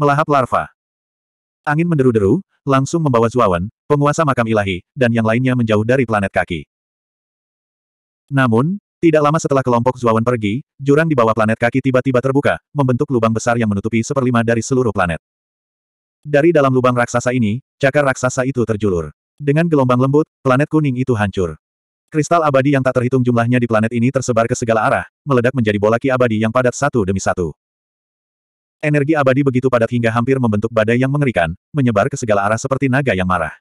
melahap larva. Angin menderu-deru, langsung membawa Zuawan, penguasa makam ilahi, dan yang lainnya menjauh dari planet kaki. Namun, tidak lama setelah kelompok Zuawan pergi, jurang di bawah planet kaki tiba-tiba terbuka, membentuk lubang besar yang menutupi seperlima dari seluruh planet. Dari dalam lubang raksasa ini, cakar raksasa itu terjulur. Dengan gelombang lembut, planet kuning itu hancur. Kristal abadi yang tak terhitung jumlahnya di planet ini tersebar ke segala arah, meledak menjadi bola ki abadi yang padat satu demi satu. Energi abadi begitu padat hingga hampir membentuk badai yang mengerikan, menyebar ke segala arah seperti naga yang marah.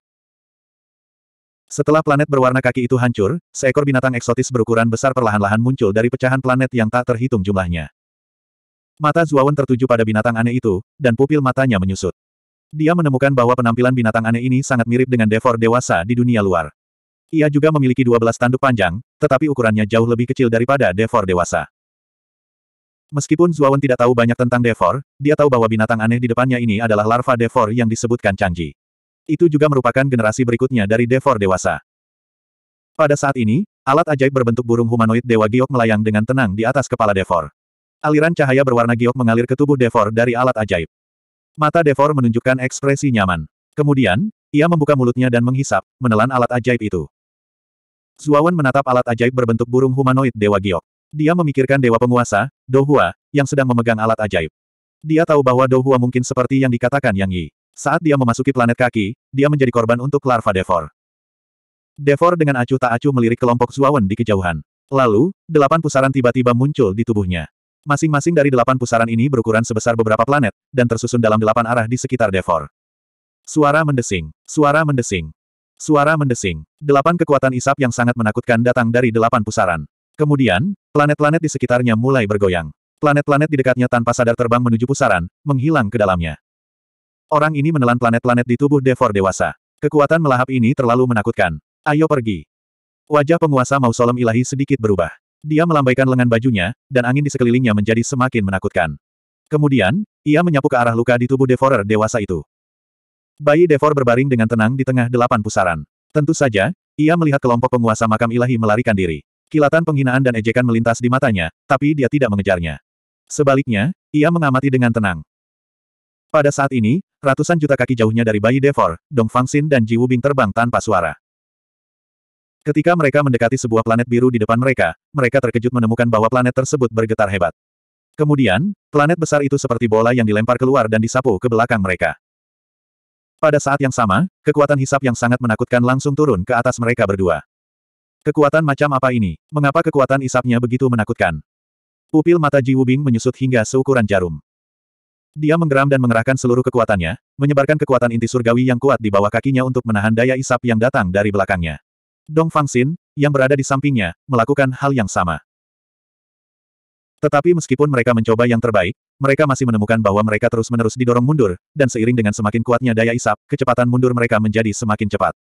Setelah planet berwarna kaki itu hancur, seekor binatang eksotis berukuran besar perlahan-lahan muncul dari pecahan planet yang tak terhitung jumlahnya. Mata Zuawan tertuju pada binatang aneh itu, dan pupil matanya menyusut. Dia menemukan bahwa penampilan binatang aneh ini sangat mirip dengan devor dewasa di dunia luar. Ia juga memiliki 12 tanduk panjang, tetapi ukurannya jauh lebih kecil daripada devor dewasa. Meskipun Zuawan tidak tahu banyak tentang Devor, dia tahu bahwa binatang aneh di depannya ini adalah larva Devor yang disebutkan Canji. Itu juga merupakan generasi berikutnya dari Devor dewasa. Pada saat ini, alat ajaib berbentuk burung humanoid Dewa Giok melayang dengan tenang di atas kepala Devor. Aliran cahaya berwarna giok mengalir ke tubuh Devor dari alat ajaib. Mata Devor menunjukkan ekspresi nyaman. Kemudian, ia membuka mulutnya dan menghisap, menelan alat ajaib itu. Zuawan menatap alat ajaib berbentuk burung humanoid Dewa Giok. Dia memikirkan Dewa Penguasa, Dohua, yang sedang memegang alat ajaib. Dia tahu bahwa Dohua mungkin seperti yang dikatakan Yang Yi. Saat dia memasuki planet kaki, dia menjadi korban untuk larva Devor. Devor dengan acuh tak acuh melirik kelompok Zuawan di kejauhan. Lalu, delapan pusaran tiba-tiba muncul di tubuhnya. Masing-masing dari delapan pusaran ini berukuran sebesar beberapa planet, dan tersusun dalam delapan arah di sekitar Devor. Suara mendesing, suara mendesing, suara mendesing. Delapan kekuatan isap yang sangat menakutkan datang dari delapan pusaran. Kemudian, planet-planet di sekitarnya mulai bergoyang. Planet-planet di dekatnya tanpa sadar terbang menuju pusaran, menghilang ke dalamnya. Orang ini menelan planet-planet di tubuh Devor dewasa. Kekuatan melahap ini terlalu menakutkan. Ayo pergi. Wajah penguasa mausolem ilahi sedikit berubah. Dia melambaikan lengan bajunya, dan angin di sekelilingnya menjadi semakin menakutkan. Kemudian, ia menyapu ke arah luka di tubuh Devorer dewasa itu. Bayi Devor berbaring dengan tenang di tengah delapan pusaran. Tentu saja, ia melihat kelompok penguasa makam ilahi melarikan diri. Kilatan penghinaan dan ejekan melintas di matanya, tapi dia tidak mengejarnya. Sebaliknya, ia mengamati dengan tenang. Pada saat ini, ratusan juta kaki jauhnya dari bayi Devor, Dong Fangsin dan Ji Wubing terbang tanpa suara. Ketika mereka mendekati sebuah planet biru di depan mereka, mereka terkejut menemukan bahwa planet tersebut bergetar hebat. Kemudian, planet besar itu seperti bola yang dilempar keluar dan disapu ke belakang mereka. Pada saat yang sama, kekuatan hisap yang sangat menakutkan langsung turun ke atas mereka berdua. Kekuatan macam apa ini? Mengapa kekuatan isapnya begitu menakutkan? Pupil mata Ji Wubing menyusut hingga seukuran jarum. Dia menggeram dan mengerahkan seluruh kekuatannya, menyebarkan kekuatan inti surgawi yang kuat di bawah kakinya untuk menahan daya isap yang datang dari belakangnya. Dong Fangxin, yang berada di sampingnya, melakukan hal yang sama. Tetapi meskipun mereka mencoba yang terbaik, mereka masih menemukan bahwa mereka terus-menerus didorong mundur, dan seiring dengan semakin kuatnya daya isap, kecepatan mundur mereka menjadi semakin cepat.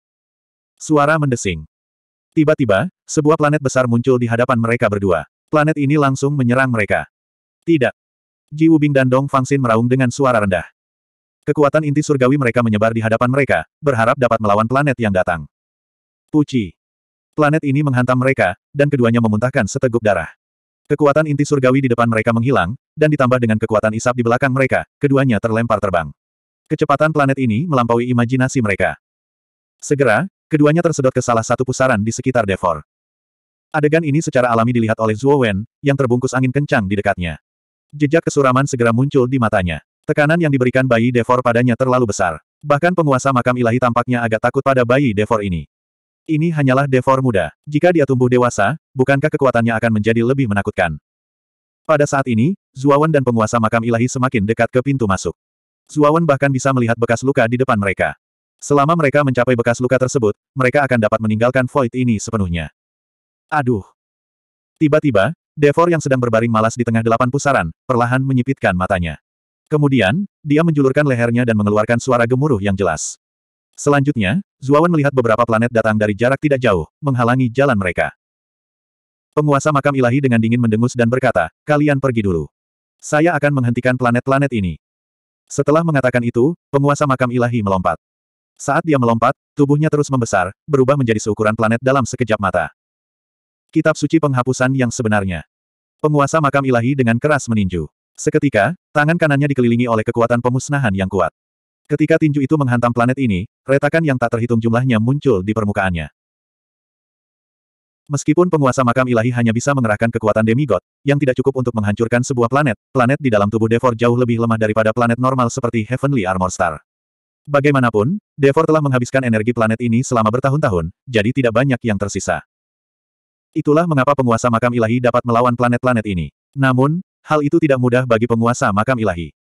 Suara mendesing. Tiba-tiba, sebuah planet besar muncul di hadapan mereka berdua. Planet ini langsung menyerang mereka. Tidak. Ji Wubing dan Dong Fangxin meraung dengan suara rendah. Kekuatan inti surgawi mereka menyebar di hadapan mereka, berharap dapat melawan planet yang datang. Puci. Planet ini menghantam mereka, dan keduanya memuntahkan seteguk darah. Kekuatan inti surgawi di depan mereka menghilang, dan ditambah dengan kekuatan isap di belakang mereka, keduanya terlempar terbang. Kecepatan planet ini melampaui imajinasi mereka. Segera, Keduanya tersedot ke salah satu pusaran di sekitar Devor. Adegan ini secara alami dilihat oleh Zuo Wen, yang terbungkus angin kencang di dekatnya. Jejak kesuraman segera muncul di matanya. Tekanan yang diberikan bayi Devor padanya terlalu besar. Bahkan penguasa makam ilahi tampaknya agak takut pada bayi Devor ini. Ini hanyalah Devor muda. Jika dia tumbuh dewasa, bukankah kekuatannya akan menjadi lebih menakutkan? Pada saat ini, Zuawan dan penguasa makam ilahi semakin dekat ke pintu masuk. Zuawan bahkan bisa melihat bekas luka di depan mereka. Selama mereka mencapai bekas luka tersebut, mereka akan dapat meninggalkan void ini sepenuhnya. Aduh. Tiba-tiba, Devor yang sedang berbaring malas di tengah delapan pusaran, perlahan menyipitkan matanya. Kemudian, dia menjulurkan lehernya dan mengeluarkan suara gemuruh yang jelas. Selanjutnya, Zuawan melihat beberapa planet datang dari jarak tidak jauh, menghalangi jalan mereka. Penguasa makam ilahi dengan dingin mendengus dan berkata, kalian pergi dulu. Saya akan menghentikan planet-planet ini. Setelah mengatakan itu, penguasa makam ilahi melompat. Saat dia melompat, tubuhnya terus membesar, berubah menjadi seukuran planet dalam sekejap mata. Kitab suci penghapusan yang sebenarnya. Penguasa makam ilahi dengan keras meninju. Seketika, tangan kanannya dikelilingi oleh kekuatan pemusnahan yang kuat. Ketika tinju itu menghantam planet ini, retakan yang tak terhitung jumlahnya muncul di permukaannya. Meskipun penguasa makam ilahi hanya bisa mengerahkan kekuatan demigod, yang tidak cukup untuk menghancurkan sebuah planet, planet di dalam tubuh Devor jauh lebih lemah daripada planet normal seperti Heavenly Armor Star. Bagaimanapun, Devor telah menghabiskan energi planet ini selama bertahun-tahun, jadi tidak banyak yang tersisa. Itulah mengapa penguasa makam ilahi dapat melawan planet-planet ini. Namun, hal itu tidak mudah bagi penguasa makam ilahi.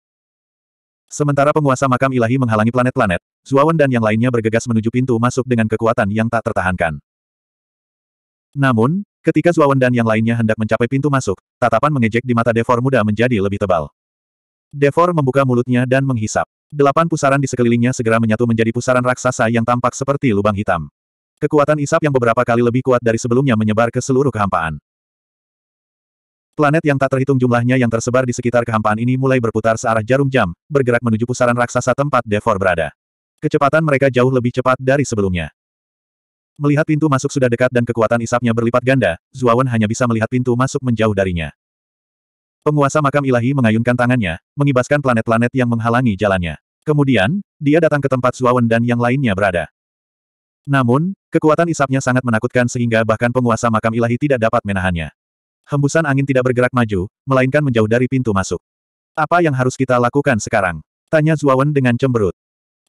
Sementara penguasa makam ilahi menghalangi planet-planet, Zuawan dan yang lainnya bergegas menuju pintu masuk dengan kekuatan yang tak tertahankan. Namun, ketika Zuawan dan yang lainnya hendak mencapai pintu masuk, tatapan mengejek di mata Devor muda menjadi lebih tebal. Devor membuka mulutnya dan menghisap. Delapan pusaran di sekelilingnya segera menyatu menjadi pusaran raksasa yang tampak seperti lubang hitam. Kekuatan isap yang beberapa kali lebih kuat dari sebelumnya menyebar ke seluruh kehampaan. Planet yang tak terhitung jumlahnya yang tersebar di sekitar kehampaan ini mulai berputar searah jarum jam, bergerak menuju pusaran raksasa tempat Devor berada. Kecepatan mereka jauh lebih cepat dari sebelumnya. Melihat pintu masuk sudah dekat dan kekuatan isapnya berlipat ganda, Zuawan hanya bisa melihat pintu masuk menjauh darinya. Penguasa makam ilahi mengayunkan tangannya, mengibaskan planet-planet yang menghalangi jalannya. Kemudian, dia datang ke tempat Suawen dan yang lainnya berada. Namun, kekuatan isapnya sangat menakutkan sehingga bahkan penguasa makam ilahi tidak dapat menahannya. Hembusan angin tidak bergerak maju, melainkan menjauh dari pintu masuk. Apa yang harus kita lakukan sekarang? Tanya Zuawan dengan cemberut.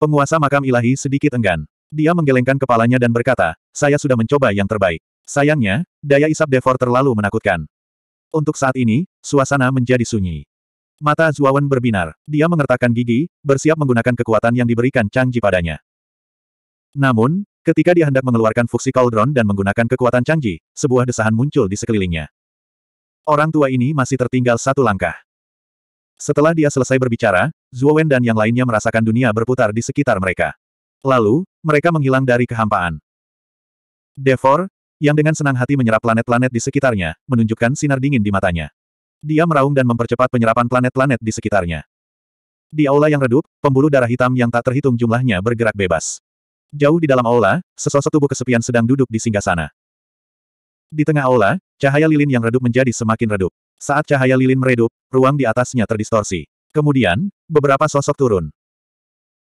Penguasa makam ilahi sedikit enggan. Dia menggelengkan kepalanya dan berkata, saya sudah mencoba yang terbaik. Sayangnya, daya isap Devor terlalu menakutkan. Untuk saat ini, suasana menjadi sunyi. Mata Zuawan berbinar. Dia mengertakkan gigi, bersiap menggunakan kekuatan yang diberikan Changji padanya. Namun, ketika dia hendak mengeluarkan fuksi cauldron dan menggunakan kekuatan Changji, sebuah desahan muncul di sekelilingnya. Orang tua ini masih tertinggal satu langkah. Setelah dia selesai berbicara, Zuowen dan yang lainnya merasakan dunia berputar di sekitar mereka. Lalu, mereka menghilang dari kehampaan. Devor, yang dengan senang hati menyerap planet-planet di sekitarnya, menunjukkan sinar dingin di matanya. Dia meraung dan mempercepat penyerapan planet-planet di sekitarnya. Di aula yang redup, pembuluh darah hitam yang tak terhitung jumlahnya bergerak bebas. Jauh di dalam aula, sesosok tubuh kesepian sedang duduk di singgasana. Di tengah aula, cahaya lilin yang redup menjadi semakin redup. Saat cahaya lilin meredup, ruang di atasnya terdistorsi. Kemudian, beberapa sosok turun.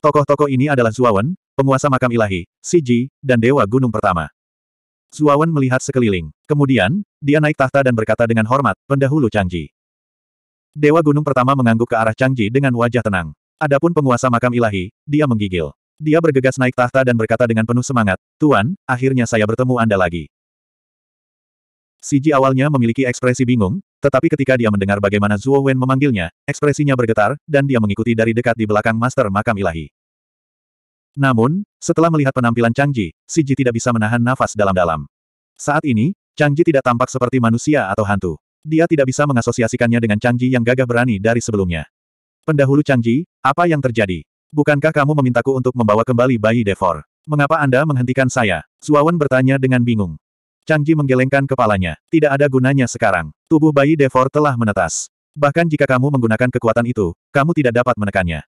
Tokoh-tokoh ini adalah Zuawan, penguasa makam ilahi, Siji, dan Dewa Gunung Pertama. Zuawan melihat sekeliling. Kemudian, dia naik tahta dan berkata dengan hormat, pendahulu Changji. Dewa Gunung pertama mengangguk ke arah Changji dengan wajah tenang. Adapun penguasa makam ilahi, dia menggigil. Dia bergegas naik tahta dan berkata dengan penuh semangat, Tuan, akhirnya saya bertemu Anda lagi. Siji awalnya memiliki ekspresi bingung, tetapi ketika dia mendengar bagaimana Zuo Wen memanggilnya, ekspresinya bergetar, dan dia mengikuti dari dekat di belakang Master Makam Ilahi. Namun, setelah melihat penampilan Chang Ji, Si Ji tidak bisa menahan nafas dalam-dalam. Saat ini, Chang tidak tampak seperti manusia atau hantu. Dia tidak bisa mengasosiasikannya dengan Chang yang gagah berani dari sebelumnya. Pendahulu Chang apa yang terjadi? Bukankah kamu memintaku untuk membawa kembali bayi Devor? Mengapa Anda menghentikan saya? Suawan bertanya dengan bingung. Chang menggelengkan kepalanya. Tidak ada gunanya sekarang. Tubuh bayi Devor telah menetas. Bahkan jika kamu menggunakan kekuatan itu, kamu tidak dapat menekannya.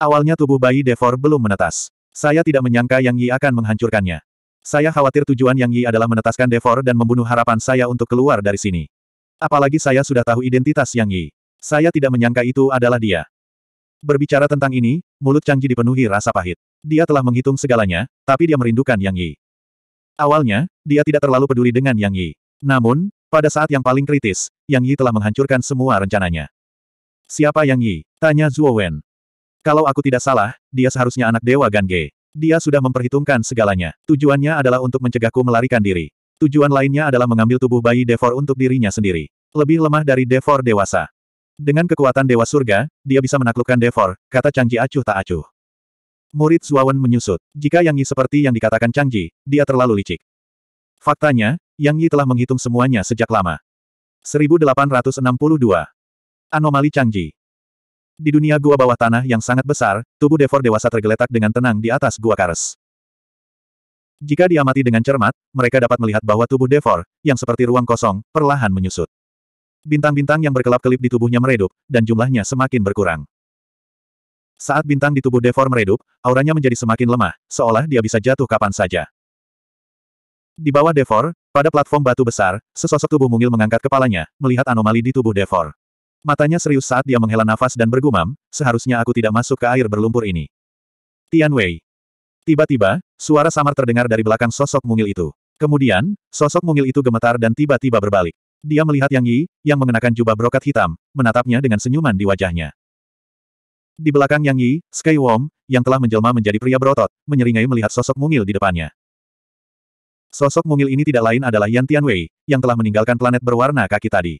Awalnya tubuh bayi Devor belum menetas. Saya tidak menyangka Yang Yi akan menghancurkannya. Saya khawatir tujuan Yang Yi adalah menetaskan Devor dan membunuh harapan saya untuk keluar dari sini. Apalagi saya sudah tahu identitas Yang Yi. Saya tidak menyangka itu adalah dia. Berbicara tentang ini, mulut Changji dipenuhi rasa pahit. Dia telah menghitung segalanya, tapi dia merindukan Yang Yi. Awalnya, dia tidak terlalu peduli dengan Yang Yi. Namun, pada saat yang paling kritis, Yang Yi telah menghancurkan semua rencananya. Siapa Yang Yi? Tanya Zhuo Wen. Kalau aku tidak salah, dia seharusnya anak Dewa Gange. Dia sudah memperhitungkan segalanya. Tujuannya adalah untuk mencegahku melarikan diri. Tujuan lainnya adalah mengambil tubuh bayi Devor untuk dirinya sendiri. Lebih lemah dari Devor dewasa. Dengan kekuatan Dewa Surga, dia bisa menaklukkan Devor, kata Changji acuh tak acuh. Murid Zuawan menyusut. Jika Yang Yi seperti yang dikatakan Changji, dia terlalu licik. Faktanya, Yang Yi telah menghitung semuanya sejak lama. 1862. Anomali Changji. Di dunia gua bawah tanah yang sangat besar, tubuh Devor dewasa tergeletak dengan tenang di atas gua kares. Jika diamati dengan cermat, mereka dapat melihat bahwa tubuh Devor, yang seperti ruang kosong, perlahan menyusut. Bintang-bintang yang berkelap-kelip di tubuhnya meredup, dan jumlahnya semakin berkurang. Saat bintang di tubuh Devor meredup, auranya menjadi semakin lemah, seolah dia bisa jatuh kapan saja. Di bawah Devor, pada platform batu besar, sesosok tubuh mungil mengangkat kepalanya, melihat anomali di tubuh Devor. Matanya serius saat dia menghela nafas dan bergumam, seharusnya aku tidak masuk ke air berlumpur ini. Tian Wei. Tiba-tiba, suara samar terdengar dari belakang sosok mungil itu. Kemudian, sosok mungil itu gemetar dan tiba-tiba berbalik. Dia melihat Yang Yi, yang mengenakan jubah brokat hitam, menatapnya dengan senyuman di wajahnya. Di belakang Yang Yi, Sky Wong, yang telah menjelma menjadi pria berotot, menyeringai melihat sosok mungil di depannya. Sosok mungil ini tidak lain adalah Yan Tian Wei, yang telah meninggalkan planet berwarna kaki tadi.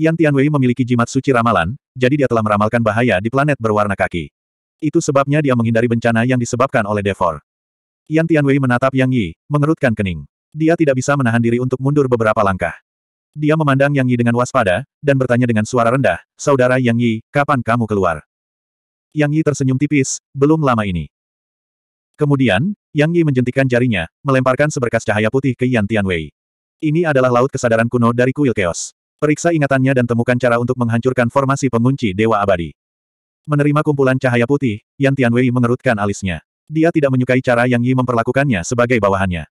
Yan Tianwei memiliki jimat suci ramalan, jadi dia telah meramalkan bahaya di planet berwarna kaki. Itu sebabnya dia menghindari bencana yang disebabkan oleh Devor. Yan Tianwei menatap Yang Yi, mengerutkan kening. Dia tidak bisa menahan diri untuk mundur beberapa langkah. Dia memandang Yang Yi dengan waspada, dan bertanya dengan suara rendah, Saudara Yang Yi, kapan kamu keluar? Yang Yi tersenyum tipis, belum lama ini. Kemudian, Yang Yi menjentikan jarinya, melemparkan seberkas cahaya putih ke Yan Tianwei. Ini adalah laut kesadaran kuno dari kuil Chaos. Periksa ingatannya dan temukan cara untuk menghancurkan formasi pengunci Dewa Abadi. Menerima kumpulan cahaya putih, Yan Tianwei mengerutkan alisnya. Dia tidak menyukai cara Yang Yi memperlakukannya sebagai bawahannya.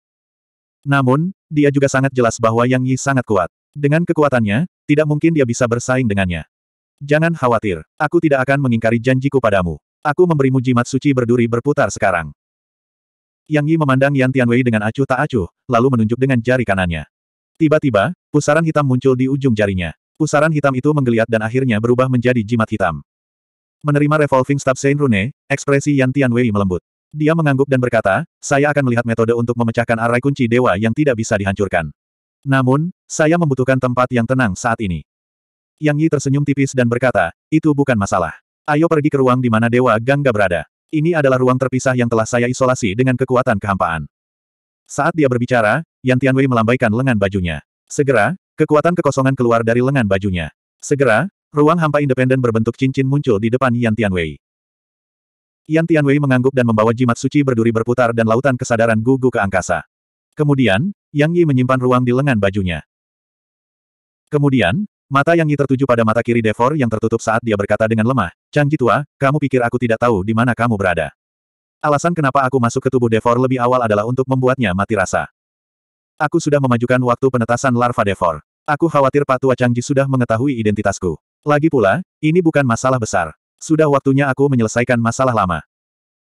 Namun, dia juga sangat jelas bahwa Yang Yi sangat kuat. Dengan kekuatannya, tidak mungkin dia bisa bersaing dengannya. Jangan khawatir, aku tidak akan mengingkari janjiku padamu. Aku memberimu jimat suci berduri berputar sekarang. Yang Yi memandang Yan Tianwei dengan acuh tak acuh, lalu menunjuk dengan jari kanannya. Tiba-tiba, pusaran hitam muncul di ujung jarinya. Pusaran hitam itu menggeliat dan akhirnya berubah menjadi jimat hitam. Menerima revolving stab Saint Rune, ekspresi Yan Tianwei melembut. Dia mengangguk dan berkata, saya akan melihat metode untuk memecahkan arai kunci dewa yang tidak bisa dihancurkan. Namun, saya membutuhkan tempat yang tenang saat ini. Yang Yi tersenyum tipis dan berkata, itu bukan masalah. Ayo pergi ke ruang di mana Dewa Gangga berada. Ini adalah ruang terpisah yang telah saya isolasi dengan kekuatan kehampaan. Saat dia berbicara, Yantian Tianwei melambaikan lengan bajunya. Segera, kekuatan kekosongan keluar dari lengan bajunya. Segera, ruang hampa independen berbentuk cincin muncul di depan Yan Tianwei. Yan Tianwei mengangguk dan membawa jimat suci berduri berputar dan lautan kesadaran gugu ke angkasa. Kemudian, Yang Yi menyimpan ruang di lengan bajunya. Kemudian, mata Yang Yi tertuju pada mata kiri Devor yang tertutup saat dia berkata dengan lemah, Chang Jitua, kamu pikir aku tidak tahu di mana kamu berada. Alasan kenapa aku masuk ke tubuh Devor lebih awal adalah untuk membuatnya mati rasa. Aku sudah memajukan waktu penetasan larva devor. Aku khawatir Pak Tua Changji sudah mengetahui identitasku. Lagi pula, ini bukan masalah besar. Sudah waktunya aku menyelesaikan masalah lama.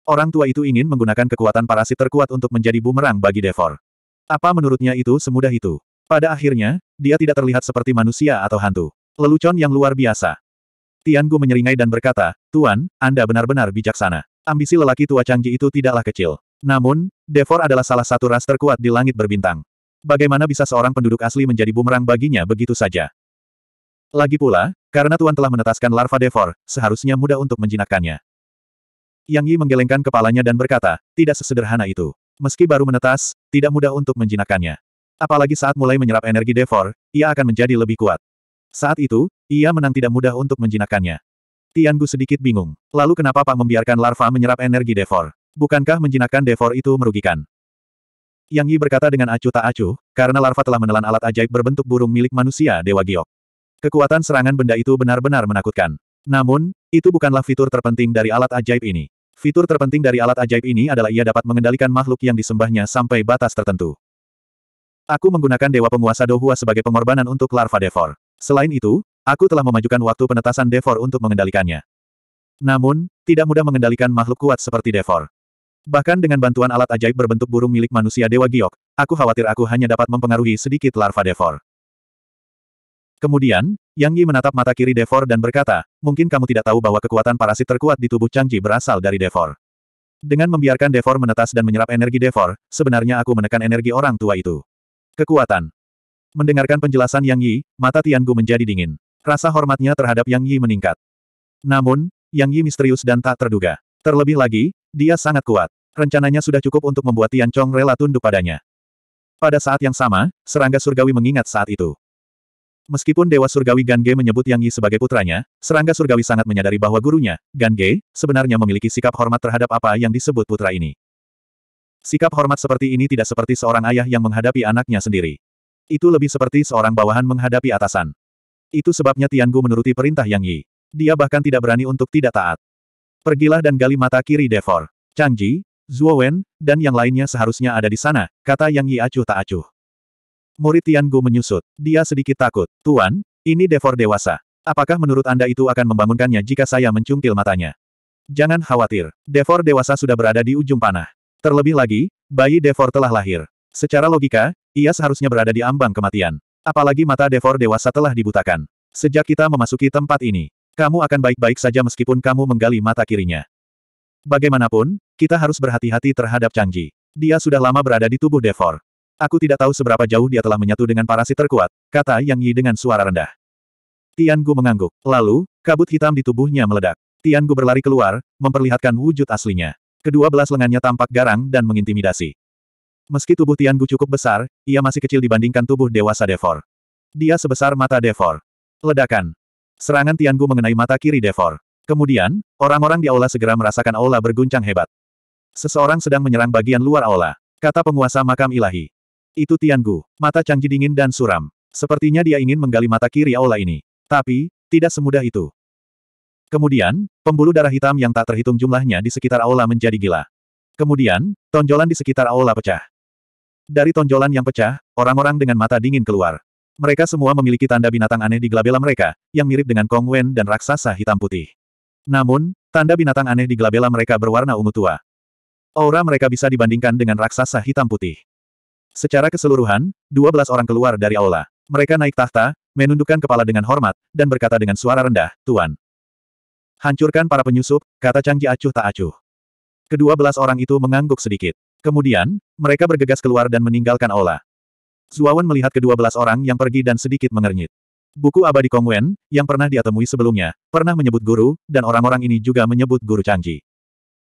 Orang tua itu ingin menggunakan kekuatan parasit terkuat untuk menjadi bumerang bagi Devor. Apa menurutnya itu semudah itu? Pada akhirnya, dia tidak terlihat seperti manusia atau hantu. Lelucon yang luar biasa. Tianggu menyeringai dan berkata, Tuan, Anda benar-benar bijaksana. Ambisi lelaki tua Changji itu tidaklah kecil. Namun, Devor adalah salah satu ras terkuat di langit berbintang. Bagaimana bisa seorang penduduk asli menjadi bumerang baginya begitu saja? Lagi pula, karena Tuan telah menetaskan larva devor, seharusnya mudah untuk menjinakkannya. Yang Yi menggelengkan kepalanya dan berkata, tidak sesederhana itu. Meski baru menetas, tidak mudah untuk menjinakkannya. Apalagi saat mulai menyerap energi devor, ia akan menjadi lebih kuat. Saat itu, ia menang tidak mudah untuk menjinakkannya. Tian Gu sedikit bingung. Lalu kenapa Pak membiarkan larva menyerap energi devor? Bukankah menjinakkan devor itu merugikan? Yang Yi berkata dengan acuh tak acuh, karena larva telah menelan alat ajaib berbentuk burung milik manusia Dewa Giok. Kekuatan serangan benda itu benar-benar menakutkan. Namun, itu bukanlah fitur terpenting dari alat ajaib ini. Fitur terpenting dari alat ajaib ini adalah ia dapat mengendalikan makhluk yang disembahnya sampai batas tertentu. Aku menggunakan Dewa Penguasa Dohua sebagai pengorbanan untuk larva Devor. Selain itu, aku telah memajukan waktu penetasan Devor untuk mengendalikannya. Namun, tidak mudah mengendalikan makhluk kuat seperti Devor. Bahkan dengan bantuan alat ajaib berbentuk burung milik manusia Dewa Giok, aku khawatir aku hanya dapat mempengaruhi sedikit larva Devor. Kemudian, Yang Yi menatap mata kiri Devor dan berkata, mungkin kamu tidak tahu bahwa kekuatan parasit terkuat di tubuh Changji berasal dari Devor. Dengan membiarkan Devor menetas dan menyerap energi Devor, sebenarnya aku menekan energi orang tua itu. Kekuatan. Mendengarkan penjelasan Yang Yi, mata Tiangu menjadi dingin. Rasa hormatnya terhadap Yang Yi meningkat. Namun, Yang Yi misterius dan tak terduga. Terlebih lagi, dia sangat kuat. Rencananya sudah cukup untuk membuat Tian Chong rela tunduk padanya. Pada saat yang sama, serangga surgawi mengingat saat itu. Meskipun Dewa Surgawi Gan Ge menyebut Yang Yi sebagai putranya, serangga surgawi sangat menyadari bahwa gurunya, Gan Ge, sebenarnya memiliki sikap hormat terhadap apa yang disebut putra ini. Sikap hormat seperti ini tidak seperti seorang ayah yang menghadapi anaknya sendiri. Itu lebih seperti seorang bawahan menghadapi atasan. Itu sebabnya Tian Gu menuruti perintah Yang Yi. Dia bahkan tidak berani untuk tidak taat. Pergilah dan gali mata kiri Devor. Changji, Zhuowen, dan yang lainnya seharusnya ada di sana, kata Yang Yi acuh tak acuh. Murid Tian Gu menyusut. Dia sedikit takut. Tuan, ini Devor dewasa. Apakah menurut Anda itu akan membangunkannya jika saya mencungkil matanya? Jangan khawatir. Devor dewasa sudah berada di ujung panah. Terlebih lagi, bayi Devor telah lahir. Secara logika, ia seharusnya berada di ambang kematian. Apalagi mata Devor dewasa telah dibutakan. Sejak kita memasuki tempat ini, kamu akan baik-baik saja meskipun kamu menggali mata kirinya. Bagaimanapun, kita harus berhati-hati terhadap Changji. Dia sudah lama berada di tubuh Devor. Aku tidak tahu seberapa jauh dia telah menyatu dengan parasit terkuat, kata Yang Yi dengan suara rendah. Tian Gu mengangguk. Lalu, kabut hitam di tubuhnya meledak. Tian Gu berlari keluar, memperlihatkan wujud aslinya. Kedua belas lengannya tampak garang dan mengintimidasi. Meski tubuh Tian Gu cukup besar, ia masih kecil dibandingkan tubuh dewasa Devor. Dia sebesar mata Devor. Ledakan. Serangan Tianggu mengenai mata kiri Devor. Kemudian, orang-orang di aula segera merasakan aula berguncang hebat. Seseorang sedang menyerang bagian luar aula, kata penguasa makam ilahi. Itu Tianggu, mata Changji dingin dan suram. Sepertinya dia ingin menggali mata kiri aula ini. Tapi, tidak semudah itu. Kemudian, pembuluh darah hitam yang tak terhitung jumlahnya di sekitar aula menjadi gila. Kemudian, tonjolan di sekitar aula pecah. Dari tonjolan yang pecah, orang-orang dengan mata dingin keluar. Mereka semua memiliki tanda binatang aneh di gelabela mereka, yang mirip dengan Kong Wen dan raksasa hitam putih. Namun, tanda binatang aneh di gelabela mereka berwarna ungu tua. Aura mereka bisa dibandingkan dengan raksasa hitam putih. Secara keseluruhan, 12 orang keluar dari aula. Mereka naik tahta, menundukkan kepala dengan hormat, dan berkata dengan suara rendah, Tuan. Hancurkan para penyusup, kata Ji Acuh tak acuh. Kedua belas orang itu mengangguk sedikit. Kemudian, mereka bergegas keluar dan meninggalkan aula. Zuawan melihat kedua belas orang yang pergi dan sedikit mengernyit. Buku abadi Kongwen, yang pernah dia temui sebelumnya, pernah menyebut guru, dan orang-orang ini juga menyebut guru Changji.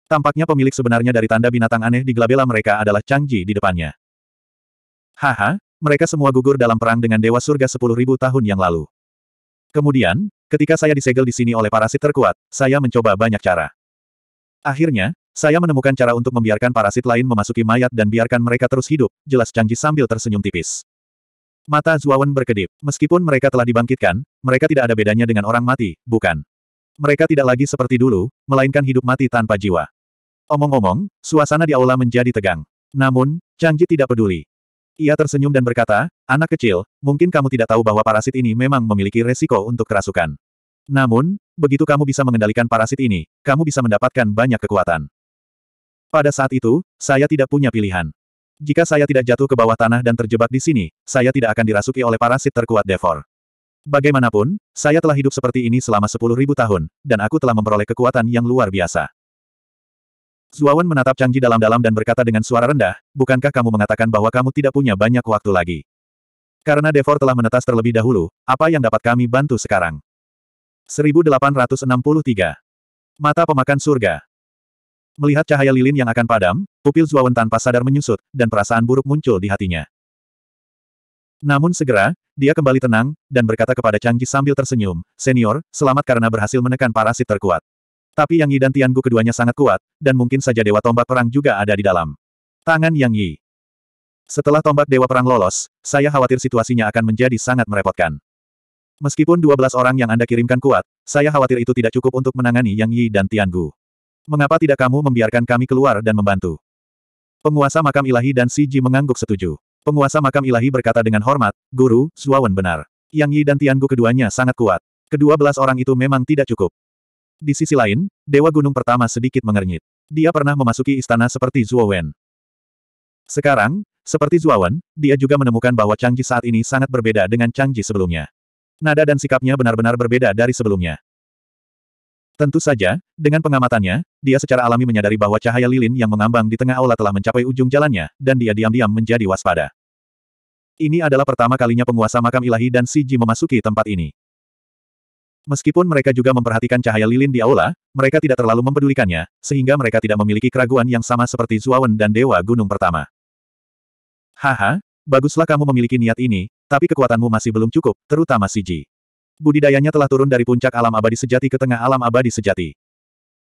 Tampaknya pemilik sebenarnya dari tanda binatang aneh di gelabela mereka adalah Changji di depannya. Haha, mereka semua gugur dalam perang dengan Dewa Surga 10.000 tahun yang lalu. Kemudian, ketika saya disegel di sini oleh parasit terkuat, saya mencoba banyak cara. Akhirnya, saya menemukan cara untuk membiarkan parasit lain memasuki mayat dan biarkan mereka terus hidup, jelas Changji sambil tersenyum tipis. Mata Zuawan berkedip. Meskipun mereka telah dibangkitkan, mereka tidak ada bedanya dengan orang mati, bukan? Mereka tidak lagi seperti dulu, melainkan hidup mati tanpa jiwa. Omong-omong, suasana di aula menjadi tegang. Namun, Changji tidak peduli. Ia tersenyum dan berkata, anak kecil, mungkin kamu tidak tahu bahwa parasit ini memang memiliki resiko untuk kerasukan. Namun, begitu kamu bisa mengendalikan parasit ini, kamu bisa mendapatkan banyak kekuatan. Pada saat itu, saya tidak punya pilihan. Jika saya tidak jatuh ke bawah tanah dan terjebak di sini, saya tidak akan dirasuki oleh parasit terkuat Devor. Bagaimanapun, saya telah hidup seperti ini selama sepuluh ribu tahun, dan aku telah memperoleh kekuatan yang luar biasa. Zuawan menatap Changji dalam-dalam dan berkata dengan suara rendah, bukankah kamu mengatakan bahwa kamu tidak punya banyak waktu lagi? Karena Devor telah menetas terlebih dahulu, apa yang dapat kami bantu sekarang? 1863. Mata pemakan surga. Melihat cahaya lilin yang akan padam, pupil Zuawan tanpa sadar menyusut, dan perasaan buruk muncul di hatinya. Namun segera, dia kembali tenang, dan berkata kepada Changji sambil tersenyum, Senior, selamat karena berhasil menekan parasit terkuat. Tapi Yang Yi dan Tiangu keduanya sangat kuat, dan mungkin saja Dewa Tombak Perang juga ada di dalam. Tangan Yang Yi. Setelah tombak Dewa Perang lolos, saya khawatir situasinya akan menjadi sangat merepotkan. Meskipun 12 orang yang Anda kirimkan kuat, saya khawatir itu tidak cukup untuk menangani Yang Yi dan Tiangu. Mengapa tidak kamu membiarkan kami keluar dan membantu? Penguasa makam ilahi dan Si Ji mengangguk setuju. Penguasa makam ilahi berkata dengan hormat, Guru, Suawan benar. Yang Yi dan Tiangu keduanya sangat kuat. Kedua belas orang itu memang tidak cukup. Di sisi lain, Dewa Gunung pertama sedikit mengernyit. Dia pernah memasuki istana seperti Zuowen. Sekarang, seperti Zuowen, dia juga menemukan bahwa Changji saat ini sangat berbeda dengan Changji sebelumnya. Nada dan sikapnya benar-benar berbeda dari sebelumnya. Tentu saja, dengan pengamatannya, dia secara alami menyadari bahwa cahaya lilin yang mengambang di tengah aula telah mencapai ujung jalannya, dan dia diam-diam menjadi waspada. Ini adalah pertama kalinya penguasa makam ilahi dan Si Ji memasuki tempat ini. Meskipun mereka juga memperhatikan cahaya lilin di aula, mereka tidak terlalu mempedulikannya, sehingga mereka tidak memiliki keraguan yang sama seperti Zuawan dan Dewa Gunung Pertama. Haha, baguslah kamu memiliki niat ini, tapi kekuatanmu masih belum cukup, terutama Si Ji. Budidayanya telah turun dari puncak alam abadi sejati ke tengah alam abadi sejati.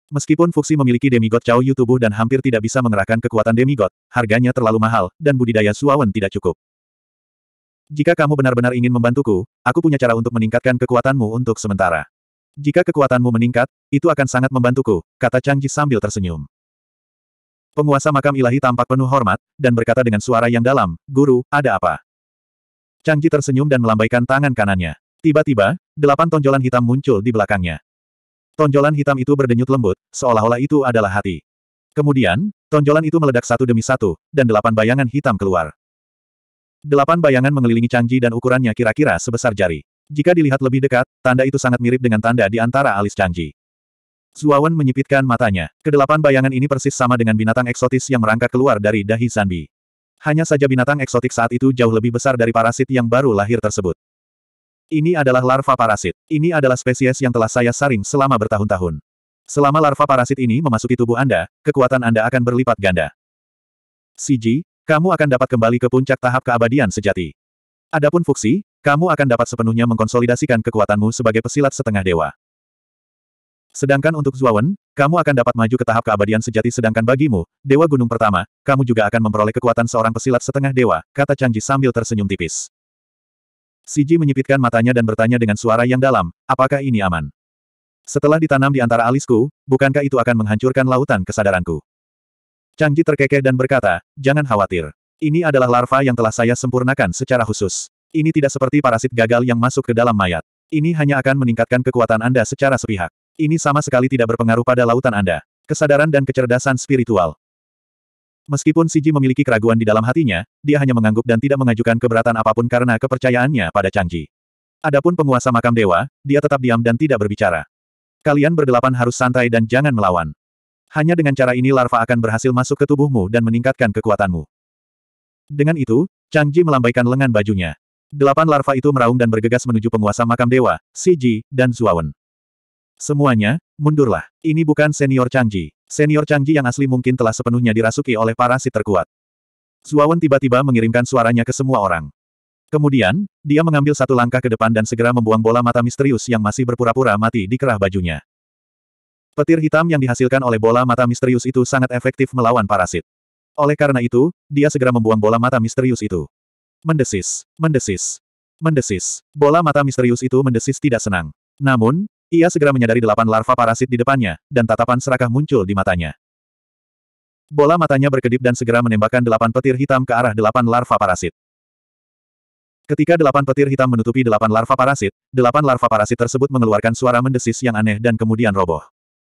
Meskipun Fuxi memiliki demigod Cao Yu tubuh dan hampir tidak bisa mengerahkan kekuatan demigod, harganya terlalu mahal, dan budidaya Suawen tidak cukup. Jika kamu benar-benar ingin membantuku, aku punya cara untuk meningkatkan kekuatanmu untuk sementara. Jika kekuatanmu meningkat, itu akan sangat membantuku, kata Changji sambil tersenyum. Penguasa makam ilahi tampak penuh hormat, dan berkata dengan suara yang dalam, Guru, ada apa? Changji tersenyum dan melambaikan tangan kanannya. Tiba-tiba, delapan tonjolan hitam muncul di belakangnya. Tonjolan hitam itu berdenyut lembut, seolah-olah itu adalah hati. Kemudian, tonjolan itu meledak satu demi satu, dan delapan bayangan hitam keluar. Delapan bayangan mengelilingi Changji dan ukurannya kira-kira sebesar jari. Jika dilihat lebih dekat, tanda itu sangat mirip dengan tanda di antara alis Changji. Zuawan menyipitkan matanya. Kedelapan bayangan ini persis sama dengan binatang eksotis yang merangkak keluar dari dahi Zanbi. Hanya saja binatang eksotik saat itu jauh lebih besar dari parasit yang baru lahir tersebut. Ini adalah larva parasit. Ini adalah spesies yang telah saya saring selama bertahun-tahun. Selama larva parasit ini memasuki tubuh Anda, kekuatan Anda akan berlipat ganda. CG, kamu akan dapat kembali ke puncak tahap keabadian sejati. Adapun fuksi, kamu akan dapat sepenuhnya mengkonsolidasikan kekuatanmu sebagai pesilat setengah dewa. Sedangkan untuk Zuawan, kamu akan dapat maju ke tahap keabadian sejati sedangkan bagimu, Dewa Gunung Pertama, kamu juga akan memperoleh kekuatan seorang pesilat setengah dewa, kata Changji sambil tersenyum tipis. Siji menyipitkan matanya dan bertanya dengan suara yang dalam, apakah ini aman? Setelah ditanam di antara alisku, bukankah itu akan menghancurkan lautan kesadaranku? Changji terkekeh dan berkata, jangan khawatir. Ini adalah larva yang telah saya sempurnakan secara khusus. Ini tidak seperti parasit gagal yang masuk ke dalam mayat. Ini hanya akan meningkatkan kekuatan Anda secara sepihak. Ini sama sekali tidak berpengaruh pada lautan Anda. Kesadaran dan kecerdasan spiritual. Meskipun Siji memiliki keraguan di dalam hatinya, dia hanya mengangguk dan tidak mengajukan keberatan apapun karena kepercayaannya pada Changji. Adapun penguasa makam dewa, dia tetap diam dan tidak berbicara. Kalian berdelapan harus santai dan jangan melawan. Hanya dengan cara ini larva akan berhasil masuk ke tubuhmu dan meningkatkan kekuatanmu. Dengan itu, Changji melambaikan lengan bajunya. Delapan larva itu meraung dan bergegas menuju penguasa makam dewa, Siji, dan Zuawan. Semuanya, mundurlah. Ini bukan senior Changji. Senior Changji yang asli mungkin telah sepenuhnya dirasuki oleh parasit terkuat. Zuawan tiba-tiba mengirimkan suaranya ke semua orang. Kemudian, dia mengambil satu langkah ke depan dan segera membuang bola mata misterius yang masih berpura-pura mati di kerah bajunya. Petir hitam yang dihasilkan oleh bola mata misterius itu sangat efektif melawan parasit. Oleh karena itu, dia segera membuang bola mata misterius itu. Mendesis, mendesis, mendesis. Bola mata misterius itu mendesis tidak senang. Namun, ia segera menyadari delapan larva parasit di depannya, dan tatapan serakah muncul di matanya. Bola matanya berkedip dan segera menembakkan delapan petir hitam ke arah delapan larva parasit. Ketika delapan petir hitam menutupi delapan larva parasit, delapan larva parasit tersebut mengeluarkan suara mendesis yang aneh dan kemudian roboh.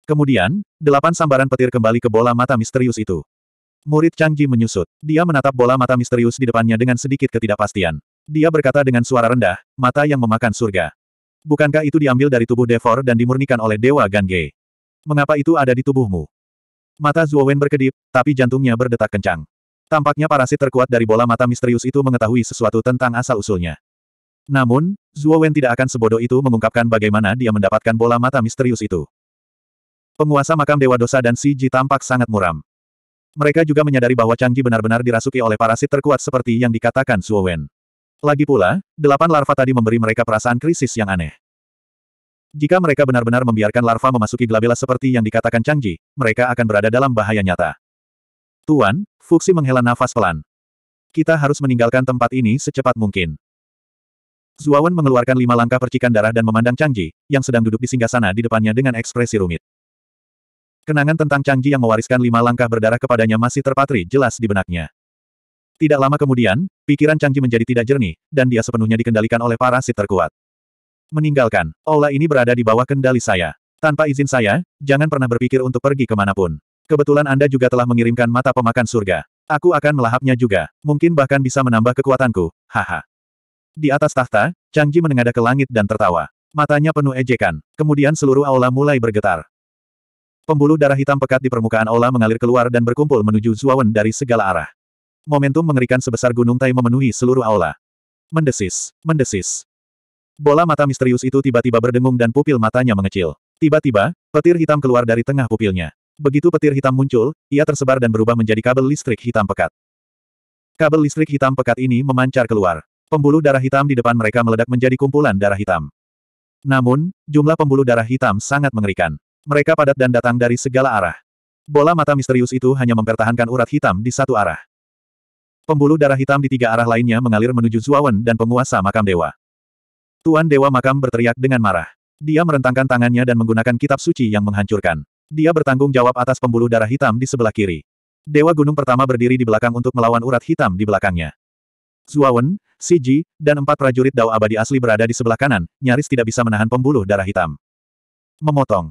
Kemudian, delapan sambaran petir kembali ke bola mata misterius itu. Murid Changji menyusut. Dia menatap bola mata misterius di depannya dengan sedikit ketidakpastian. Dia berkata dengan suara rendah, mata yang memakan surga. Bukankah itu diambil dari tubuh Devor dan dimurnikan oleh Dewa Gange? Mengapa itu ada di tubuhmu? Mata Zuowen berkedip, tapi jantungnya berdetak kencang. Tampaknya parasit terkuat dari bola mata misterius itu mengetahui sesuatu tentang asal-usulnya. Namun, Zuowen tidak akan sebodoh itu mengungkapkan bagaimana dia mendapatkan bola mata misterius itu. Penguasa makam Dewa Dosa dan Si Ji tampak sangat muram. Mereka juga menyadari bahwa Changji benar-benar dirasuki oleh parasit terkuat seperti yang dikatakan Zuowen. Lagi pula, delapan larva tadi memberi mereka perasaan krisis yang aneh. Jika mereka benar-benar membiarkan larva memasuki glabella seperti yang dikatakan Changji, mereka akan berada dalam bahaya nyata. Tuan, Fuxi menghela nafas pelan. Kita harus meninggalkan tempat ini secepat mungkin. Zuawan mengeluarkan lima langkah percikan darah dan memandang Changji, yang sedang duduk di singgasana di depannya dengan ekspresi rumit. Kenangan tentang Changji yang mewariskan lima langkah berdarah kepadanya masih terpatri jelas di benaknya. Tidak lama kemudian, pikiran Changji menjadi tidak jernih, dan dia sepenuhnya dikendalikan oleh parasit terkuat. Meninggalkan, ola ini berada di bawah kendali saya. Tanpa izin saya, jangan pernah berpikir untuk pergi kemanapun. Kebetulan Anda juga telah mengirimkan mata pemakan surga. Aku akan melahapnya juga, mungkin bahkan bisa menambah kekuatanku, haha. Di atas tahta, Changji menengadah ke langit dan tertawa. Matanya penuh ejekan, kemudian seluruh aula mulai bergetar. Pembuluh darah hitam pekat di permukaan aula mengalir keluar dan berkumpul menuju Zuawan dari segala arah momentum mengerikan sebesar gunung tai memenuhi seluruh aula. Mendesis, mendesis. Bola mata misterius itu tiba-tiba berdengung dan pupil matanya mengecil. Tiba-tiba, petir hitam keluar dari tengah pupilnya. Begitu petir hitam muncul, ia tersebar dan berubah menjadi kabel listrik hitam pekat. Kabel listrik hitam pekat ini memancar keluar. Pembuluh darah hitam di depan mereka meledak menjadi kumpulan darah hitam. Namun, jumlah pembuluh darah hitam sangat mengerikan. Mereka padat dan datang dari segala arah. Bola mata misterius itu hanya mempertahankan urat hitam di satu arah. Pembuluh darah hitam di tiga arah lainnya mengalir menuju Zuawan dan penguasa makam dewa. Tuan Dewa Makam berteriak dengan marah. Dia merentangkan tangannya dan menggunakan kitab suci yang menghancurkan. Dia bertanggung jawab atas pembuluh darah hitam di sebelah kiri. Dewa Gunung pertama berdiri di belakang untuk melawan urat hitam di belakangnya. Zuawan, Siji, dan empat prajurit Dao Abadi asli berada di sebelah kanan, nyaris tidak bisa menahan pembuluh darah hitam. Memotong.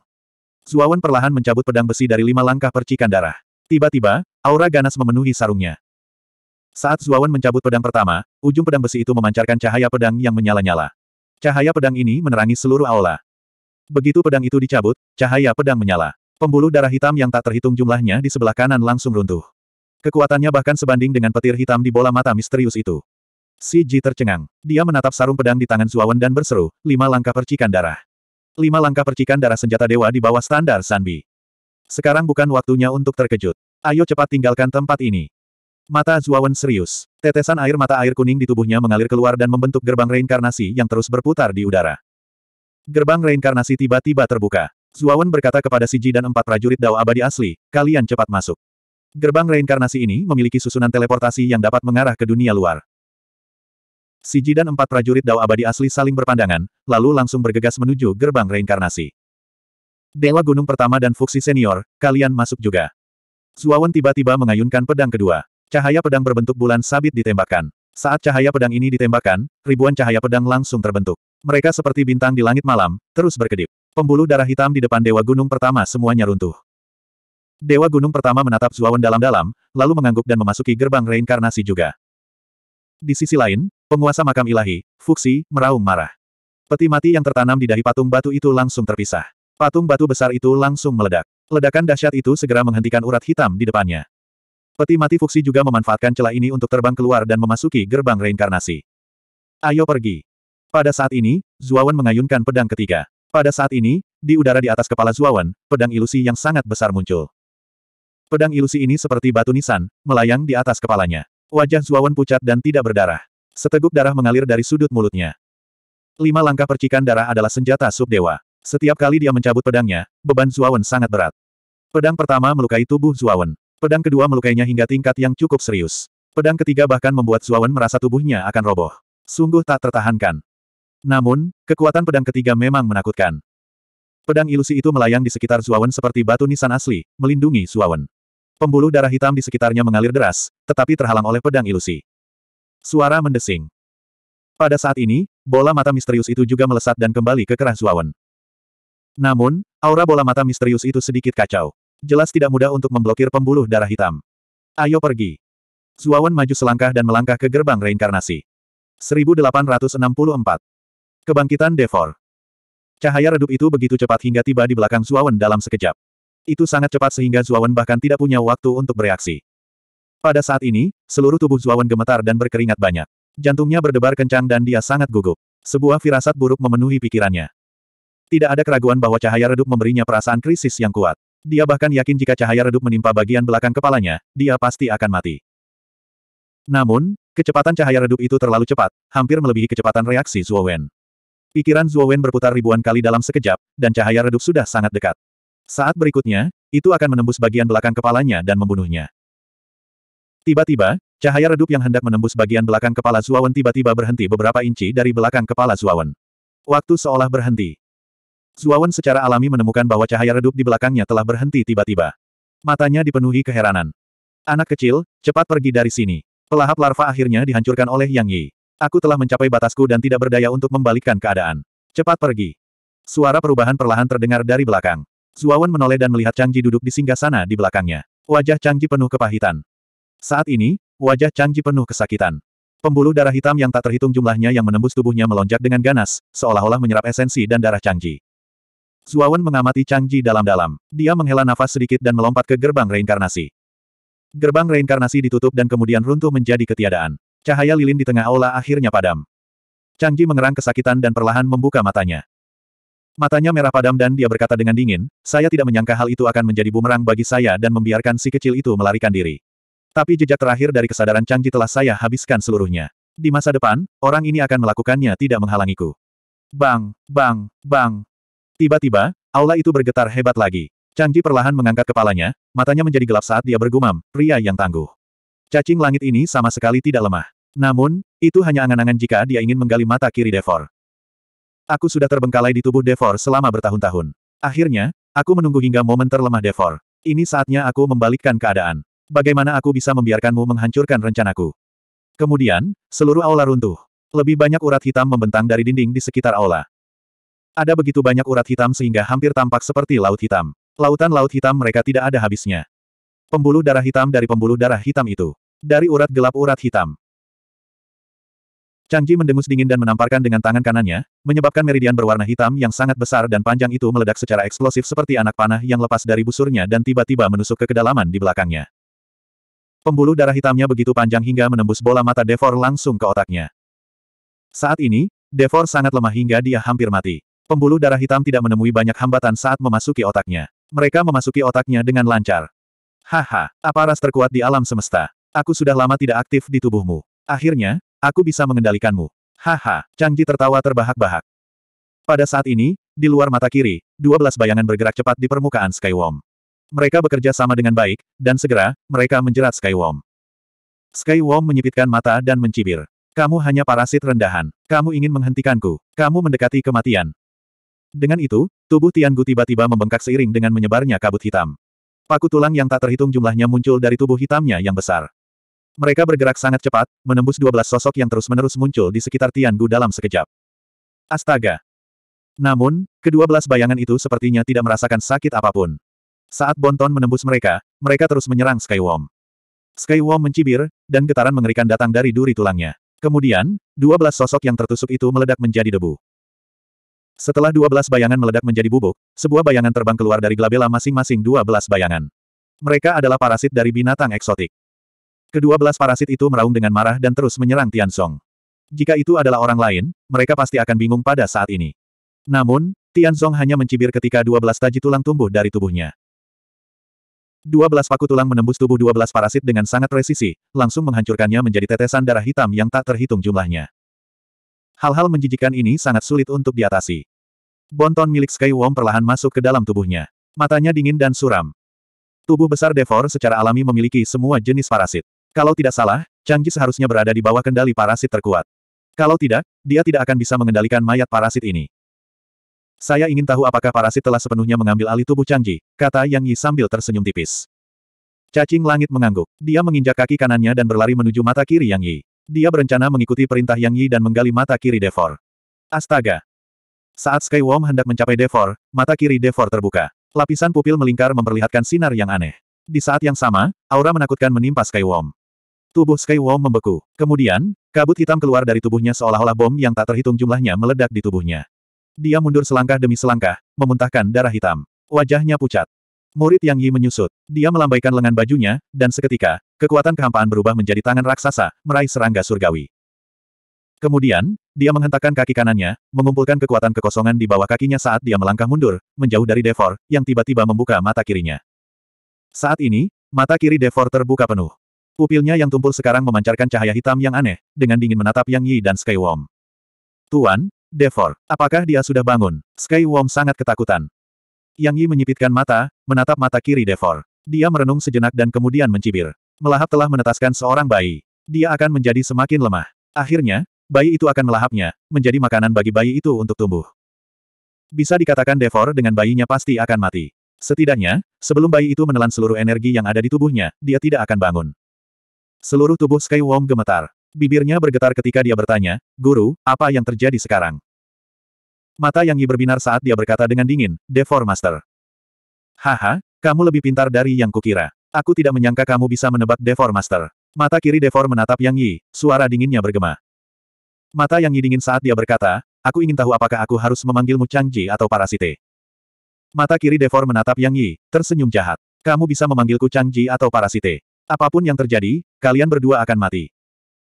Zuawan perlahan mencabut pedang besi dari lima langkah percikan darah. Tiba-tiba, aura ganas memenuhi sarungnya. Saat Zuawan mencabut pedang pertama, ujung pedang besi itu memancarkan cahaya pedang yang menyala-nyala. Cahaya pedang ini menerangi seluruh aula. Begitu pedang itu dicabut, cahaya pedang menyala. Pembuluh darah hitam yang tak terhitung jumlahnya di sebelah kanan langsung runtuh. Kekuatannya bahkan sebanding dengan petir hitam di bola mata misterius itu. Si Ji tercengang. Dia menatap sarung pedang di tangan Zuawan dan berseru, lima langkah percikan darah. Lima langkah percikan darah senjata dewa di bawah standar Sanbi. Sekarang bukan waktunya untuk terkejut. Ayo cepat tinggalkan tempat ini. Mata Zuawan serius. Tetesan air mata air kuning di tubuhnya mengalir keluar dan membentuk gerbang reinkarnasi yang terus berputar di udara. Gerbang reinkarnasi tiba-tiba terbuka. Zuawan berkata kepada Siji dan empat prajurit Dao Abadi asli, kalian cepat masuk. Gerbang reinkarnasi ini memiliki susunan teleportasi yang dapat mengarah ke dunia luar. Siji dan empat prajurit Dao Abadi asli saling berpandangan, lalu langsung bergegas menuju gerbang reinkarnasi. Dewa Gunung Pertama dan Fuksi Senior, kalian masuk juga. Zuawan tiba-tiba mengayunkan pedang kedua. Cahaya pedang berbentuk bulan sabit ditembakkan. Saat cahaya pedang ini ditembakkan, ribuan cahaya pedang langsung terbentuk. Mereka seperti bintang di langit malam, terus berkedip. Pembuluh darah hitam di depan Dewa Gunung Pertama semuanya runtuh. Dewa Gunung Pertama menatap Zuawan dalam-dalam, lalu mengangguk dan memasuki gerbang reinkarnasi juga. Di sisi lain, penguasa makam ilahi, Fuxi, meraung marah. Peti mati yang tertanam di dahi patung batu itu langsung terpisah. Patung batu besar itu langsung meledak. Ledakan dahsyat itu segera menghentikan urat hitam di depannya. Peti mati Fuxi juga memanfaatkan celah ini untuk terbang keluar dan memasuki gerbang reinkarnasi. Ayo pergi. Pada saat ini, Zuawan mengayunkan pedang ketiga. Pada saat ini, di udara di atas kepala Zuawan, pedang ilusi yang sangat besar muncul. Pedang ilusi ini seperti batu nisan, melayang di atas kepalanya. Wajah Zuawan pucat dan tidak berdarah. Seteguk darah mengalir dari sudut mulutnya. Lima langkah percikan darah adalah senjata subdewa. Setiap kali dia mencabut pedangnya, beban Zuawan sangat berat. Pedang pertama melukai tubuh Zuawan. Pedang kedua melukainya hingga tingkat yang cukup serius. Pedang ketiga bahkan membuat Zuawan merasa tubuhnya akan roboh. Sungguh tak tertahankan. Namun, kekuatan pedang ketiga memang menakutkan. Pedang ilusi itu melayang di sekitar Zuawan seperti batu nisan asli, melindungi Zuawan. Pembuluh darah hitam di sekitarnya mengalir deras, tetapi terhalang oleh pedang ilusi. Suara mendesing. Pada saat ini, bola mata misterius itu juga melesat dan kembali ke kerah Zuawan. Namun, aura bola mata misterius itu sedikit kacau. Jelas tidak mudah untuk memblokir pembuluh darah hitam. Ayo pergi. Zuawan maju selangkah dan melangkah ke gerbang reinkarnasi. 1864. Kebangkitan Devor. Cahaya redup itu begitu cepat hingga tiba di belakang Zuawan dalam sekejap. Itu sangat cepat sehingga Zuawan bahkan tidak punya waktu untuk bereaksi. Pada saat ini, seluruh tubuh Zuawan gemetar dan berkeringat banyak. Jantungnya berdebar kencang dan dia sangat gugup. Sebuah firasat buruk memenuhi pikirannya. Tidak ada keraguan bahwa cahaya redup memberinya perasaan krisis yang kuat. Dia bahkan yakin jika cahaya redup menimpa bagian belakang kepalanya, dia pasti akan mati. Namun, kecepatan cahaya redup itu terlalu cepat, hampir melebihi kecepatan reaksi Zuo Wen. Pikiran Zuo Wen berputar ribuan kali dalam sekejap, dan cahaya redup sudah sangat dekat. Saat berikutnya, itu akan menembus bagian belakang kepalanya dan membunuhnya. Tiba-tiba, cahaya redup yang hendak menembus bagian belakang kepala Zuo Wen tiba-tiba berhenti beberapa inci dari belakang kepala Zuo Wen. Waktu seolah berhenti. Zuawan secara alami menemukan bahwa cahaya redup di belakangnya telah berhenti tiba-tiba. Matanya dipenuhi keheranan. Anak kecil, cepat pergi dari sini. Pelahap larva akhirnya dihancurkan oleh Yang Yi. Aku telah mencapai batasku dan tidak berdaya untuk membalikkan keadaan. Cepat pergi. Suara perubahan perlahan terdengar dari belakang. Zuawan menoleh dan melihat Changji duduk di singgah sana di belakangnya. Wajah Changji penuh kepahitan. Saat ini, wajah Changji penuh kesakitan. Pembuluh darah hitam yang tak terhitung jumlahnya yang menembus tubuhnya melonjak dengan ganas, seolah-olah menyerap esensi dan darah Changji. Zuawan mengamati Chang dalam-dalam. Dia menghela nafas sedikit dan melompat ke gerbang reinkarnasi. Gerbang reinkarnasi ditutup dan kemudian runtuh menjadi ketiadaan. Cahaya lilin di tengah aula akhirnya padam. Chang mengerang kesakitan dan perlahan membuka matanya. Matanya merah padam dan dia berkata dengan dingin, saya tidak menyangka hal itu akan menjadi bumerang bagi saya dan membiarkan si kecil itu melarikan diri. Tapi jejak terakhir dari kesadaran Changji telah saya habiskan seluruhnya. Di masa depan, orang ini akan melakukannya tidak menghalangiku. Bang, bang, bang, Tiba-tiba, aula itu bergetar hebat lagi. Canggih perlahan mengangkat kepalanya, matanya menjadi gelap saat dia bergumam, pria yang tangguh. Cacing langit ini sama sekali tidak lemah. Namun, itu hanya angan-angan jika dia ingin menggali mata kiri Devor. Aku sudah terbengkalai di tubuh Devor selama bertahun-tahun. Akhirnya, aku menunggu hingga momen terlemah Devor. Ini saatnya aku membalikkan keadaan. Bagaimana aku bisa membiarkanmu menghancurkan rencanaku? Kemudian, seluruh aula runtuh. Lebih banyak urat hitam membentang dari dinding di sekitar aula. Ada begitu banyak urat hitam sehingga hampir tampak seperti laut hitam. Lautan laut hitam mereka tidak ada habisnya. Pembuluh darah hitam dari pembuluh darah hitam itu. Dari urat gelap urat hitam. Changji mendengus dingin dan menamparkan dengan tangan kanannya, menyebabkan meridian berwarna hitam yang sangat besar dan panjang itu meledak secara eksplosif seperti anak panah yang lepas dari busurnya dan tiba-tiba menusuk ke kedalaman di belakangnya. Pembuluh darah hitamnya begitu panjang hingga menembus bola mata Devor langsung ke otaknya. Saat ini, Devor sangat lemah hingga dia hampir mati. Pembuluh darah hitam tidak menemui banyak hambatan saat memasuki otaknya. Mereka memasuki otaknya dengan lancar. Haha, apa ras terkuat di alam semesta? Aku sudah lama tidak aktif di tubuhmu. Akhirnya, aku bisa mengendalikanmu. Haha, Changji tertawa terbahak-bahak. Pada saat ini, di luar mata kiri, 12 bayangan bergerak cepat di permukaan Skywom. Mereka bekerja sama dengan baik, dan segera, mereka menjerat Skywom. Skywom menyipitkan mata dan mencibir. Kamu hanya parasit rendahan. Kamu ingin menghentikanku. Kamu mendekati kematian. Dengan itu, tubuh Tiangu tiba-tiba membengkak seiring dengan menyebarnya kabut hitam. Paku tulang yang tak terhitung jumlahnya muncul dari tubuh hitamnya yang besar. Mereka bergerak sangat cepat, menembus dua belas sosok yang terus-menerus muncul di sekitar Tiangu dalam sekejap. Astaga! Namun, kedua belas bayangan itu sepertinya tidak merasakan sakit apapun. Saat Bonton menembus mereka, mereka terus menyerang Skywom. Skywom mencibir, dan getaran mengerikan datang dari duri tulangnya. Kemudian, dua belas sosok yang tertusuk itu meledak menjadi debu. Setelah 12 bayangan meledak menjadi bubuk, sebuah bayangan terbang keluar dari glabela masing-masing dua belas bayangan. Mereka adalah parasit dari binatang eksotik. Kedua belas parasit itu meraung dengan marah dan terus menyerang Tian Song. Jika itu adalah orang lain, mereka pasti akan bingung pada saat ini. Namun, Tian Song hanya mencibir ketika dua belas taji tulang tumbuh dari tubuhnya. Dua belas paku tulang menembus tubuh dua belas parasit dengan sangat presisi, langsung menghancurkannya menjadi tetesan darah hitam yang tak terhitung jumlahnya. Hal-hal menjijikan ini sangat sulit untuk diatasi. Bonton milik Skywom perlahan masuk ke dalam tubuhnya. Matanya dingin dan suram. Tubuh besar Devor secara alami memiliki semua jenis parasit. Kalau tidak salah, Changji seharusnya berada di bawah kendali parasit terkuat. Kalau tidak, dia tidak akan bisa mengendalikan mayat parasit ini. Saya ingin tahu apakah parasit telah sepenuhnya mengambil alih tubuh Changji, kata Yang Yi sambil tersenyum tipis. Cacing langit mengangguk. Dia menginjak kaki kanannya dan berlari menuju mata kiri Yang Yi. Dia berencana mengikuti perintah Yang Yi dan menggali mata kiri Devor. Astaga! Saat Sky Worm hendak mencapai Devor, mata kiri Devor terbuka. Lapisan pupil melingkar memperlihatkan sinar yang aneh. Di saat yang sama, aura menakutkan menimpa Sky Worm. Tubuh Sky Worm membeku. Kemudian, kabut hitam keluar dari tubuhnya seolah-olah bom yang tak terhitung jumlahnya meledak di tubuhnya. Dia mundur selangkah demi selangkah, memuntahkan darah hitam. Wajahnya pucat. Murid Yang Yi menyusut. Dia melambaikan lengan bajunya, dan seketika, kekuatan kehampaan berubah menjadi tangan raksasa, meraih serangga surgawi. Kemudian, dia menghentakkan kaki kanannya, mengumpulkan kekuatan kekosongan di bawah kakinya saat dia melangkah mundur, menjauh dari Devor, yang tiba-tiba membuka mata kirinya. Saat ini, mata kiri Devor terbuka penuh. Pupilnya yang tumpul sekarang memancarkan cahaya hitam yang aneh, dengan dingin menatap Yang Yi dan Skywom. Tuan, Devor, apakah dia sudah bangun? Skywom sangat ketakutan. Yang Yi menyipitkan mata, menatap mata kiri Devor. Dia merenung sejenak dan kemudian mencibir. Melahap telah menetaskan seorang bayi. Dia akan menjadi semakin lemah. Akhirnya, bayi itu akan melahapnya, menjadi makanan bagi bayi itu untuk tumbuh. Bisa dikatakan Devor dengan bayinya pasti akan mati. Setidaknya, sebelum bayi itu menelan seluruh energi yang ada di tubuhnya, dia tidak akan bangun. Seluruh tubuh Skywom gemetar. Bibirnya bergetar ketika dia bertanya, Guru, apa yang terjadi sekarang? Mata Yang Yi berbinar saat dia berkata dengan dingin, Devor Master. Haha, kamu lebih pintar dari yang kukira. Aku tidak menyangka kamu bisa menebak Devor Master. Mata kiri Devor menatap Yang Yi, suara dinginnya bergema. Mata Yang Yi dingin saat dia berkata, aku ingin tahu apakah aku harus memanggilmu Changji atau Parasite. Mata kiri Devor menatap Yang Yi, tersenyum jahat. Kamu bisa memanggilku Changji atau Parasite. Apapun yang terjadi, kalian berdua akan mati.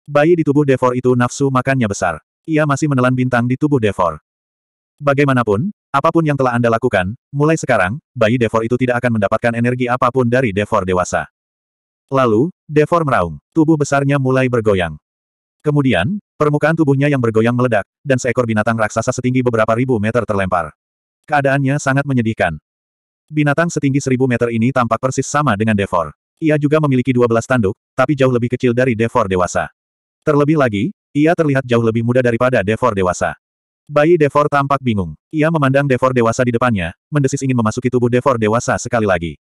Bayi di tubuh Devor itu nafsu makannya besar. Ia masih menelan bintang di tubuh Devor. Bagaimanapun, apapun yang telah Anda lakukan, mulai sekarang, bayi Devor itu tidak akan mendapatkan energi apapun dari Devor dewasa. Lalu, Devor meraung. Tubuh besarnya mulai bergoyang. Kemudian, permukaan tubuhnya yang bergoyang meledak, dan seekor binatang raksasa setinggi beberapa ribu meter terlempar. Keadaannya sangat menyedihkan. Binatang setinggi seribu meter ini tampak persis sama dengan Devor. Ia juga memiliki dua belas tanduk, tapi jauh lebih kecil dari Devor dewasa. Terlebih lagi, ia terlihat jauh lebih muda daripada Devor dewasa. Bayi Devor tampak bingung. Ia memandang Devor dewasa di depannya, mendesis ingin memasuki tubuh Devor dewasa sekali lagi.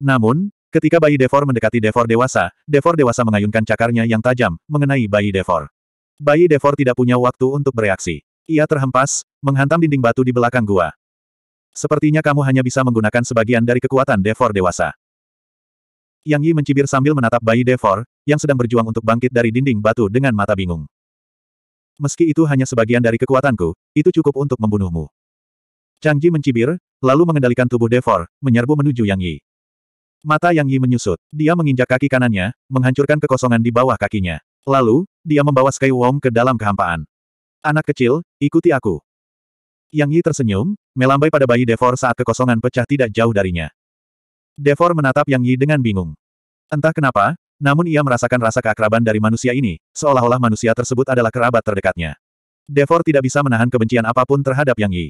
Namun, ketika bayi Devor mendekati Devor dewasa, Devor dewasa mengayunkan cakarnya yang tajam, mengenai bayi Devor. Bayi Devor tidak punya waktu untuk bereaksi. Ia terhempas, menghantam dinding batu di belakang gua. Sepertinya kamu hanya bisa menggunakan sebagian dari kekuatan Devor dewasa. Yang Yi mencibir sambil menatap bayi Devor, yang sedang berjuang untuk bangkit dari dinding batu dengan mata bingung. Meski itu hanya sebagian dari kekuatanku, itu cukup untuk membunuhmu. Chang Ji mencibir, lalu mengendalikan tubuh Devor, menyerbu menuju Yang Yi. Mata Yang Yi menyusut. Dia menginjak kaki kanannya, menghancurkan kekosongan di bawah kakinya. Lalu, dia membawa Sky Wong ke dalam kehampaan. Anak kecil, ikuti aku. Yang Yi tersenyum, melambai pada bayi Devor saat kekosongan pecah tidak jauh darinya. Devor menatap Yang Yi dengan bingung. Entah kenapa, namun ia merasakan rasa keakraban dari manusia ini, seolah-olah manusia tersebut adalah kerabat terdekatnya. Devor tidak bisa menahan kebencian apapun terhadap Yang Yi.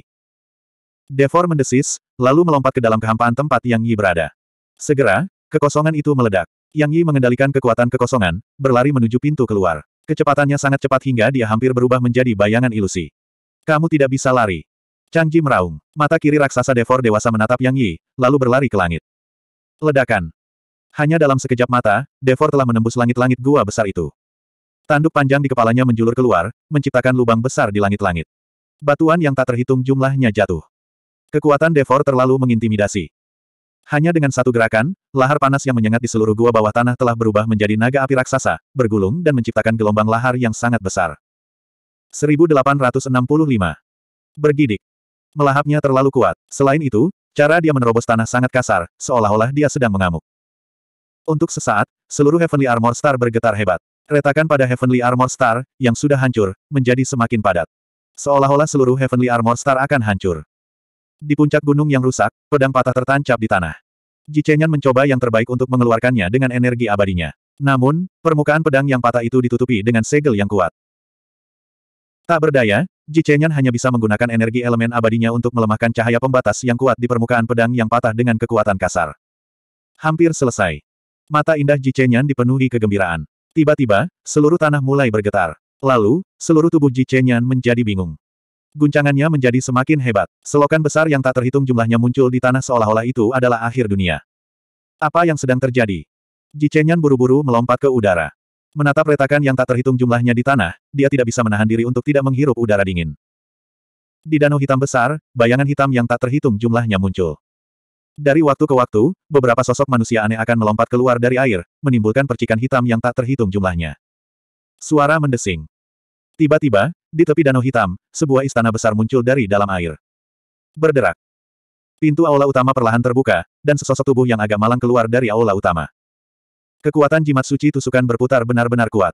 Devor mendesis, lalu melompat ke dalam kehampaan tempat Yang Yi berada. Segera, kekosongan itu meledak. Yang Yi mengendalikan kekuatan kekosongan, berlari menuju pintu keluar. Kecepatannya sangat cepat hingga dia hampir berubah menjadi bayangan ilusi. Kamu tidak bisa lari. Ji meraung. Mata kiri raksasa Devor dewasa menatap Yang Yi, lalu berlari ke langit. Ledakan. Hanya dalam sekejap mata, Devor telah menembus langit-langit gua besar itu. Tanduk panjang di kepalanya menjulur keluar, menciptakan lubang besar di langit-langit. Batuan yang tak terhitung jumlahnya jatuh. Kekuatan Devor terlalu mengintimidasi. Hanya dengan satu gerakan, lahar panas yang menyengat di seluruh gua bawah tanah telah berubah menjadi naga api raksasa, bergulung dan menciptakan gelombang lahar yang sangat besar. 1865. Bergidik. Melahapnya terlalu kuat. Selain itu, cara dia menerobos tanah sangat kasar, seolah-olah dia sedang mengamuk. Untuk sesaat, seluruh Heavenly Armor Star bergetar hebat. Retakan pada Heavenly Armor Star, yang sudah hancur, menjadi semakin padat. Seolah-olah seluruh Heavenly Armor Star akan hancur. Di puncak gunung yang rusak, pedang patah tertancap di tanah. Chenyan mencoba yang terbaik untuk mengeluarkannya dengan energi abadinya. Namun, permukaan pedang yang patah itu ditutupi dengan segel yang kuat. Tak berdaya, Chenyan hanya bisa menggunakan energi elemen abadinya untuk melemahkan cahaya pembatas yang kuat di permukaan pedang yang patah dengan kekuatan kasar. Hampir selesai. Mata indah Ji Jicenyan dipenuhi kegembiraan. Tiba-tiba, seluruh tanah mulai bergetar. Lalu, seluruh tubuh Ji Jicenyan menjadi bingung. Guncangannya menjadi semakin hebat. Selokan besar yang tak terhitung jumlahnya muncul di tanah seolah-olah itu adalah akhir dunia. Apa yang sedang terjadi? Ji Jicenyan buru-buru melompat ke udara. Menatap retakan yang tak terhitung jumlahnya di tanah, dia tidak bisa menahan diri untuk tidak menghirup udara dingin. Di danau hitam besar, bayangan hitam yang tak terhitung jumlahnya muncul. Dari waktu ke waktu, beberapa sosok manusia aneh akan melompat keluar dari air, menimbulkan percikan hitam yang tak terhitung jumlahnya. Suara mendesing. Tiba-tiba, di tepi danau hitam, sebuah istana besar muncul dari dalam air. Berderak. Pintu aula utama perlahan terbuka, dan sesosok tubuh yang agak malang keluar dari aula utama. Kekuatan jimat suci tusukan berputar benar-benar kuat.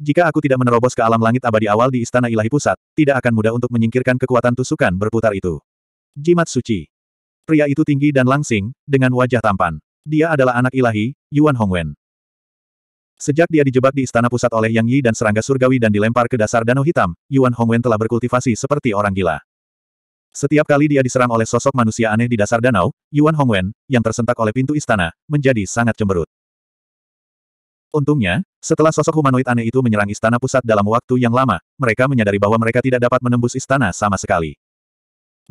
Jika aku tidak menerobos ke alam langit abadi awal di Istana Ilahi Pusat, tidak akan mudah untuk menyingkirkan kekuatan tusukan berputar itu. Jimat suci. Pria itu tinggi dan langsing, dengan wajah tampan. Dia adalah anak ilahi, Yuan Hongwen. Sejak dia dijebak di istana pusat oleh Yang Yi dan serangga surgawi dan dilempar ke dasar danau hitam, Yuan Hongwen telah berkultivasi seperti orang gila. Setiap kali dia diserang oleh sosok manusia aneh di dasar danau, Yuan Hongwen, yang tersentak oleh pintu istana, menjadi sangat cemberut. Untungnya, setelah sosok humanoid aneh itu menyerang istana pusat dalam waktu yang lama, mereka menyadari bahwa mereka tidak dapat menembus istana sama sekali.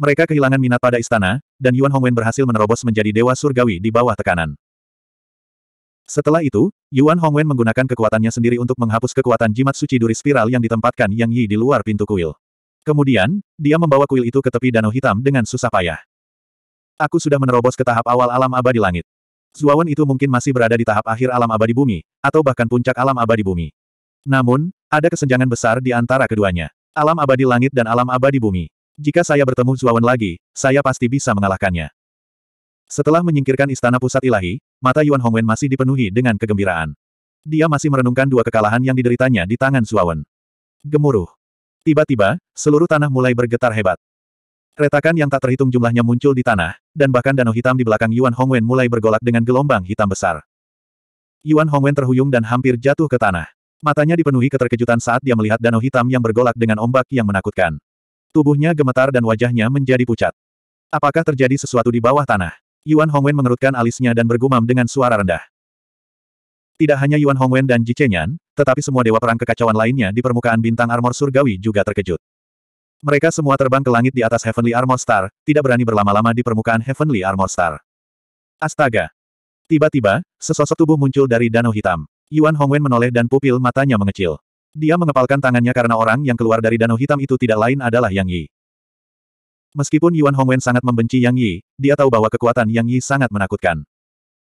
Mereka kehilangan minat pada istana, dan Yuan Hongwen berhasil menerobos menjadi dewa surgawi di bawah tekanan. Setelah itu, Yuan Hongwen menggunakan kekuatannya sendiri untuk menghapus kekuatan jimat suci duri spiral yang ditempatkan Yang Yi di luar pintu kuil. Kemudian, dia membawa kuil itu ke tepi danau hitam dengan susah payah. Aku sudah menerobos ke tahap awal alam abadi langit. Zuawan itu mungkin masih berada di tahap akhir alam abadi bumi, atau bahkan puncak alam abadi bumi. Namun, ada kesenjangan besar di antara keduanya. Alam abadi langit dan alam abadi bumi. Jika saya bertemu Zuawan lagi, saya pasti bisa mengalahkannya. Setelah menyingkirkan istana pusat ilahi, mata Yuan Hongwen masih dipenuhi dengan kegembiraan. Dia masih merenungkan dua kekalahan yang dideritanya di tangan Zuawan. Gemuruh. Tiba-tiba, seluruh tanah mulai bergetar hebat. Retakan yang tak terhitung jumlahnya muncul di tanah, dan bahkan danau hitam di belakang Yuan Hongwen mulai bergolak dengan gelombang hitam besar. Yuan Hongwen terhuyung dan hampir jatuh ke tanah. Matanya dipenuhi keterkejutan saat dia melihat danau hitam yang bergolak dengan ombak yang menakutkan. Tubuhnya gemetar dan wajahnya menjadi pucat. Apakah terjadi sesuatu di bawah tanah? Yuan Hongwen mengerutkan alisnya dan bergumam dengan suara rendah. Tidak hanya Yuan Hongwen dan Ji Chenyan, tetapi semua dewa perang kekacauan lainnya di permukaan bintang armor surgawi juga terkejut. Mereka semua terbang ke langit di atas Heavenly Armor Star, tidak berani berlama-lama di permukaan Heavenly Armor Star. Astaga! Tiba-tiba, sesosok tubuh muncul dari danau hitam. Yuan Hongwen menoleh dan pupil matanya mengecil. Dia mengepalkan tangannya karena orang yang keluar dari danau hitam itu tidak lain adalah Yang Yi. Meskipun Yuan Hongwen sangat membenci Yang Yi, dia tahu bahwa kekuatan Yang Yi sangat menakutkan.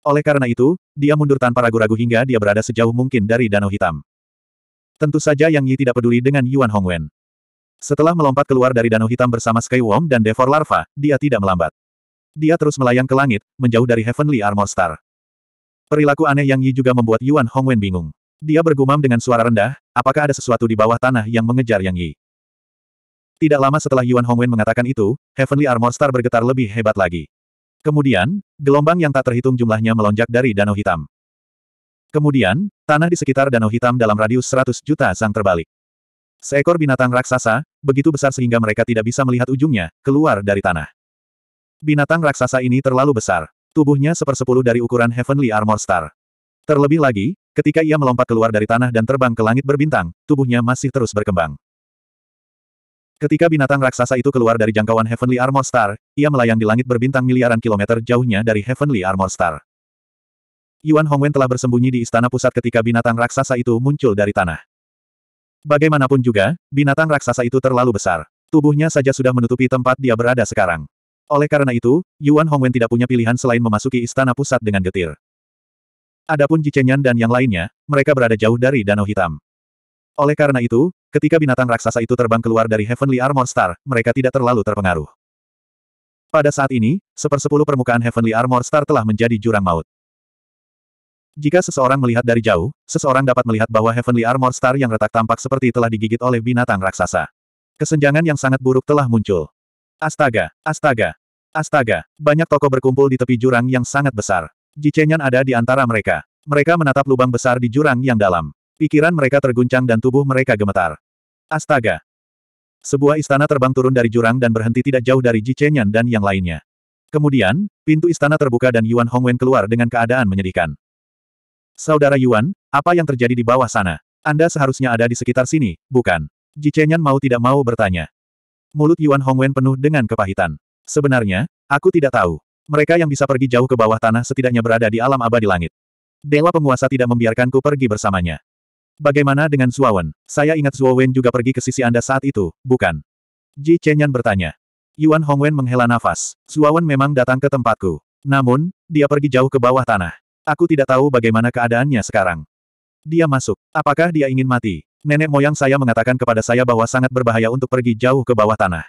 Oleh karena itu, dia mundur tanpa ragu-ragu hingga dia berada sejauh mungkin dari danau hitam. Tentu saja Yang Yi tidak peduli dengan Yuan Hongwen. Setelah melompat keluar dari danau hitam bersama Skywom dan Devor Larva, dia tidak melambat. Dia terus melayang ke langit, menjauh dari Heavenly Armor Star. Perilaku aneh Yang Yi juga membuat Yuan Hongwen bingung. Dia bergumam dengan suara rendah, apakah ada sesuatu di bawah tanah yang mengejar Yang Yi? Tidak lama setelah Yuan Hongwen mengatakan itu, Heavenly Armor Star bergetar lebih hebat lagi. Kemudian, gelombang yang tak terhitung jumlahnya melonjak dari Danau Hitam. Kemudian, tanah di sekitar Danau Hitam dalam radius 100 juta sang terbalik. Seekor binatang raksasa, begitu besar sehingga mereka tidak bisa melihat ujungnya, keluar dari tanah. Binatang raksasa ini terlalu besar. Tubuhnya sepersepuluh dari ukuran Heavenly Armor Star. Terlebih lagi, ketika ia melompat keluar dari tanah dan terbang ke langit berbintang, tubuhnya masih terus berkembang. Ketika binatang raksasa itu keluar dari jangkauan Heavenly Armor Star, ia melayang di langit berbintang miliaran kilometer jauhnya dari Heavenly Armor Star. Yuan Hongwen telah bersembunyi di istana pusat ketika binatang raksasa itu muncul dari tanah. Bagaimanapun juga, binatang raksasa itu terlalu besar. Tubuhnya saja sudah menutupi tempat dia berada sekarang. Oleh karena itu, Yuan Hongwen tidak punya pilihan selain memasuki istana pusat dengan getir. Adapun Jicenyan dan yang lainnya, mereka berada jauh dari Danau Hitam. Oleh karena itu, ketika binatang raksasa itu terbang keluar dari Heavenly Armor Star, mereka tidak terlalu terpengaruh. Pada saat ini, sepersepuluh permukaan Heavenly Armor Star telah menjadi jurang maut. Jika seseorang melihat dari jauh, seseorang dapat melihat bahwa Heavenly Armor Star yang retak tampak seperti telah digigit oleh binatang raksasa. Kesenjangan yang sangat buruk telah muncul. Astaga, astaga, astaga, banyak toko berkumpul di tepi jurang yang sangat besar. Jicenyan ada di antara mereka. Mereka menatap lubang besar di jurang yang dalam. Pikiran mereka terguncang dan tubuh mereka gemetar. Astaga! Sebuah istana terbang turun dari jurang dan berhenti tidak jauh dari Jicenyan dan yang lainnya. Kemudian, pintu istana terbuka dan Yuan Hongwen keluar dengan keadaan menyedihkan. Saudara Yuan, apa yang terjadi di bawah sana? Anda seharusnya ada di sekitar sini, bukan? Jicenyan mau tidak mau bertanya. Mulut Yuan Hongwen penuh dengan kepahitan. Sebenarnya, aku tidak tahu. Mereka yang bisa pergi jauh ke bawah tanah setidaknya berada di alam abadi langit. Dewa penguasa tidak membiarkanku pergi bersamanya. Bagaimana dengan Zuowen? Saya ingat Zuowen juga pergi ke sisi Anda saat itu, bukan? Ji Chenyan bertanya. Yuan Hongwen menghela nafas. Zuowen memang datang ke tempatku. Namun, dia pergi jauh ke bawah tanah. Aku tidak tahu bagaimana keadaannya sekarang. Dia masuk. Apakah dia ingin mati? Nenek moyang saya mengatakan kepada saya bahwa sangat berbahaya untuk pergi jauh ke bawah tanah.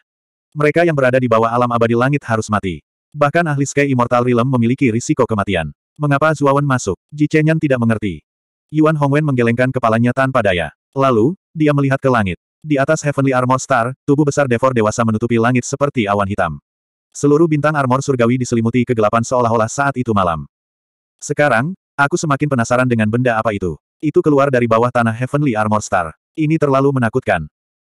Mereka yang berada di bawah alam abadi langit harus mati. Bahkan ahli Sky Immortal Realm memiliki risiko kematian. Mengapa Zuawan masuk? Ji Chenyan tidak mengerti. Yuan Hongwen menggelengkan kepalanya tanpa daya. Lalu, dia melihat ke langit. Di atas Heavenly Armor Star, tubuh besar Devor dewasa menutupi langit seperti awan hitam. Seluruh bintang armor surgawi diselimuti kegelapan seolah-olah saat itu malam. Sekarang, aku semakin penasaran dengan benda apa itu. Itu keluar dari bawah tanah Heavenly Armor Star. Ini terlalu menakutkan.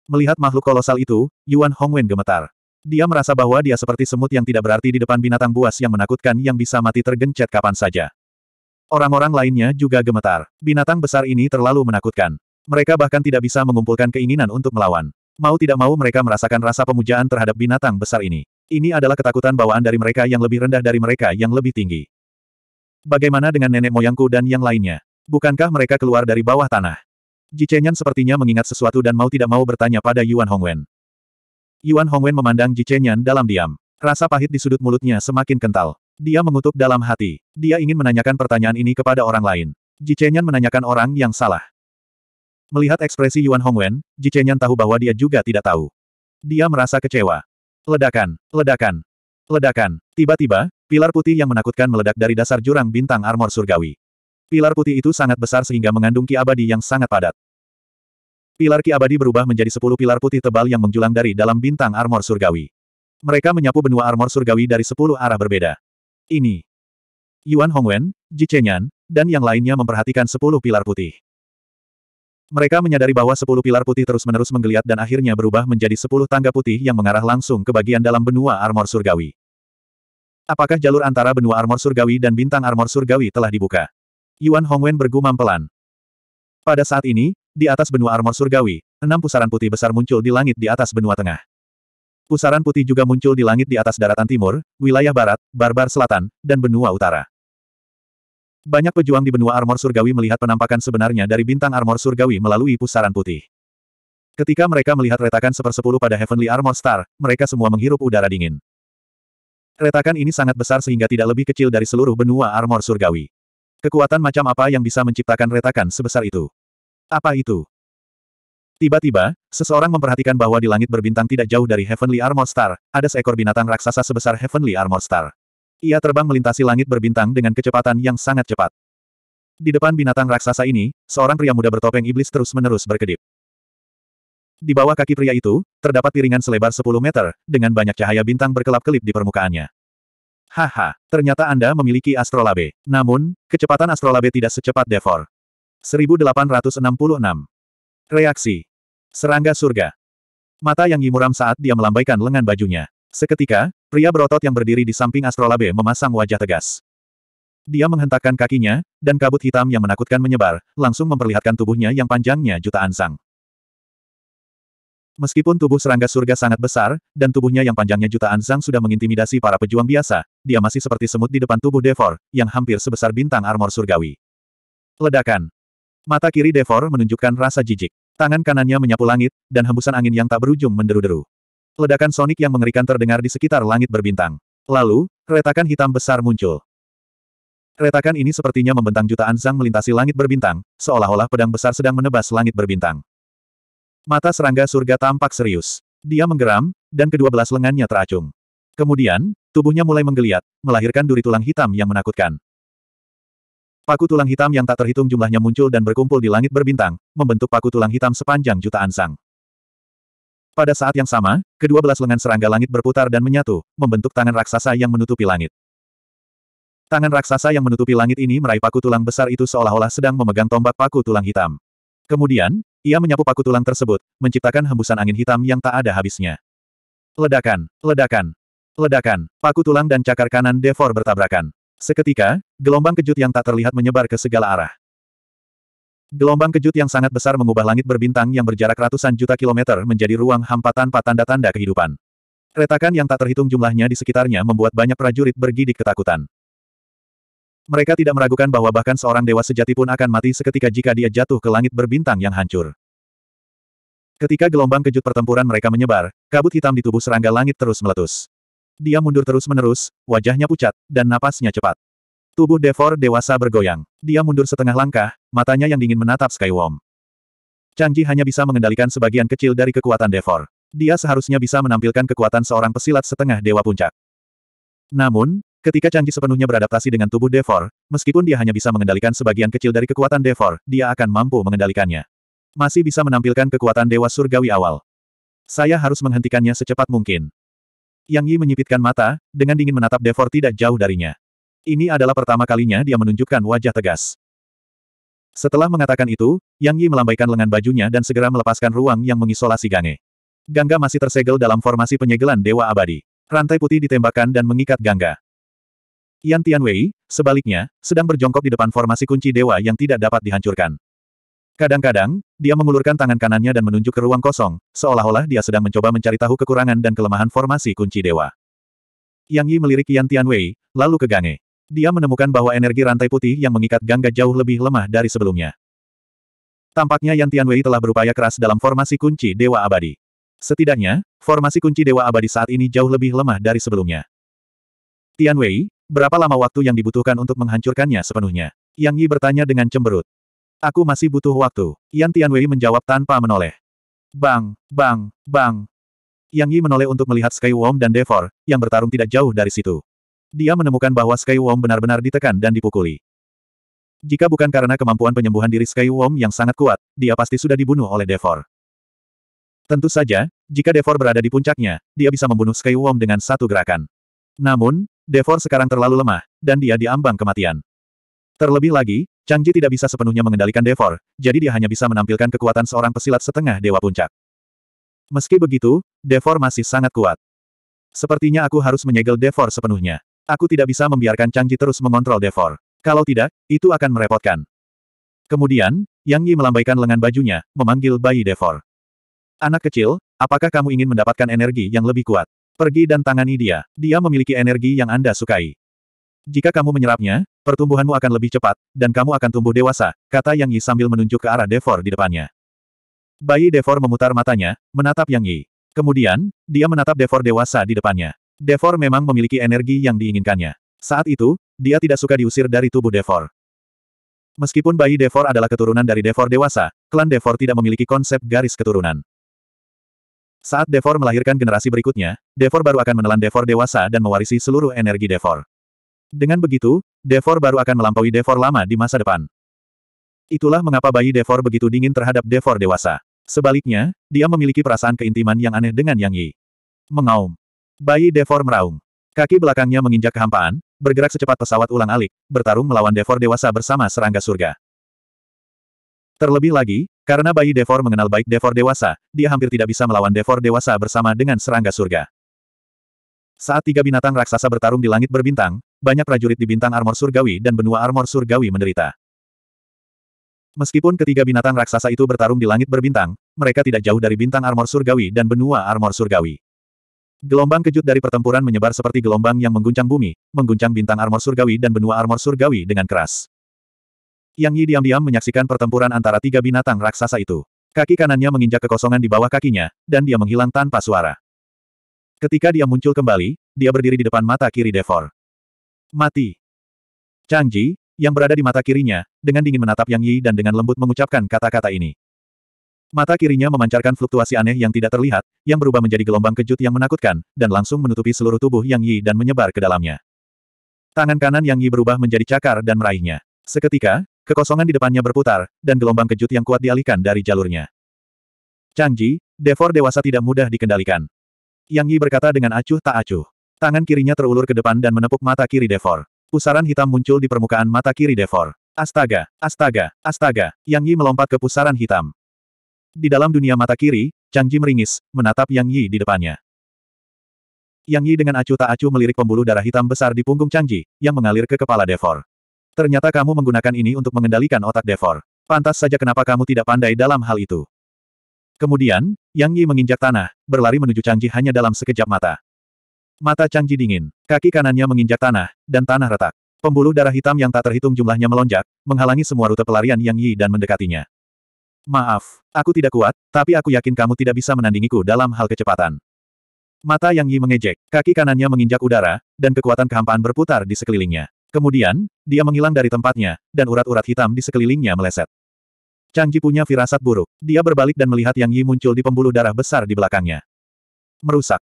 Melihat makhluk kolosal itu, Yuan Hongwen gemetar. Dia merasa bahwa dia seperti semut yang tidak berarti di depan binatang buas yang menakutkan yang bisa mati tergencet kapan saja. Orang-orang lainnya juga gemetar. Binatang besar ini terlalu menakutkan. Mereka bahkan tidak bisa mengumpulkan keinginan untuk melawan. Mau tidak mau mereka merasakan rasa pemujaan terhadap binatang besar ini. Ini adalah ketakutan bawaan dari mereka yang lebih rendah dari mereka yang lebih tinggi. Bagaimana dengan nenek moyangku dan yang lainnya? Bukankah mereka keluar dari bawah tanah? Jicenyan sepertinya mengingat sesuatu dan mau tidak mau bertanya pada Yuan Hongwen. Yuan Hongwen memandang Ji Chenyan dalam diam. Rasa pahit di sudut mulutnya semakin kental. Dia mengutuk dalam hati. Dia ingin menanyakan pertanyaan ini kepada orang lain. Ji Chenyan menanyakan orang yang salah. Melihat ekspresi Yuan Hongwen, Ji Chenyan tahu bahwa dia juga tidak tahu. Dia merasa kecewa. Ledakan, ledakan, ledakan. Tiba-tiba, pilar putih yang menakutkan meledak dari dasar jurang bintang armor surgawi. Pilar putih itu sangat besar sehingga mengandung ki abadi yang sangat padat. Pilar ki abadi berubah menjadi sepuluh pilar putih tebal yang menjulang dari dalam bintang armor surgawi. Mereka menyapu benua armor surgawi dari sepuluh arah berbeda. Ini. Yuan Hongwen, Ji Chenyan, dan yang lainnya memperhatikan sepuluh pilar putih. Mereka menyadari bahwa sepuluh pilar putih terus-menerus menggeliat dan akhirnya berubah menjadi sepuluh tangga putih yang mengarah langsung ke bagian dalam benua armor surgawi. Apakah jalur antara benua armor surgawi dan bintang armor surgawi telah dibuka? Yuan Hongwen bergumam pelan. Pada saat ini, di atas benua armor surgawi, enam pusaran putih besar muncul di langit di atas benua tengah. Pusaran putih juga muncul di langit di atas daratan timur, wilayah barat, barbar selatan, dan benua utara. Banyak pejuang di benua armor surgawi melihat penampakan sebenarnya dari bintang armor surgawi melalui pusaran putih. Ketika mereka melihat retakan sepersepuluh pada Heavenly Armor Star, mereka semua menghirup udara dingin. Retakan ini sangat besar sehingga tidak lebih kecil dari seluruh benua armor surgawi. Kekuatan macam apa yang bisa menciptakan retakan sebesar itu? Apa itu? Tiba-tiba, seseorang memperhatikan bahwa di langit berbintang tidak jauh dari Heavenly Armor Star, ada seekor binatang raksasa sebesar Heavenly Armor Star. Ia terbang melintasi langit berbintang dengan kecepatan yang sangat cepat. Di depan binatang raksasa ini, seorang pria muda bertopeng iblis terus-menerus berkedip. Di bawah kaki pria itu, terdapat piringan selebar 10 meter, dengan banyak cahaya bintang berkelap-kelip di permukaannya. Haha, ternyata Anda memiliki astrolabe. Namun, kecepatan astrolabe tidak secepat Devor. 1866. Reaksi. Serangga surga. Mata yang imuram saat dia melambaikan lengan bajunya. Seketika, pria berotot yang berdiri di samping Astrolabe memasang wajah tegas. Dia menghentakkan kakinya, dan kabut hitam yang menakutkan menyebar, langsung memperlihatkan tubuhnya yang panjangnya jutaan sang. Meskipun tubuh serangga surga sangat besar, dan tubuhnya yang panjangnya jutaan sang sudah mengintimidasi para pejuang biasa, dia masih seperti semut di depan tubuh Devor, yang hampir sebesar bintang armor surgawi. Ledakan. Mata kiri Devor menunjukkan rasa jijik. Tangan kanannya menyapu langit, dan hembusan angin yang tak berujung menderu-deru. Ledakan sonik yang mengerikan terdengar di sekitar langit berbintang. Lalu, retakan hitam besar muncul. Retakan ini sepertinya membentang jutaan zang melintasi langit berbintang, seolah-olah pedang besar sedang menebas langit berbintang. Mata serangga surga tampak serius. Dia menggeram, dan kedua belas lengannya teracung. Kemudian, tubuhnya mulai menggeliat, melahirkan duri tulang hitam yang menakutkan. Paku tulang hitam yang tak terhitung jumlahnya muncul dan berkumpul di langit berbintang, membentuk paku tulang hitam sepanjang jutaan sang. Pada saat yang sama, kedua belas lengan serangga langit berputar dan menyatu, membentuk tangan raksasa yang menutupi langit. Tangan raksasa yang menutupi langit ini meraih paku tulang besar itu seolah-olah sedang memegang tombak paku tulang hitam. Kemudian, ia menyapu paku tulang tersebut, menciptakan hembusan angin hitam yang tak ada habisnya. Ledakan, ledakan, ledakan, paku tulang dan cakar kanan Devor bertabrakan. Seketika, gelombang kejut yang tak terlihat menyebar ke segala arah. Gelombang kejut yang sangat besar mengubah langit berbintang yang berjarak ratusan juta kilometer menjadi ruang hampa tanpa tanda-tanda kehidupan. Retakan yang tak terhitung jumlahnya di sekitarnya membuat banyak prajurit bergidik ketakutan. Mereka tidak meragukan bahwa bahkan seorang dewa sejati pun akan mati seketika jika dia jatuh ke langit berbintang yang hancur. Ketika gelombang kejut pertempuran mereka menyebar, kabut hitam di tubuh serangga langit terus meletus. Dia mundur terus-menerus, wajahnya pucat, dan napasnya cepat. Tubuh Devor dewasa bergoyang. Dia mundur setengah langkah, matanya yang dingin menatap Skywom. Changji hanya bisa mengendalikan sebagian kecil dari kekuatan Devor. Dia seharusnya bisa menampilkan kekuatan seorang pesilat setengah dewa puncak. Namun, ketika Changji sepenuhnya beradaptasi dengan tubuh Devor, meskipun dia hanya bisa mengendalikan sebagian kecil dari kekuatan Devor, dia akan mampu mengendalikannya. Masih bisa menampilkan kekuatan dewa surgawi awal. Saya harus menghentikannya secepat mungkin. Yang Yi menyipitkan mata, dengan dingin menatap Devor tidak jauh darinya. Ini adalah pertama kalinya dia menunjukkan wajah tegas. Setelah mengatakan itu, Yang Yi melambaikan lengan bajunya dan segera melepaskan ruang yang mengisolasi Gange. Gangga masih tersegel dalam formasi penyegelan Dewa Abadi. Rantai putih ditembakkan dan mengikat Gangga. Yan Tianwei, sebaliknya, sedang berjongkok di depan formasi kunci dewa yang tidak dapat dihancurkan. Kadang-kadang, dia mengulurkan tangan kanannya dan menunjuk ke ruang kosong, seolah-olah dia sedang mencoba mencari tahu kekurangan dan kelemahan formasi kunci dewa. Yang Yi melirik Yan Tianwei, lalu ke Gange. Dia menemukan bahwa energi rantai putih yang mengikat Gangga jauh lebih lemah dari sebelumnya. Tampaknya Yan Tianwei telah berupaya keras dalam formasi kunci dewa abadi. Setidaknya, formasi kunci dewa abadi saat ini jauh lebih lemah dari sebelumnya. Tianwei, berapa lama waktu yang dibutuhkan untuk menghancurkannya sepenuhnya? Yang Yi bertanya dengan cemberut. Aku masih butuh waktu. Yan Tianwei menjawab tanpa menoleh. Bang, bang, bang. Yang Yi menoleh untuk melihat Skywom dan Devor, yang bertarung tidak jauh dari situ. Dia menemukan bahwa Skywom benar-benar ditekan dan dipukuli. Jika bukan karena kemampuan penyembuhan diri Skywom yang sangat kuat, dia pasti sudah dibunuh oleh Devor. Tentu saja, jika Devor berada di puncaknya, dia bisa membunuh Skywom dengan satu gerakan. Namun, Devor sekarang terlalu lemah, dan dia diambang kematian. Terlebih lagi, Changji tidak bisa sepenuhnya mengendalikan Devor, jadi dia hanya bisa menampilkan kekuatan seorang pesilat setengah dewa puncak. Meski begitu, Devor masih sangat kuat. Sepertinya aku harus menyegel Devor sepenuhnya. Aku tidak bisa membiarkan Changji terus mengontrol Devor. Kalau tidak, itu akan merepotkan. Kemudian, Yang Yi melambaikan lengan bajunya, memanggil bayi Devor. Anak kecil, apakah kamu ingin mendapatkan energi yang lebih kuat? Pergi dan tangani dia. Dia memiliki energi yang Anda sukai. Jika kamu menyerapnya, pertumbuhanmu akan lebih cepat, dan kamu akan tumbuh dewasa, kata Yang Yi sambil menunjuk ke arah Devor di depannya. Bayi Devor memutar matanya, menatap Yang Yi. Kemudian, dia menatap Devor dewasa di depannya. Devor memang memiliki energi yang diinginkannya. Saat itu, dia tidak suka diusir dari tubuh Devor. Meskipun bayi Devor adalah keturunan dari Devor dewasa, klan Devor tidak memiliki konsep garis keturunan. Saat Devor melahirkan generasi berikutnya, Devor baru akan menelan Devor dewasa dan mewarisi seluruh energi Devor. Dengan begitu, Devor baru akan melampaui Devor lama di masa depan. Itulah mengapa bayi Devor begitu dingin terhadap Devor dewasa. Sebaliknya, dia memiliki perasaan keintiman yang aneh dengan Yang Yi. Mengaum. Bayi Devor meraung. Kaki belakangnya menginjak kehampaan, bergerak secepat pesawat ulang alik, bertarung melawan Devor dewasa bersama serangga surga. Terlebih lagi, karena bayi Devor mengenal baik Devor dewasa, dia hampir tidak bisa melawan Devor dewasa bersama dengan serangga surga. Saat tiga binatang raksasa bertarung di langit berbintang, banyak prajurit di bintang armor surgawi dan benua armor surgawi menderita. Meskipun ketiga binatang raksasa itu bertarung di langit berbintang, mereka tidak jauh dari bintang armor surgawi dan benua armor surgawi. Gelombang kejut dari pertempuran menyebar seperti gelombang yang mengguncang bumi, mengguncang bintang armor surgawi dan benua armor surgawi dengan keras. Yang Yi diam-diam menyaksikan pertempuran antara tiga binatang raksasa itu. Kaki kanannya menginjak kekosongan di bawah kakinya, dan dia menghilang tanpa suara. Ketika dia muncul kembali, dia berdiri di depan mata kiri Devor. Mati. Chang Ji, yang berada di mata kirinya, dengan dingin menatap Yang Yi dan dengan lembut mengucapkan kata-kata ini. Mata kirinya memancarkan fluktuasi aneh yang tidak terlihat, yang berubah menjadi gelombang kejut yang menakutkan, dan langsung menutupi seluruh tubuh Yang Yi dan menyebar ke dalamnya. Tangan kanan Yang Yi berubah menjadi cakar dan meraihnya. Seketika, kekosongan di depannya berputar, dan gelombang kejut yang kuat dialihkan dari jalurnya. Chang Ji, Devor dewasa tidak mudah dikendalikan. Yang Yi berkata dengan acuh tak acuh. Tangan kirinya terulur ke depan dan menepuk mata kiri Devor. Pusaran hitam muncul di permukaan mata kiri Devor. Astaga, astaga, astaga, Yang Yi melompat ke pusaran hitam. Di dalam dunia mata kiri, Chang Ji meringis, menatap Yang Yi di depannya. Yang Yi dengan acuh tak acuh melirik pembuluh darah hitam besar di punggung Chang Ji, yang mengalir ke kepala Devor. Ternyata kamu menggunakan ini untuk mengendalikan otak Devor. Pantas saja kenapa kamu tidak pandai dalam hal itu. Kemudian, Yang Yi menginjak tanah, berlari menuju Chang Ji hanya dalam sekejap mata. Mata Changji dingin. Kaki kanannya menginjak tanah, dan tanah retak. Pembuluh darah hitam yang tak terhitung jumlahnya melonjak, menghalangi semua rute pelarian Yang Yi dan mendekatinya. Maaf, aku tidak kuat, tapi aku yakin kamu tidak bisa menandingiku dalam hal kecepatan. Mata Yang Yi mengejek, kaki kanannya menginjak udara, dan kekuatan kehampaan berputar di sekelilingnya. Kemudian, dia menghilang dari tempatnya, dan urat-urat hitam di sekelilingnya meleset. Changji punya firasat buruk. Dia berbalik dan melihat Yang Yi muncul di pembuluh darah besar di belakangnya. Merusak.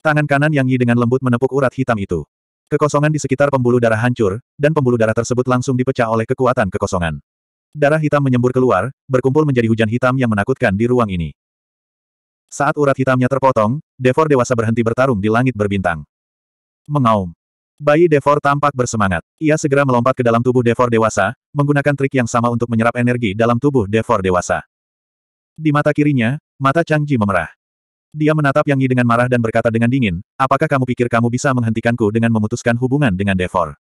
Tangan kanan Yang Yi dengan lembut menepuk urat hitam itu. Kekosongan di sekitar pembuluh darah hancur, dan pembuluh darah tersebut langsung dipecah oleh kekuatan kekosongan. Darah hitam menyembur keluar, berkumpul menjadi hujan hitam yang menakutkan di ruang ini. Saat urat hitamnya terpotong, Devor dewasa berhenti bertarung di langit berbintang. Mengaum. Bayi Devor tampak bersemangat. Ia segera melompat ke dalam tubuh Devor dewasa, menggunakan trik yang sama untuk menyerap energi dalam tubuh Devor dewasa. Di mata kirinya, mata Changji memerah. Dia menatap Yang Yi dengan marah dan berkata dengan dingin, apakah kamu pikir kamu bisa menghentikanku dengan memutuskan hubungan dengan Devor?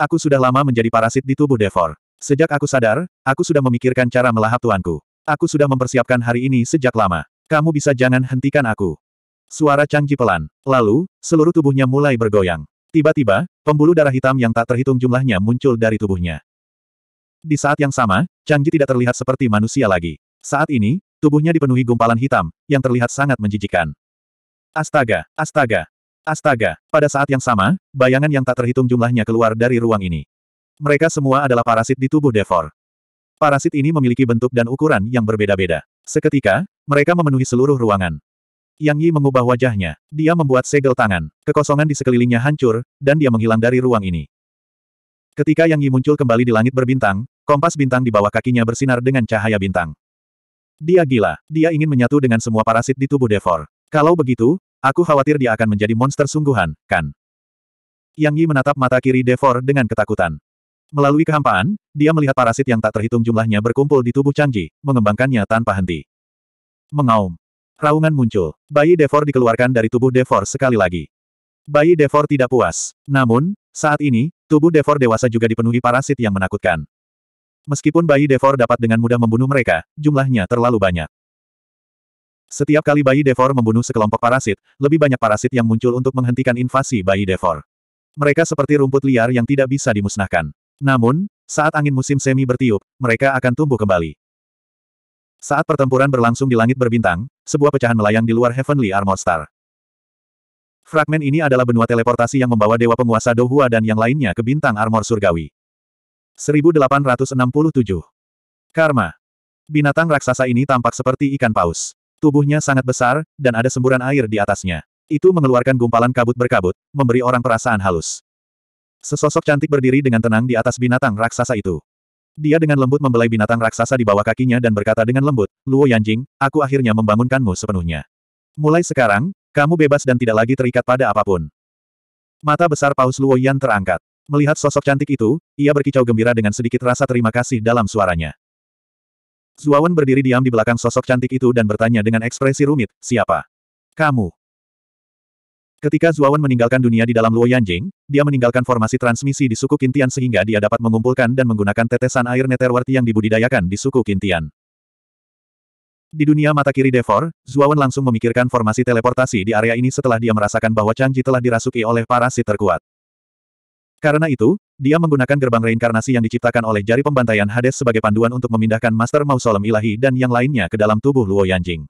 Aku sudah lama menjadi parasit di tubuh Devor. Sejak aku sadar, aku sudah memikirkan cara melahap tuanku. Aku sudah mempersiapkan hari ini sejak lama. Kamu bisa jangan hentikan aku. Suara Changji pelan. Lalu, seluruh tubuhnya mulai bergoyang. Tiba-tiba, pembuluh darah hitam yang tak terhitung jumlahnya muncul dari tubuhnya. Di saat yang sama, Changji tidak terlihat seperti manusia lagi. Saat ini, Tubuhnya dipenuhi gumpalan hitam, yang terlihat sangat menjijikan. Astaga, astaga, astaga. Pada saat yang sama, bayangan yang tak terhitung jumlahnya keluar dari ruang ini. Mereka semua adalah parasit di tubuh Devor. Parasit ini memiliki bentuk dan ukuran yang berbeda-beda. Seketika, mereka memenuhi seluruh ruangan. Yang Yi mengubah wajahnya. Dia membuat segel tangan. Kekosongan di sekelilingnya hancur, dan dia menghilang dari ruang ini. Ketika Yang Yi muncul kembali di langit berbintang, kompas bintang di bawah kakinya bersinar dengan cahaya bintang. Dia gila. Dia ingin menyatu dengan semua parasit di tubuh Devor. Kalau begitu, aku khawatir dia akan menjadi monster sungguhan, kan? Yang Yi menatap mata kiri Devor dengan ketakutan. Melalui kehampaan, dia melihat parasit yang tak terhitung jumlahnya berkumpul di tubuh Changji, mengembangkannya tanpa henti. Mengaum. Raungan muncul. Bayi Devor dikeluarkan dari tubuh Devor sekali lagi. Bayi Devor tidak puas. Namun, saat ini, tubuh Devor dewasa juga dipenuhi parasit yang menakutkan. Meskipun bayi Devor dapat dengan mudah membunuh mereka, jumlahnya terlalu banyak. Setiap kali bayi Devor membunuh sekelompok parasit, lebih banyak parasit yang muncul untuk menghentikan invasi bayi Devor. Mereka seperti rumput liar yang tidak bisa dimusnahkan. Namun, saat angin musim semi bertiup, mereka akan tumbuh kembali. Saat pertempuran berlangsung di langit berbintang, sebuah pecahan melayang di luar Heavenly Armor Star. Fragmen ini adalah benua teleportasi yang membawa Dewa Penguasa Dohua dan yang lainnya ke bintang armor surgawi. 1867. Karma. Binatang raksasa ini tampak seperti ikan paus. Tubuhnya sangat besar, dan ada semburan air di atasnya. Itu mengeluarkan gumpalan kabut berkabut, memberi orang perasaan halus. Sesosok cantik berdiri dengan tenang di atas binatang raksasa itu. Dia dengan lembut membelai binatang raksasa di bawah kakinya dan berkata dengan lembut, Luo Yanjing, aku akhirnya membangunkanmu sepenuhnya. Mulai sekarang, kamu bebas dan tidak lagi terikat pada apapun. Mata besar paus Luo Yan terangkat. Melihat sosok cantik itu, ia berkicau gembira dengan sedikit rasa terima kasih dalam suaranya. Zuawan berdiri diam di belakang sosok cantik itu dan bertanya dengan ekspresi rumit, siapa? Kamu. Ketika Zuawan meninggalkan dunia di dalam Luo Yanjing, dia meninggalkan formasi transmisi di suku Kintian sehingga dia dapat mengumpulkan dan menggunakan tetesan air neterwart yang dibudidayakan di suku Kintian. Di dunia mata kiri Devor, Zuawan langsung memikirkan formasi teleportasi di area ini setelah dia merasakan bahwa Changji telah dirasuki oleh parasit terkuat. Karena itu, dia menggunakan gerbang reinkarnasi yang diciptakan oleh jari pembantaian Hades sebagai panduan untuk memindahkan Master Mausolem ilahi dan yang lainnya ke dalam tubuh Luo Yanjing.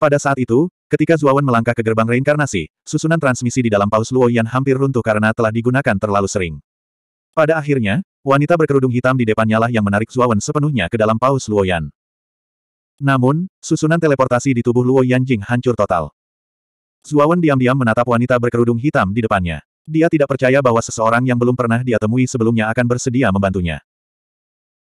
Pada saat itu, ketika Zuawan melangkah ke gerbang reinkarnasi, susunan transmisi di dalam paus Luo Yan hampir runtuh karena telah digunakan terlalu sering. Pada akhirnya, wanita berkerudung hitam di depannya lah yang menarik Zuawan sepenuhnya ke dalam paus Luo Yan. Namun, susunan teleportasi di tubuh Luo Yanjing hancur total. Zuawan diam-diam menatap wanita berkerudung hitam di depannya. Dia tidak percaya bahwa seseorang yang belum pernah dia temui sebelumnya akan bersedia membantunya.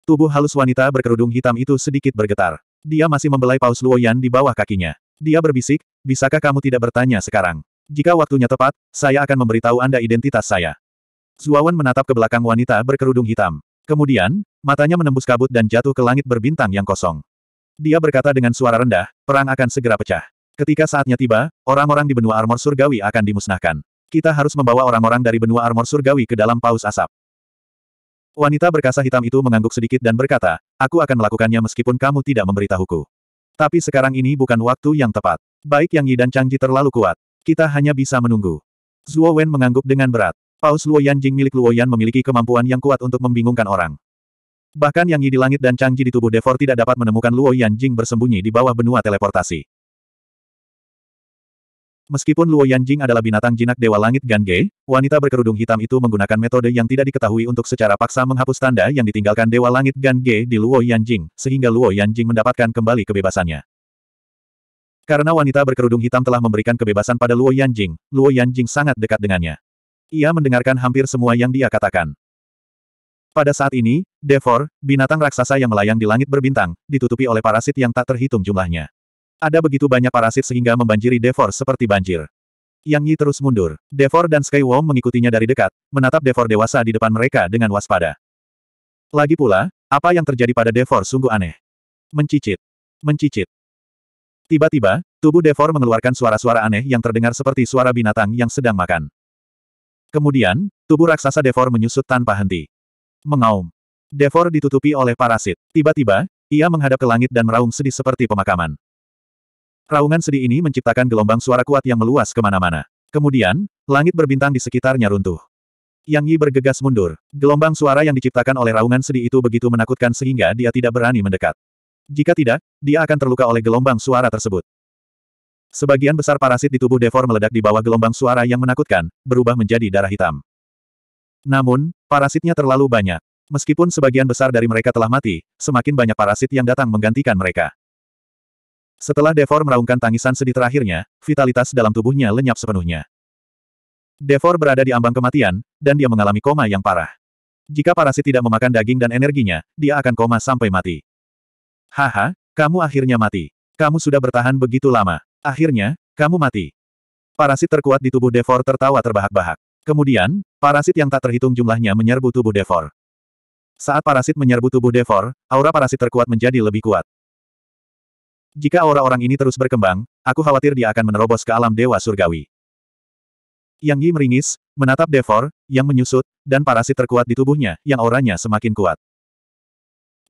Tubuh halus wanita berkerudung hitam itu sedikit bergetar. Dia masih membelai paus Luoyan di bawah kakinya. Dia berbisik, bisakah kamu tidak bertanya sekarang? Jika waktunya tepat, saya akan memberitahu Anda identitas saya. Zuawan menatap ke belakang wanita berkerudung hitam. Kemudian, matanya menembus kabut dan jatuh ke langit berbintang yang kosong. Dia berkata dengan suara rendah, perang akan segera pecah. Ketika saatnya tiba, orang-orang di benua armor surgawi akan dimusnahkan. Kita harus membawa orang-orang dari benua armor surgawi ke dalam paus asap. Wanita berkasa hitam itu mengangguk sedikit dan berkata, aku akan melakukannya meskipun kamu tidak memberitahuku. Tapi sekarang ini bukan waktu yang tepat. Baik Yang Yi dan Changji terlalu kuat. Kita hanya bisa menunggu. Zhuo Wen mengangguk dengan berat. Paus Luo Yan Jing milik Luo Yan memiliki kemampuan yang kuat untuk membingungkan orang. Bahkan Yang Yi di langit dan Changji di tubuh Devor tidak dapat menemukan Luo Yan Jing bersembunyi di bawah benua teleportasi. Meskipun Luo Yanjing adalah binatang jinak Dewa Langit Gange, wanita berkerudung hitam itu menggunakan metode yang tidak diketahui untuk secara paksa menghapus tanda yang ditinggalkan Dewa Langit Gange di Luo Yanjing, sehingga Luo Yanjing mendapatkan kembali kebebasannya. Karena wanita berkerudung hitam telah memberikan kebebasan pada Luo Yanjing, Luo Yanjing sangat dekat dengannya. Ia mendengarkan hampir semua yang dia katakan. Pada saat ini, Devor, binatang raksasa yang melayang di langit berbintang, ditutupi oleh parasit yang tak terhitung jumlahnya. Ada begitu banyak parasit sehingga membanjiri Devor seperti banjir. Yang Yi terus mundur. Devor dan Skywom mengikutinya dari dekat, menatap Devor dewasa di depan mereka dengan waspada. Lagi pula, apa yang terjadi pada Devor sungguh aneh. Mencicit. Mencicit. Tiba-tiba, tubuh Devor mengeluarkan suara-suara aneh yang terdengar seperti suara binatang yang sedang makan. Kemudian, tubuh raksasa Devor menyusut tanpa henti. Mengaum. Devor ditutupi oleh parasit. Tiba-tiba, ia menghadap ke langit dan meraung sedih seperti pemakaman. Raungan sedih ini menciptakan gelombang suara kuat yang meluas kemana-mana. Kemudian, langit berbintang di sekitarnya runtuh. Yang Yi bergegas mundur. Gelombang suara yang diciptakan oleh raungan sedih itu begitu menakutkan sehingga dia tidak berani mendekat. Jika tidak, dia akan terluka oleh gelombang suara tersebut. Sebagian besar parasit di tubuh Devor meledak di bawah gelombang suara yang menakutkan, berubah menjadi darah hitam. Namun, parasitnya terlalu banyak. Meskipun sebagian besar dari mereka telah mati, semakin banyak parasit yang datang menggantikan mereka. Setelah Devor meraungkan tangisan sedih terakhirnya, vitalitas dalam tubuhnya lenyap sepenuhnya. Devor berada di ambang kematian, dan dia mengalami koma yang parah. Jika parasit tidak memakan daging dan energinya, dia akan koma sampai mati. Haha, kamu akhirnya mati. Kamu sudah bertahan begitu lama. Akhirnya, kamu mati. Parasit terkuat di tubuh Devor tertawa terbahak-bahak. Kemudian, parasit yang tak terhitung jumlahnya menyerbu tubuh Devor. Saat parasit menyerbu tubuh Devor, aura parasit terkuat menjadi lebih kuat. Jika orang-orang ini terus berkembang, aku khawatir dia akan menerobos ke alam dewa surgawi. Yang Yi meringis, menatap Devor, yang menyusut, dan parasit terkuat di tubuhnya, yang auranya semakin kuat.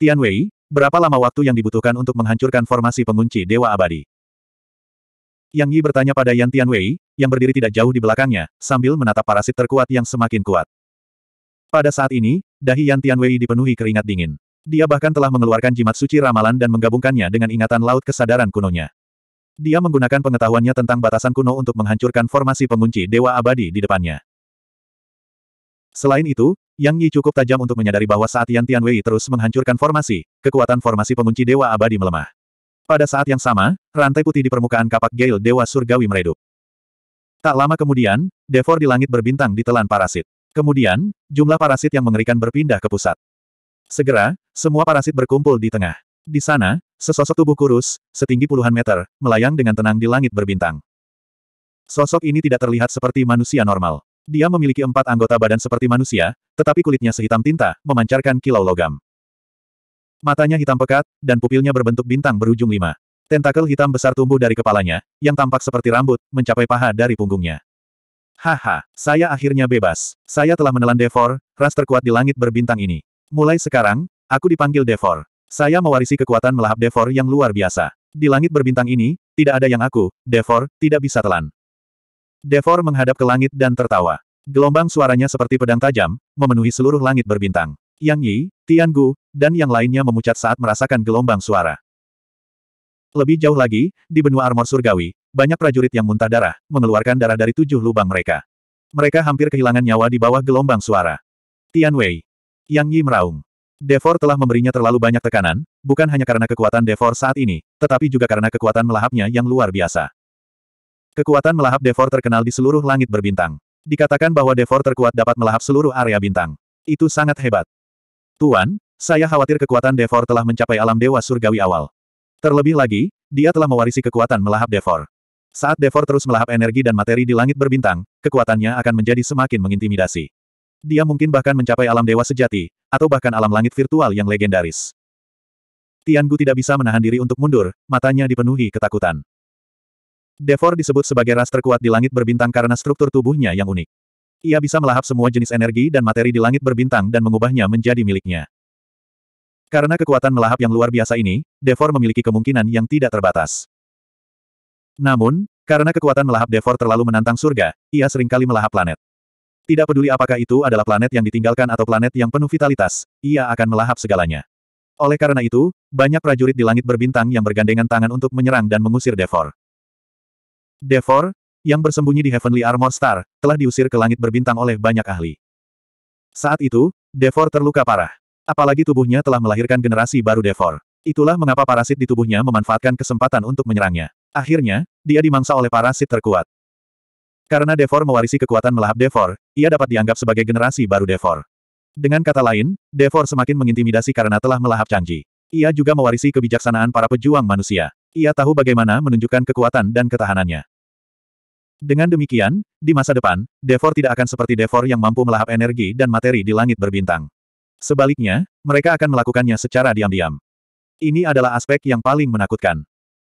Tian Wei, berapa lama waktu yang dibutuhkan untuk menghancurkan formasi pengunci dewa abadi? Yang Yi bertanya pada Yan Tian Wei, yang berdiri tidak jauh di belakangnya, sambil menatap parasit terkuat yang semakin kuat. Pada saat ini, dahi Yan Tian Wei dipenuhi keringat dingin. Dia bahkan telah mengeluarkan jimat suci ramalan dan menggabungkannya dengan ingatan laut kesadaran kunonya. Dia menggunakan pengetahuannya tentang batasan kuno untuk menghancurkan formasi pengunci Dewa Abadi di depannya. Selain itu, Yang Yi cukup tajam untuk menyadari bahwa saat Yan Tianwei terus menghancurkan formasi, kekuatan formasi pengunci Dewa Abadi melemah. Pada saat yang sama, rantai putih di permukaan kapak Gale Dewa Surgawi meredup. Tak lama kemudian, Devor di langit berbintang ditelan parasit. Kemudian, jumlah parasit yang mengerikan berpindah ke pusat. Segera, semua parasit berkumpul di tengah. Di sana, sesosok tubuh kurus, setinggi puluhan meter, melayang dengan tenang di langit berbintang. Sosok ini tidak terlihat seperti manusia normal. Dia memiliki empat anggota badan seperti manusia, tetapi kulitnya sehitam tinta, memancarkan kilau logam. Matanya hitam pekat, dan pupilnya berbentuk bintang berujung lima. Tentakel hitam besar tumbuh dari kepalanya, yang tampak seperti rambut, mencapai paha dari punggungnya. Haha, saya akhirnya bebas. Saya telah menelan Devor, ras terkuat di langit berbintang ini. Mulai sekarang, aku dipanggil Devor. Saya mewarisi kekuatan melahap Devor yang luar biasa. Di langit berbintang ini, tidak ada yang aku, Devor, tidak bisa telan. Devor menghadap ke langit dan tertawa. Gelombang suaranya seperti pedang tajam, memenuhi seluruh langit berbintang. Yang Yi, Tian Gu, dan yang lainnya memucat saat merasakan gelombang suara. Lebih jauh lagi, di benua armor surgawi, banyak prajurit yang muntah darah, mengeluarkan darah dari tujuh lubang mereka. Mereka hampir kehilangan nyawa di bawah gelombang suara. Tian Wei, yang Yi meraung. Devor telah memberinya terlalu banyak tekanan, bukan hanya karena kekuatan Devor saat ini, tetapi juga karena kekuatan melahapnya yang luar biasa. Kekuatan melahap Devor terkenal di seluruh langit berbintang. Dikatakan bahwa Devor terkuat dapat melahap seluruh area bintang. Itu sangat hebat. Tuan, saya khawatir kekuatan Devor telah mencapai alam dewa surgawi awal. Terlebih lagi, dia telah mewarisi kekuatan melahap Devor. Saat Devor terus melahap energi dan materi di langit berbintang, kekuatannya akan menjadi semakin mengintimidasi. Dia mungkin bahkan mencapai alam dewa sejati, atau bahkan alam langit virtual yang legendaris. Tian Gu tidak bisa menahan diri untuk mundur, matanya dipenuhi ketakutan. Devor disebut sebagai ras terkuat di langit berbintang karena struktur tubuhnya yang unik. Ia bisa melahap semua jenis energi dan materi di langit berbintang dan mengubahnya menjadi miliknya. Karena kekuatan melahap yang luar biasa ini, Devor memiliki kemungkinan yang tidak terbatas. Namun, karena kekuatan melahap Devor terlalu menantang surga, ia seringkali melahap planet. Tidak peduli apakah itu adalah planet yang ditinggalkan atau planet yang penuh vitalitas, ia akan melahap segalanya. Oleh karena itu, banyak prajurit di langit berbintang yang bergandengan tangan untuk menyerang dan mengusir Devor. Devor, yang bersembunyi di Heavenly Armor Star, telah diusir ke langit berbintang oleh banyak ahli. Saat itu, Devor terluka parah. Apalagi tubuhnya telah melahirkan generasi baru Devor. Itulah mengapa parasit di tubuhnya memanfaatkan kesempatan untuk menyerangnya. Akhirnya, dia dimangsa oleh parasit terkuat. Karena Devor mewarisi kekuatan melahap Devor, ia dapat dianggap sebagai generasi baru Devor. Dengan kata lain, Devor semakin mengintimidasi karena telah melahap canggih. Ia juga mewarisi kebijaksanaan para pejuang manusia. Ia tahu bagaimana menunjukkan kekuatan dan ketahanannya. Dengan demikian, di masa depan, Devor tidak akan seperti Devor yang mampu melahap energi dan materi di langit berbintang. Sebaliknya, mereka akan melakukannya secara diam-diam. Ini adalah aspek yang paling menakutkan.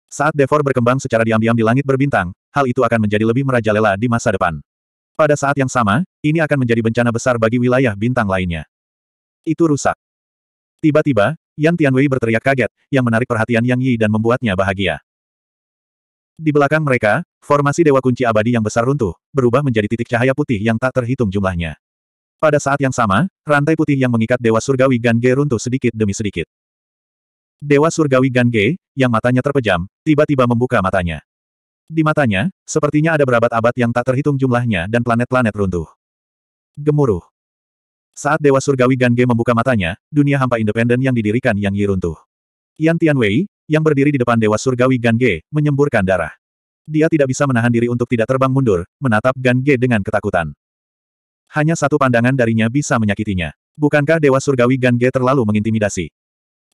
Saat Devor berkembang secara diam-diam di langit berbintang, hal itu akan menjadi lebih merajalela di masa depan. Pada saat yang sama, ini akan menjadi bencana besar bagi wilayah bintang lainnya. Itu rusak. Tiba-tiba, Yang Tianwei berteriak kaget, yang menarik perhatian Yang Yi dan membuatnya bahagia. Di belakang mereka, formasi Dewa Kunci Abadi yang besar runtuh, berubah menjadi titik cahaya putih yang tak terhitung jumlahnya. Pada saat yang sama, rantai putih yang mengikat Dewa Surgawi Gange runtuh sedikit demi sedikit. Dewa Surgawi Gange, yang matanya terpejam, tiba-tiba membuka matanya. Di matanya, sepertinya ada berabad abad yang tak terhitung jumlahnya dan planet-planet runtuh. Gemuruh. Saat Dewa Surgawi Gange membuka matanya, dunia hampa independen yang didirikan Yang Yi runtuh. Yan Tianwei, yang berdiri di depan Dewa Surgawi Gange, menyemburkan darah. Dia tidak bisa menahan diri untuk tidak terbang mundur, menatap Gange dengan ketakutan. Hanya satu pandangan darinya bisa menyakitinya. Bukankah Dewa Surgawi Gange terlalu mengintimidasi?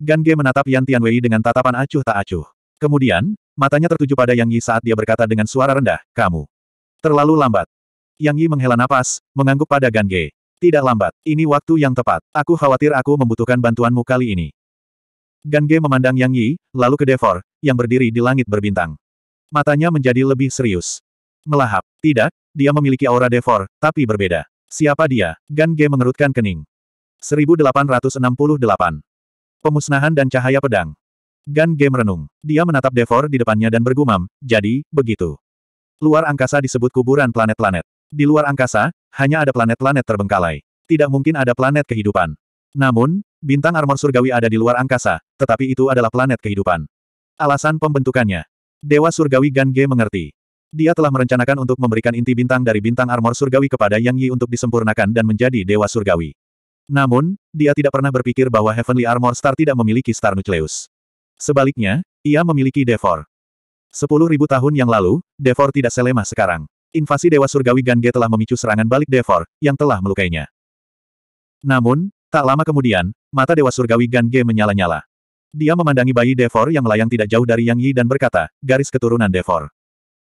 Gange menatap Yan Tianwei dengan tatapan acuh tak acuh. Kemudian, matanya tertuju pada Yang Yi saat dia berkata dengan suara rendah, kamu. Terlalu lambat. Yang Yi menghela napas, mengangguk pada Gan Ge. Tidak lambat, ini waktu yang tepat. Aku khawatir aku membutuhkan bantuanmu kali ini. Gan Ge memandang Yang Yi, lalu ke Devor, yang berdiri di langit berbintang. Matanya menjadi lebih serius. Melahap. Tidak, dia memiliki aura Devor, tapi berbeda. Siapa dia? Gan Ge mengerutkan kening. 1868. Pemusnahan dan cahaya pedang. Gan Ge merenung. Dia menatap Devor di depannya dan bergumam, jadi, begitu. Luar angkasa disebut kuburan planet-planet. Di luar angkasa, hanya ada planet-planet terbengkalai. Tidak mungkin ada planet kehidupan. Namun, bintang armor surgawi ada di luar angkasa, tetapi itu adalah planet kehidupan. Alasan pembentukannya. Dewa surgawi Gan Ge mengerti. Dia telah merencanakan untuk memberikan inti bintang dari bintang armor surgawi kepada Yang Yi untuk disempurnakan dan menjadi dewa surgawi. Namun, dia tidak pernah berpikir bahwa Heavenly Armor Star tidak memiliki Star Nucleus. Sebaliknya, ia memiliki Devor. Sepuluh ribu tahun yang lalu, Devor tidak selemah sekarang. Invasi Dewa Surgawi Gange telah memicu serangan balik Devor, yang telah melukainya. Namun, tak lama kemudian, mata Dewa Surgawi Gange menyala-nyala. Dia memandangi bayi Devor yang melayang tidak jauh dari Yang Yi dan berkata, garis keturunan Devor.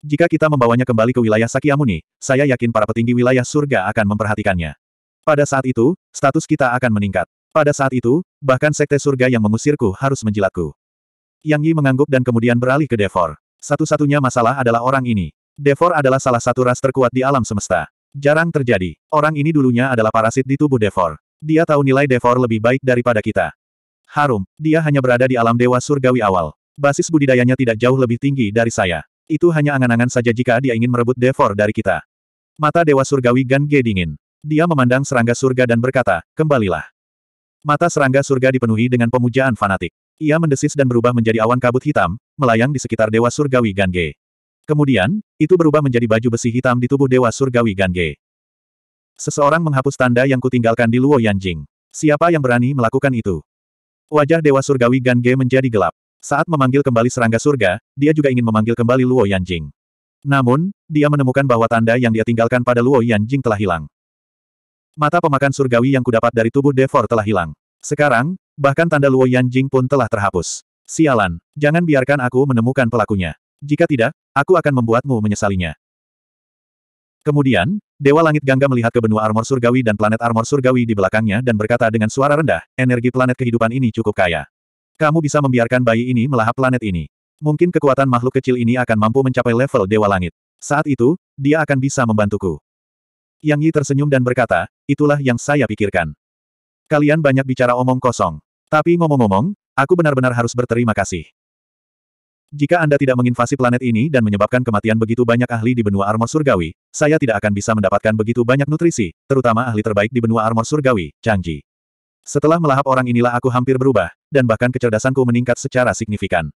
Jika kita membawanya kembali ke wilayah Sakyamuni, saya yakin para petinggi wilayah surga akan memperhatikannya. Pada saat itu, status kita akan meningkat. Pada saat itu, bahkan sekte surga yang mengusirku harus menjilatku. Yang Yi mengangguk dan kemudian beralih ke Devor. Satu-satunya masalah adalah orang ini. Devor adalah salah satu ras terkuat di alam semesta. Jarang terjadi. Orang ini dulunya adalah parasit di tubuh Devor. Dia tahu nilai Devor lebih baik daripada kita. Harum, dia hanya berada di alam dewa surgawi awal. Basis budidayanya tidak jauh lebih tinggi dari saya. Itu hanya angan-angan saja jika dia ingin merebut Devor dari kita. Mata Dewa Surgawi Gan Ge dingin. Dia memandang serangga surga dan berkata, kembalilah. Mata serangga surga dipenuhi dengan pemujaan fanatik. Ia mendesis dan berubah menjadi awan kabut hitam, melayang di sekitar Dewa Surgawi Gange. Kemudian, itu berubah menjadi baju besi hitam di tubuh Dewa Surgawi Gange. Seseorang menghapus tanda yang kutinggalkan di Luo Yanjing. Siapa yang berani melakukan itu? Wajah Dewa Surgawi Gange menjadi gelap. Saat memanggil kembali serangga surga, dia juga ingin memanggil kembali Luo Yanjing. Namun, dia menemukan bahwa tanda yang dia tinggalkan pada Luo Yanjing telah hilang. Mata pemakan surgawi yang kudapat dari tubuh Devor telah hilang. Sekarang, Bahkan tanda Luo Yanjing pun telah terhapus. Sialan, jangan biarkan aku menemukan pelakunya. Jika tidak, aku akan membuatmu menyesalinya. Kemudian, Dewa Langit Gangga melihat ke benua armor surgawi dan planet armor surgawi di belakangnya dan berkata dengan suara rendah, energi planet kehidupan ini cukup kaya. Kamu bisa membiarkan bayi ini melahap planet ini. Mungkin kekuatan makhluk kecil ini akan mampu mencapai level Dewa Langit. Saat itu, dia akan bisa membantuku. Yang Yi tersenyum dan berkata, itulah yang saya pikirkan. Kalian banyak bicara omong kosong. Tapi ngomong-ngomong, aku benar-benar harus berterima kasih. Jika Anda tidak menginvasi planet ini dan menyebabkan kematian begitu banyak ahli di benua armor surgawi, saya tidak akan bisa mendapatkan begitu banyak nutrisi, terutama ahli terbaik di benua armor surgawi, Changji. Setelah melahap orang inilah aku hampir berubah, dan bahkan kecerdasanku meningkat secara signifikan.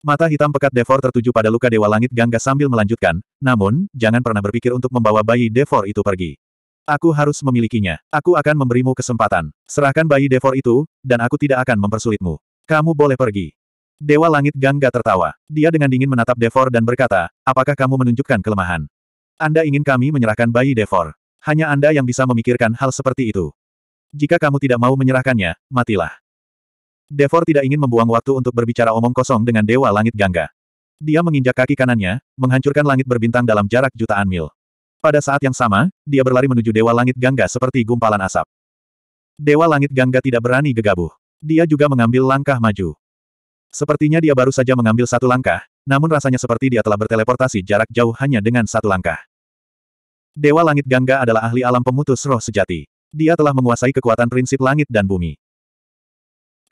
Mata hitam pekat Devor tertuju pada luka Dewa Langit Gangga sambil melanjutkan, namun, jangan pernah berpikir untuk membawa bayi Devor itu pergi. Aku harus memilikinya. Aku akan memberimu kesempatan. Serahkan bayi Devor itu, dan aku tidak akan mempersulitmu. Kamu boleh pergi. Dewa Langit Gangga tertawa. Dia dengan dingin menatap Devor dan berkata, apakah kamu menunjukkan kelemahan? Anda ingin kami menyerahkan bayi Devor. Hanya Anda yang bisa memikirkan hal seperti itu. Jika kamu tidak mau menyerahkannya, matilah. Devor tidak ingin membuang waktu untuk berbicara omong kosong dengan Dewa Langit Gangga. Dia menginjak kaki kanannya, menghancurkan langit berbintang dalam jarak jutaan mil. Pada saat yang sama, dia berlari menuju Dewa Langit Gangga seperti gumpalan asap. Dewa Langit Gangga tidak berani gegabah. Dia juga mengambil langkah maju. Sepertinya dia baru saja mengambil satu langkah, namun rasanya seperti dia telah berteleportasi jarak jauh hanya dengan satu langkah. Dewa Langit Gangga adalah ahli alam pemutus roh sejati. Dia telah menguasai kekuatan prinsip langit dan bumi.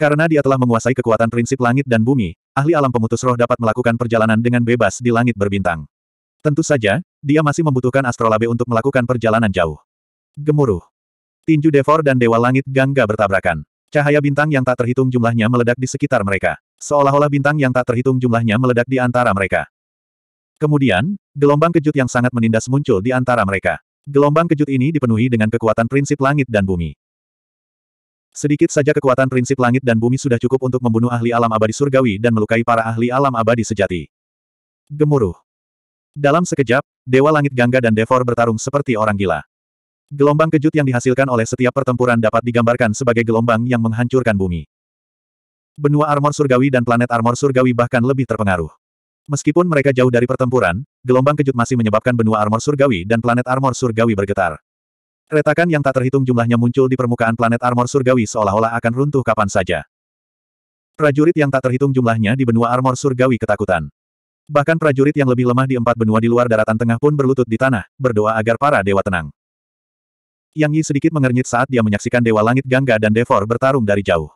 Karena dia telah menguasai kekuatan prinsip langit dan bumi, ahli alam pemutus roh dapat melakukan perjalanan dengan bebas di langit berbintang. Tentu saja, dia masih membutuhkan astrolabe untuk melakukan perjalanan jauh. Gemuruh. Tinju Devor dan Dewa Langit Gangga bertabrakan. Cahaya bintang yang tak terhitung jumlahnya meledak di sekitar mereka. Seolah-olah bintang yang tak terhitung jumlahnya meledak di antara mereka. Kemudian, gelombang kejut yang sangat menindas muncul di antara mereka. Gelombang kejut ini dipenuhi dengan kekuatan prinsip langit dan bumi. Sedikit saja kekuatan prinsip langit dan bumi sudah cukup untuk membunuh ahli alam abadi surgawi dan melukai para ahli alam abadi sejati. Gemuruh. Dalam sekejap, Dewa Langit Gangga dan Devor bertarung seperti orang gila. Gelombang kejut yang dihasilkan oleh setiap pertempuran dapat digambarkan sebagai gelombang yang menghancurkan bumi. Benua armor surgawi dan planet armor surgawi bahkan lebih terpengaruh. Meskipun mereka jauh dari pertempuran, gelombang kejut masih menyebabkan benua armor surgawi dan planet armor surgawi bergetar. Retakan yang tak terhitung jumlahnya muncul di permukaan planet armor surgawi seolah-olah akan runtuh kapan saja. Prajurit yang tak terhitung jumlahnya di benua armor surgawi ketakutan. Bahkan prajurit yang lebih lemah di empat benua di luar daratan tengah pun berlutut di tanah, berdoa agar para dewa tenang. Yang Yi sedikit mengernyit saat dia menyaksikan Dewa Langit Gangga dan Devor bertarung dari jauh.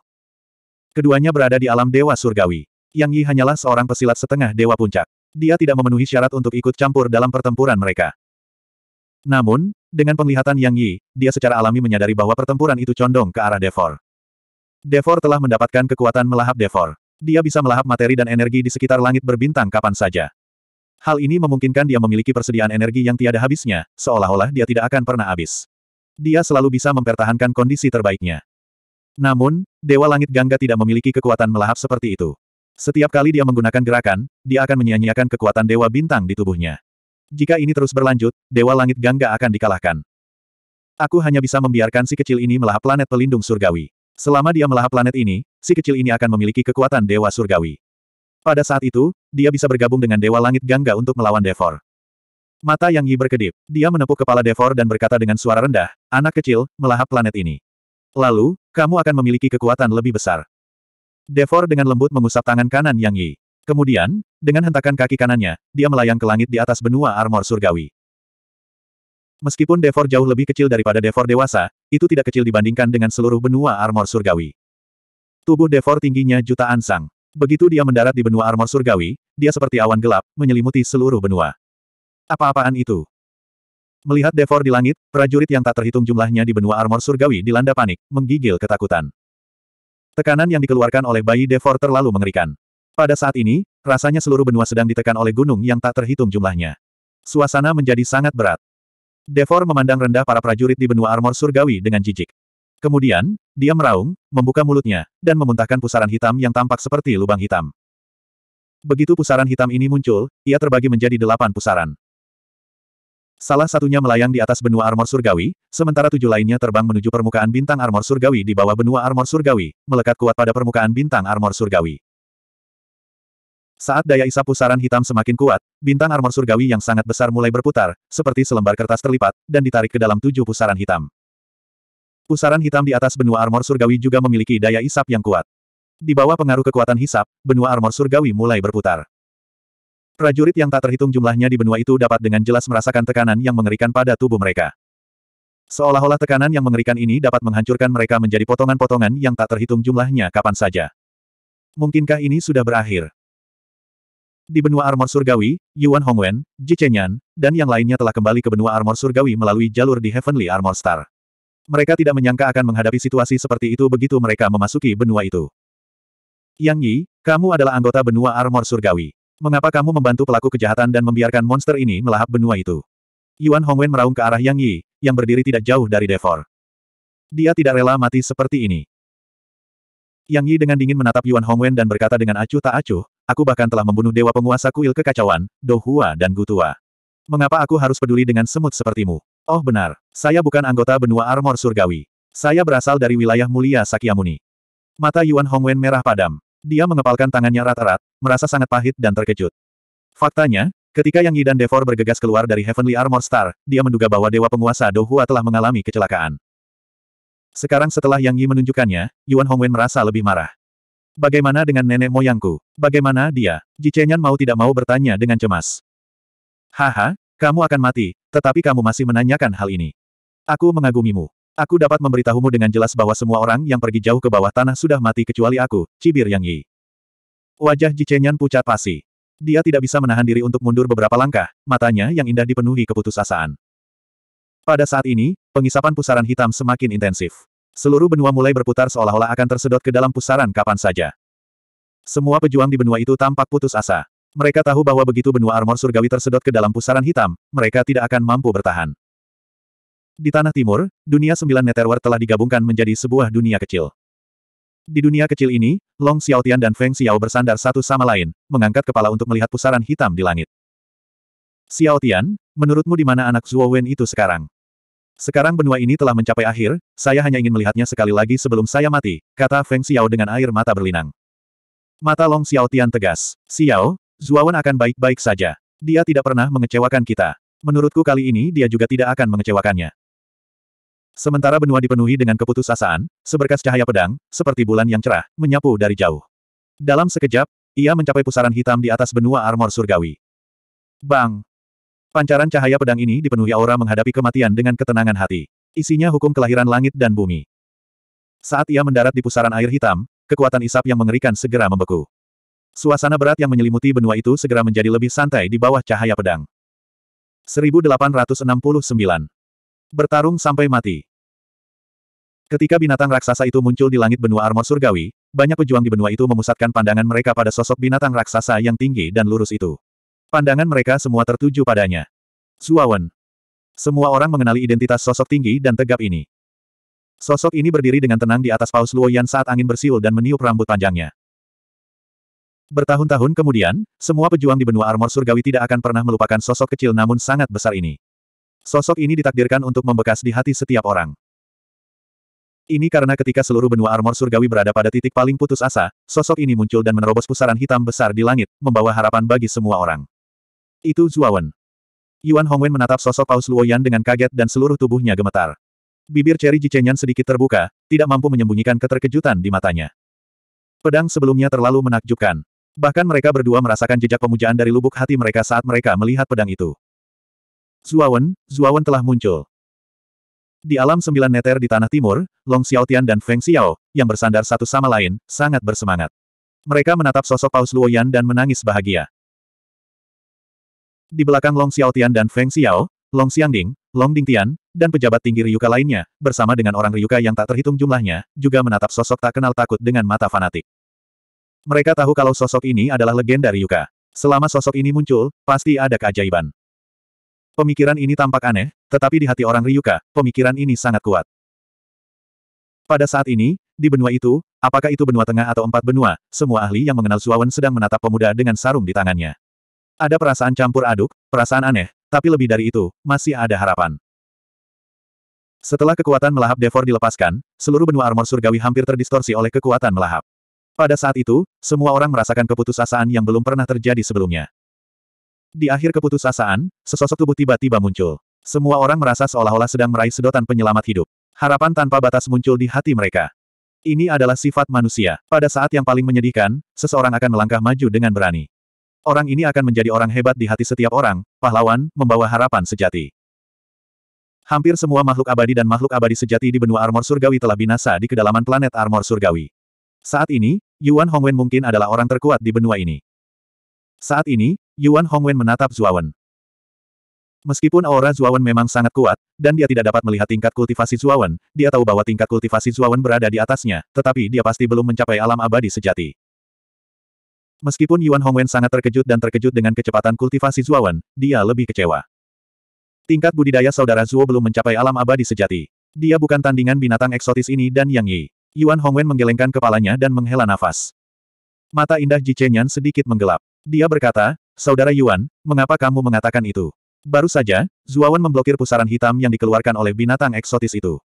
Keduanya berada di alam Dewa Surgawi. Yang Yi hanyalah seorang pesilat setengah Dewa Puncak. Dia tidak memenuhi syarat untuk ikut campur dalam pertempuran mereka. Namun, dengan penglihatan Yang Yi, dia secara alami menyadari bahwa pertempuran itu condong ke arah Devor. Devor telah mendapatkan kekuatan melahap Devor dia bisa melahap materi dan energi di sekitar langit berbintang kapan saja. Hal ini memungkinkan dia memiliki persediaan energi yang tiada habisnya, seolah-olah dia tidak akan pernah habis. Dia selalu bisa mempertahankan kondisi terbaiknya. Namun, Dewa Langit Gangga tidak memiliki kekuatan melahap seperti itu. Setiap kali dia menggunakan gerakan, dia akan menyia-nyiakan kekuatan Dewa Bintang di tubuhnya. Jika ini terus berlanjut, Dewa Langit Gangga akan dikalahkan. Aku hanya bisa membiarkan si kecil ini melahap planet pelindung surgawi. Selama dia melahap planet ini, si kecil ini akan memiliki kekuatan Dewa Surgawi. Pada saat itu, dia bisa bergabung dengan Dewa Langit Gangga untuk melawan Devor. Mata Yang Yi berkedip. Dia menepuk kepala Devor dan berkata dengan suara rendah, anak kecil, melahap planet ini. Lalu, kamu akan memiliki kekuatan lebih besar. Devor dengan lembut mengusap tangan kanan Yang Yi. Kemudian, dengan hentakan kaki kanannya, dia melayang ke langit di atas benua armor surgawi. Meskipun Devor jauh lebih kecil daripada Devor dewasa, itu tidak kecil dibandingkan dengan seluruh benua armor surgawi. Tubuh Devor tingginya jutaan sang. Begitu dia mendarat di benua armor surgawi, dia seperti awan gelap, menyelimuti seluruh benua. Apa-apaan itu? Melihat Devor di langit, prajurit yang tak terhitung jumlahnya di benua armor surgawi dilanda panik, menggigil ketakutan. Tekanan yang dikeluarkan oleh bayi Devor terlalu mengerikan. Pada saat ini, rasanya seluruh benua sedang ditekan oleh gunung yang tak terhitung jumlahnya. Suasana menjadi sangat berat. Devor memandang rendah para prajurit di benua armor surgawi dengan jijik. Kemudian, dia meraung, membuka mulutnya, dan memuntahkan pusaran hitam yang tampak seperti lubang hitam. Begitu pusaran hitam ini muncul, ia terbagi menjadi delapan pusaran. Salah satunya melayang di atas benua armor surgawi, sementara tujuh lainnya terbang menuju permukaan bintang armor surgawi di bawah benua armor surgawi, melekat kuat pada permukaan bintang armor surgawi. Saat daya isap pusaran hitam semakin kuat, bintang armor surgawi yang sangat besar mulai berputar, seperti selembar kertas terlipat, dan ditarik ke dalam tujuh pusaran hitam. Pusaran hitam di atas benua armor surgawi juga memiliki daya isap yang kuat. Di bawah pengaruh kekuatan hisap, benua armor surgawi mulai berputar. Prajurit yang tak terhitung jumlahnya di benua itu dapat dengan jelas merasakan tekanan yang mengerikan pada tubuh mereka. Seolah-olah tekanan yang mengerikan ini dapat menghancurkan mereka menjadi potongan-potongan yang tak terhitung jumlahnya kapan saja. Mungkinkah ini sudah berakhir? Di benua armor surgawi, Yuan Hongwen, Ji Chenyan, dan yang lainnya telah kembali ke benua armor surgawi melalui jalur di Heavenly Armor Star. Mereka tidak menyangka akan menghadapi situasi seperti itu begitu mereka memasuki benua itu. Yang Yi, kamu adalah anggota benua armor surgawi. Mengapa kamu membantu pelaku kejahatan dan membiarkan monster ini melahap benua itu? Yuan Hongwen meraung ke arah Yang Yi, yang berdiri tidak jauh dari Devor. Dia tidak rela mati seperti ini. Yang Yi dengan dingin menatap Yuan Hongwen dan berkata dengan acuh tak acuh, aku bahkan telah membunuh dewa penguasa kuil kekacauan, Dohua dan Gutua. Mengapa aku harus peduli dengan semut sepertimu? Oh benar, saya bukan anggota benua armor surgawi. Saya berasal dari wilayah mulia Sakyamuni. Mata Yuan Hongwen merah padam. Dia mengepalkan tangannya rata-rat, merasa sangat pahit dan terkejut. Faktanya, ketika Yang Yi dan Devor bergegas keluar dari Heavenly Armor Star, dia menduga bahwa Dewa Penguasa Dohua telah mengalami kecelakaan. Sekarang setelah Yang Yi menunjukkannya, Yuan Hongwen merasa lebih marah. Bagaimana dengan nenek moyangku? Bagaimana dia? Ji Chenyan mau tidak mau bertanya dengan cemas. Haha, kamu akan mati, tetapi kamu masih menanyakan hal ini. Aku mengagumimu. Aku dapat memberitahumu dengan jelas bahwa semua orang yang pergi jauh ke bawah tanah sudah mati kecuali aku, cibir Yang Yi. Wajah Jicenyan pucat pasi. Dia tidak bisa menahan diri untuk mundur beberapa langkah, matanya yang indah dipenuhi keputusasaan. Pada saat ini, pengisapan pusaran hitam semakin intensif. Seluruh benua mulai berputar seolah-olah akan tersedot ke dalam pusaran kapan saja. Semua pejuang di benua itu tampak putus asa. Mereka tahu bahwa begitu benua armor surgawi tersedot ke dalam pusaran hitam, mereka tidak akan mampu bertahan. Di tanah timur, dunia sembilan Netherwar telah digabungkan menjadi sebuah dunia kecil. Di dunia kecil ini, Long Xiaotian dan Feng Xiao bersandar satu sama lain, mengangkat kepala untuk melihat pusaran hitam di langit. Xiaotian, menurutmu di mana anak Zuo Wen itu sekarang? Sekarang benua ini telah mencapai akhir, saya hanya ingin melihatnya sekali lagi sebelum saya mati, kata Feng Xiao dengan air mata berlinang. Mata Long Xiaotian tegas. Xiao, Zuawan akan baik-baik saja. Dia tidak pernah mengecewakan kita. Menurutku kali ini dia juga tidak akan mengecewakannya. Sementara benua dipenuhi dengan keputusasaan, seberkas cahaya pedang, seperti bulan yang cerah, menyapu dari jauh. Dalam sekejap, ia mencapai pusaran hitam di atas benua armor surgawi. Bang! Pancaran cahaya pedang ini dipenuhi aura menghadapi kematian dengan ketenangan hati. Isinya hukum kelahiran langit dan bumi. Saat ia mendarat di pusaran air hitam, kekuatan isap yang mengerikan segera membeku. Suasana berat yang menyelimuti benua itu segera menjadi lebih santai di bawah cahaya pedang. 1869. Bertarung sampai mati. Ketika binatang raksasa itu muncul di langit benua Armor Surgawi, banyak pejuang di benua itu memusatkan pandangan mereka pada sosok binatang raksasa yang tinggi dan lurus itu. Pandangan mereka semua tertuju padanya. Zuawan. Semua orang mengenali identitas sosok tinggi dan tegap ini. Sosok ini berdiri dengan tenang di atas paus Luoyan saat angin bersiul dan meniup rambut panjangnya. Bertahun-tahun kemudian, semua pejuang di benua armor surgawi tidak akan pernah melupakan sosok kecil namun sangat besar ini. Sosok ini ditakdirkan untuk membekas di hati setiap orang. Ini karena ketika seluruh benua armor surgawi berada pada titik paling putus asa, sosok ini muncul dan menerobos pusaran hitam besar di langit, membawa harapan bagi semua orang. Itu Zuawan. Yuan Hongwen menatap sosok Paus Luoyan dengan kaget dan seluruh tubuhnya gemetar. Bibir Cherry Jichenyan sedikit terbuka, tidak mampu menyembunyikan keterkejutan di matanya. Pedang sebelumnya terlalu menakjubkan. Bahkan mereka berdua merasakan jejak pemujaan dari lubuk hati mereka saat mereka melihat pedang itu. Zuawan, Zuawan telah muncul. Di alam sembilan neter di tanah timur, Long Xiaotian dan Feng Xiao, yang bersandar satu sama lain, sangat bersemangat. Mereka menatap sosok Paus Luoyan dan menangis bahagia. Di belakang Long Xiaotian dan Feng Xiao, Long Xiangding, Long Dingtian, dan pejabat tinggi Ryuka lainnya, bersama dengan orang Ryuka yang tak terhitung jumlahnya, juga menatap sosok tak kenal takut dengan mata fanatik. Mereka tahu kalau sosok ini adalah legenda Ryuka. Selama sosok ini muncul, pasti ada keajaiban. Pemikiran ini tampak aneh, tetapi di hati orang Ryuka, pemikiran ini sangat kuat. Pada saat ini, di benua itu, apakah itu benua tengah atau empat benua, semua ahli yang mengenal Suawan sedang menatap pemuda dengan sarung di tangannya. Ada perasaan campur aduk, perasaan aneh, tapi lebih dari itu, masih ada harapan. Setelah kekuatan melahap Devor dilepaskan, seluruh benua armor surgawi hampir terdistorsi oleh kekuatan melahap. Pada saat itu, semua orang merasakan keputusasaan yang belum pernah terjadi sebelumnya. Di akhir keputusasaan, sesosok tubuh tiba-tiba muncul. Semua orang merasa seolah-olah sedang meraih sedotan penyelamat hidup. Harapan tanpa batas muncul di hati mereka. Ini adalah sifat manusia. Pada saat yang paling menyedihkan, seseorang akan melangkah maju dengan berani. Orang ini akan menjadi orang hebat di hati setiap orang, pahlawan, membawa harapan sejati. Hampir semua makhluk abadi dan makhluk abadi sejati di benua armor surgawi telah binasa di kedalaman planet armor surgawi. Saat ini, Yuan Hongwen mungkin adalah orang terkuat di benua ini. Saat ini, Yuan Hongwen menatap Zuawan. Meskipun aura Zuawan memang sangat kuat, dan dia tidak dapat melihat tingkat kultivasi Zuawan, dia tahu bahwa tingkat kultivasi Zuawan berada di atasnya, tetapi dia pasti belum mencapai alam abadi sejati. Meskipun Yuan Hongwen sangat terkejut dan terkejut dengan kecepatan kultivasi Zuawan, dia lebih kecewa. Tingkat budidaya saudara Zuo belum mencapai alam abadi sejati. Dia bukan tandingan binatang eksotis ini dan Yang Yi. Yuan Hongwen menggelengkan kepalanya dan menghela nafas. Mata indah Ji Chenyan sedikit menggelap. Dia berkata, Saudara Yuan, mengapa kamu mengatakan itu? Baru saja, Zuawan memblokir pusaran hitam yang dikeluarkan oleh binatang eksotis itu.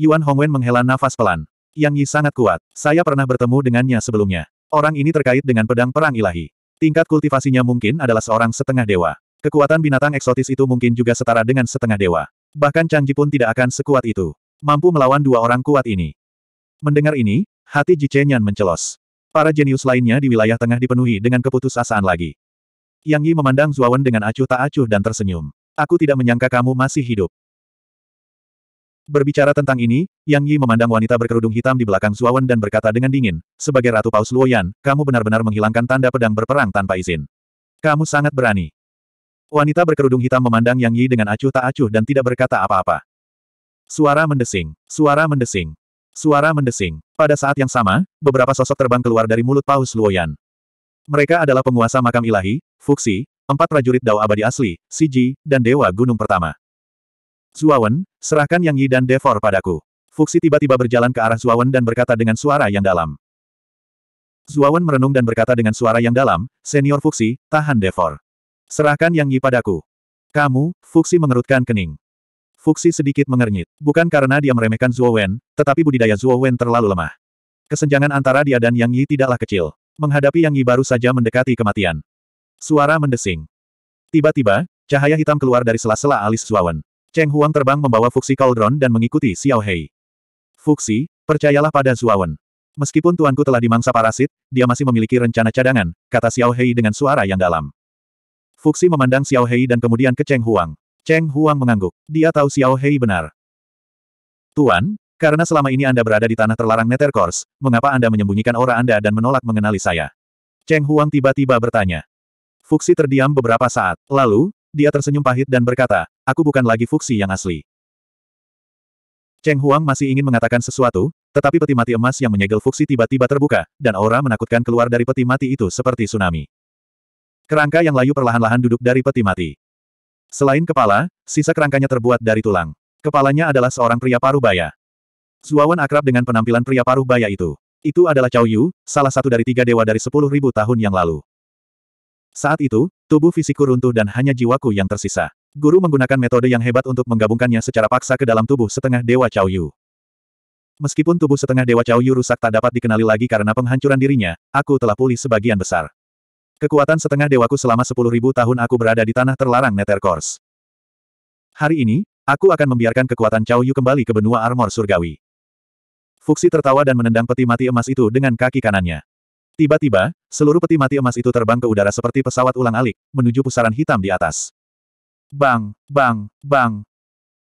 Yuan Hongwen menghela nafas pelan. Yang Yi sangat kuat. Saya pernah bertemu dengannya sebelumnya. Orang ini terkait dengan pedang perang ilahi. Tingkat kultivasinya mungkin adalah seorang setengah dewa. Kekuatan binatang eksotis itu mungkin juga setara dengan setengah dewa. Bahkan Changji pun tidak akan sekuat itu. Mampu melawan dua orang kuat ini. Mendengar ini, hati Ji Chenyan mencelos. Para jenius lainnya di wilayah tengah dipenuhi dengan keputusasaan lagi. Yang Yi memandang Zuawan dengan acuh tak acuh dan tersenyum. Aku tidak menyangka kamu masih hidup. Berbicara tentang ini, Yang Yi memandang wanita berkerudung hitam di belakang Zuawan dan berkata dengan dingin, sebagai Ratu Paus Luoyan, kamu benar-benar menghilangkan tanda pedang berperang tanpa izin. Kamu sangat berani. Wanita berkerudung hitam memandang Yang Yi dengan acuh tak acuh dan tidak berkata apa-apa. Suara mendesing, suara mendesing. Suara mendesing. Pada saat yang sama, beberapa sosok terbang keluar dari mulut paus Luoyan. Mereka adalah penguasa makam ilahi, Fuxi, empat prajurit Dao Abadi Asli, Siji, dan Dewa Gunung Pertama. Zuawan, serahkan Yang Yi dan Devor padaku. Fuxi tiba-tiba berjalan ke arah Zuawan dan berkata dengan suara yang dalam. Zuawan merenung dan berkata dengan suara yang dalam, Senior Fuxi, tahan Devor. Serahkan Yang Yi padaku. Kamu, Fuxi mengerutkan kening. Fuxi sedikit mengernyit. Bukan karena dia meremehkan Zuo Wen, tetapi budidaya Zuo Wen terlalu lemah. Kesenjangan antara dia dan Yang Yi tidaklah kecil. Menghadapi Yang Yi baru saja mendekati kematian. Suara mendesing. Tiba-tiba, cahaya hitam keluar dari sela-sela alis Zuo Wen. Cheng Huang terbang membawa Fuxi Cauldron dan mengikuti Xiao Hei. Fuxi, percayalah pada Zuo Wen. Meskipun tuanku telah dimangsa parasit, dia masih memiliki rencana cadangan, kata Xiao Hei dengan suara yang dalam. Fuxi memandang Xiao Hei dan kemudian ke Cheng Huang. Cheng Huang mengangguk. Dia tahu Xiao Hei benar. Tuan, karena selama ini Anda berada di tanah terlarang Nethercourse, mengapa Anda menyembunyikan aura Anda dan menolak mengenali saya? Cheng Huang tiba-tiba bertanya. Fuxi terdiam beberapa saat. Lalu, dia tersenyum pahit dan berkata, aku bukan lagi Fuxi yang asli. Cheng Huang masih ingin mengatakan sesuatu, tetapi peti mati emas yang menyegel Fuxi tiba-tiba terbuka, dan aura menakutkan keluar dari peti mati itu seperti tsunami. Kerangka yang layu perlahan-lahan duduk dari peti mati. Selain kepala, sisa kerangkanya terbuat dari tulang. Kepalanya adalah seorang pria paruh baya. Zuawan akrab dengan penampilan pria paruh baya itu. Itu adalah Cao Yu, salah satu dari tiga dewa dari sepuluh ribu tahun yang lalu. Saat itu, tubuh fisikku runtuh dan hanya jiwaku yang tersisa. Guru menggunakan metode yang hebat untuk menggabungkannya secara paksa ke dalam tubuh setengah dewa Cao Yu. Meskipun tubuh setengah dewa Cao Yu rusak tak dapat dikenali lagi karena penghancuran dirinya, aku telah pulih sebagian besar. Kekuatan setengah dewaku selama sepuluh ribu tahun aku berada di tanah terlarang Nether Hari ini, aku akan membiarkan kekuatan Cao Yu kembali ke benua armor surgawi. Fuxi tertawa dan menendang peti mati emas itu dengan kaki kanannya. Tiba-tiba, seluruh peti mati emas itu terbang ke udara seperti pesawat ulang-alik, menuju pusaran hitam di atas. Bang, bang, bang.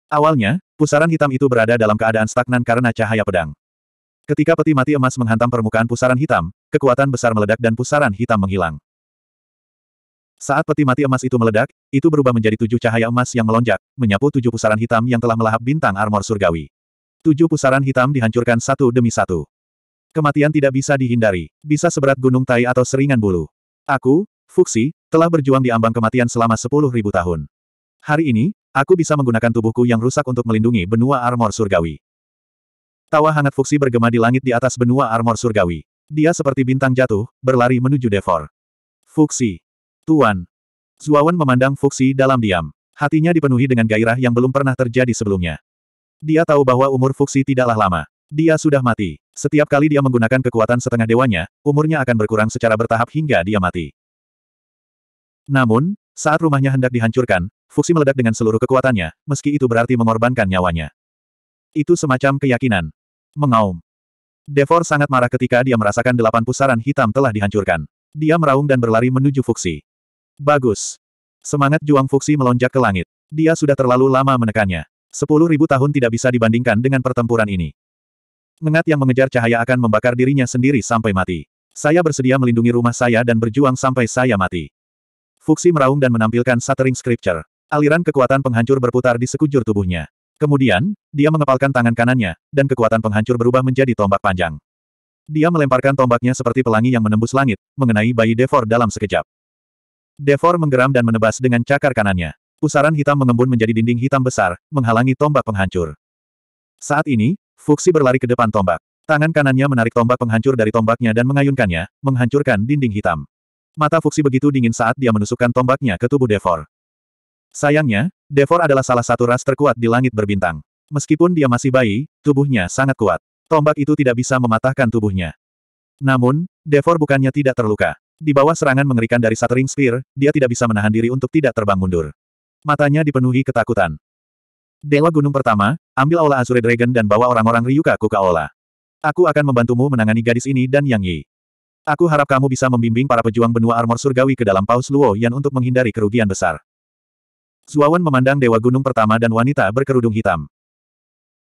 Awalnya, pusaran hitam itu berada dalam keadaan stagnan karena cahaya pedang. Ketika peti mati emas menghantam permukaan pusaran hitam, kekuatan besar meledak dan pusaran hitam menghilang. Saat peti mati emas itu meledak, itu berubah menjadi tujuh cahaya emas yang melonjak, menyapu tujuh pusaran hitam yang telah melahap bintang armor surgawi. Tujuh pusaran hitam dihancurkan satu demi satu. Kematian tidak bisa dihindari, bisa seberat gunung tai atau seringan bulu. Aku, Fuxi, telah berjuang di ambang kematian selama sepuluh ribu tahun. Hari ini, aku bisa menggunakan tubuhku yang rusak untuk melindungi benua armor surgawi. Tawa hangat Fuxi bergema di langit di atas benua armor surgawi. Dia seperti bintang jatuh, berlari menuju Devor. Fuxi, Tuan. Zuawan memandang Fuxi dalam diam. Hatinya dipenuhi dengan gairah yang belum pernah terjadi sebelumnya. Dia tahu bahwa umur Fuxi tidaklah lama. Dia sudah mati. Setiap kali dia menggunakan kekuatan setengah dewanya, umurnya akan berkurang secara bertahap hingga dia mati. Namun, saat rumahnya hendak dihancurkan, Fuxi meledak dengan seluruh kekuatannya, meski itu berarti mengorbankan nyawanya. Itu semacam keyakinan. Mengaum. Devor sangat marah ketika dia merasakan delapan pusaran hitam telah dihancurkan. Dia meraung dan berlari menuju Fuxi. Bagus. Semangat Juang Fuxi melonjak ke langit. Dia sudah terlalu lama menekannya. Sepuluh ribu tahun tidak bisa dibandingkan dengan pertempuran ini. Nengat yang mengejar cahaya akan membakar dirinya sendiri sampai mati. Saya bersedia melindungi rumah saya dan berjuang sampai saya mati. Fuxi meraung dan menampilkan Shattering Scripture. Aliran kekuatan penghancur berputar di sekujur tubuhnya. Kemudian, dia mengepalkan tangan kanannya, dan kekuatan penghancur berubah menjadi tombak panjang. Dia melemparkan tombaknya seperti pelangi yang menembus langit, mengenai bayi Devor dalam sekejap. Devor menggeram dan menebas dengan cakar kanannya. Pusaran hitam mengembun menjadi dinding hitam besar, menghalangi tombak penghancur. Saat ini, Fuxi berlari ke depan tombak. Tangan kanannya menarik tombak penghancur dari tombaknya dan mengayunkannya, menghancurkan dinding hitam. Mata Fuxi begitu dingin saat dia menusukkan tombaknya ke tubuh Devor. Sayangnya, Devor adalah salah satu ras terkuat di langit berbintang. Meskipun dia masih bayi, tubuhnya sangat kuat. Tombak itu tidak bisa mematahkan tubuhnya. Namun, Devor bukannya tidak terluka. Di bawah serangan mengerikan dari Shattering Spear, dia tidak bisa menahan diri untuk tidak terbang mundur. Matanya dipenuhi ketakutan. Dewa Gunung Pertama, ambil Aula Azure Dragon dan bawa orang-orang Ryukaku ke Aula. Aku akan membantumu menangani gadis ini dan Yang Yi. Aku harap kamu bisa membimbing para pejuang benua armor surgawi ke dalam paus Luo Yan untuk menghindari kerugian besar. Zuawan memandang Dewa Gunung Pertama dan wanita berkerudung hitam.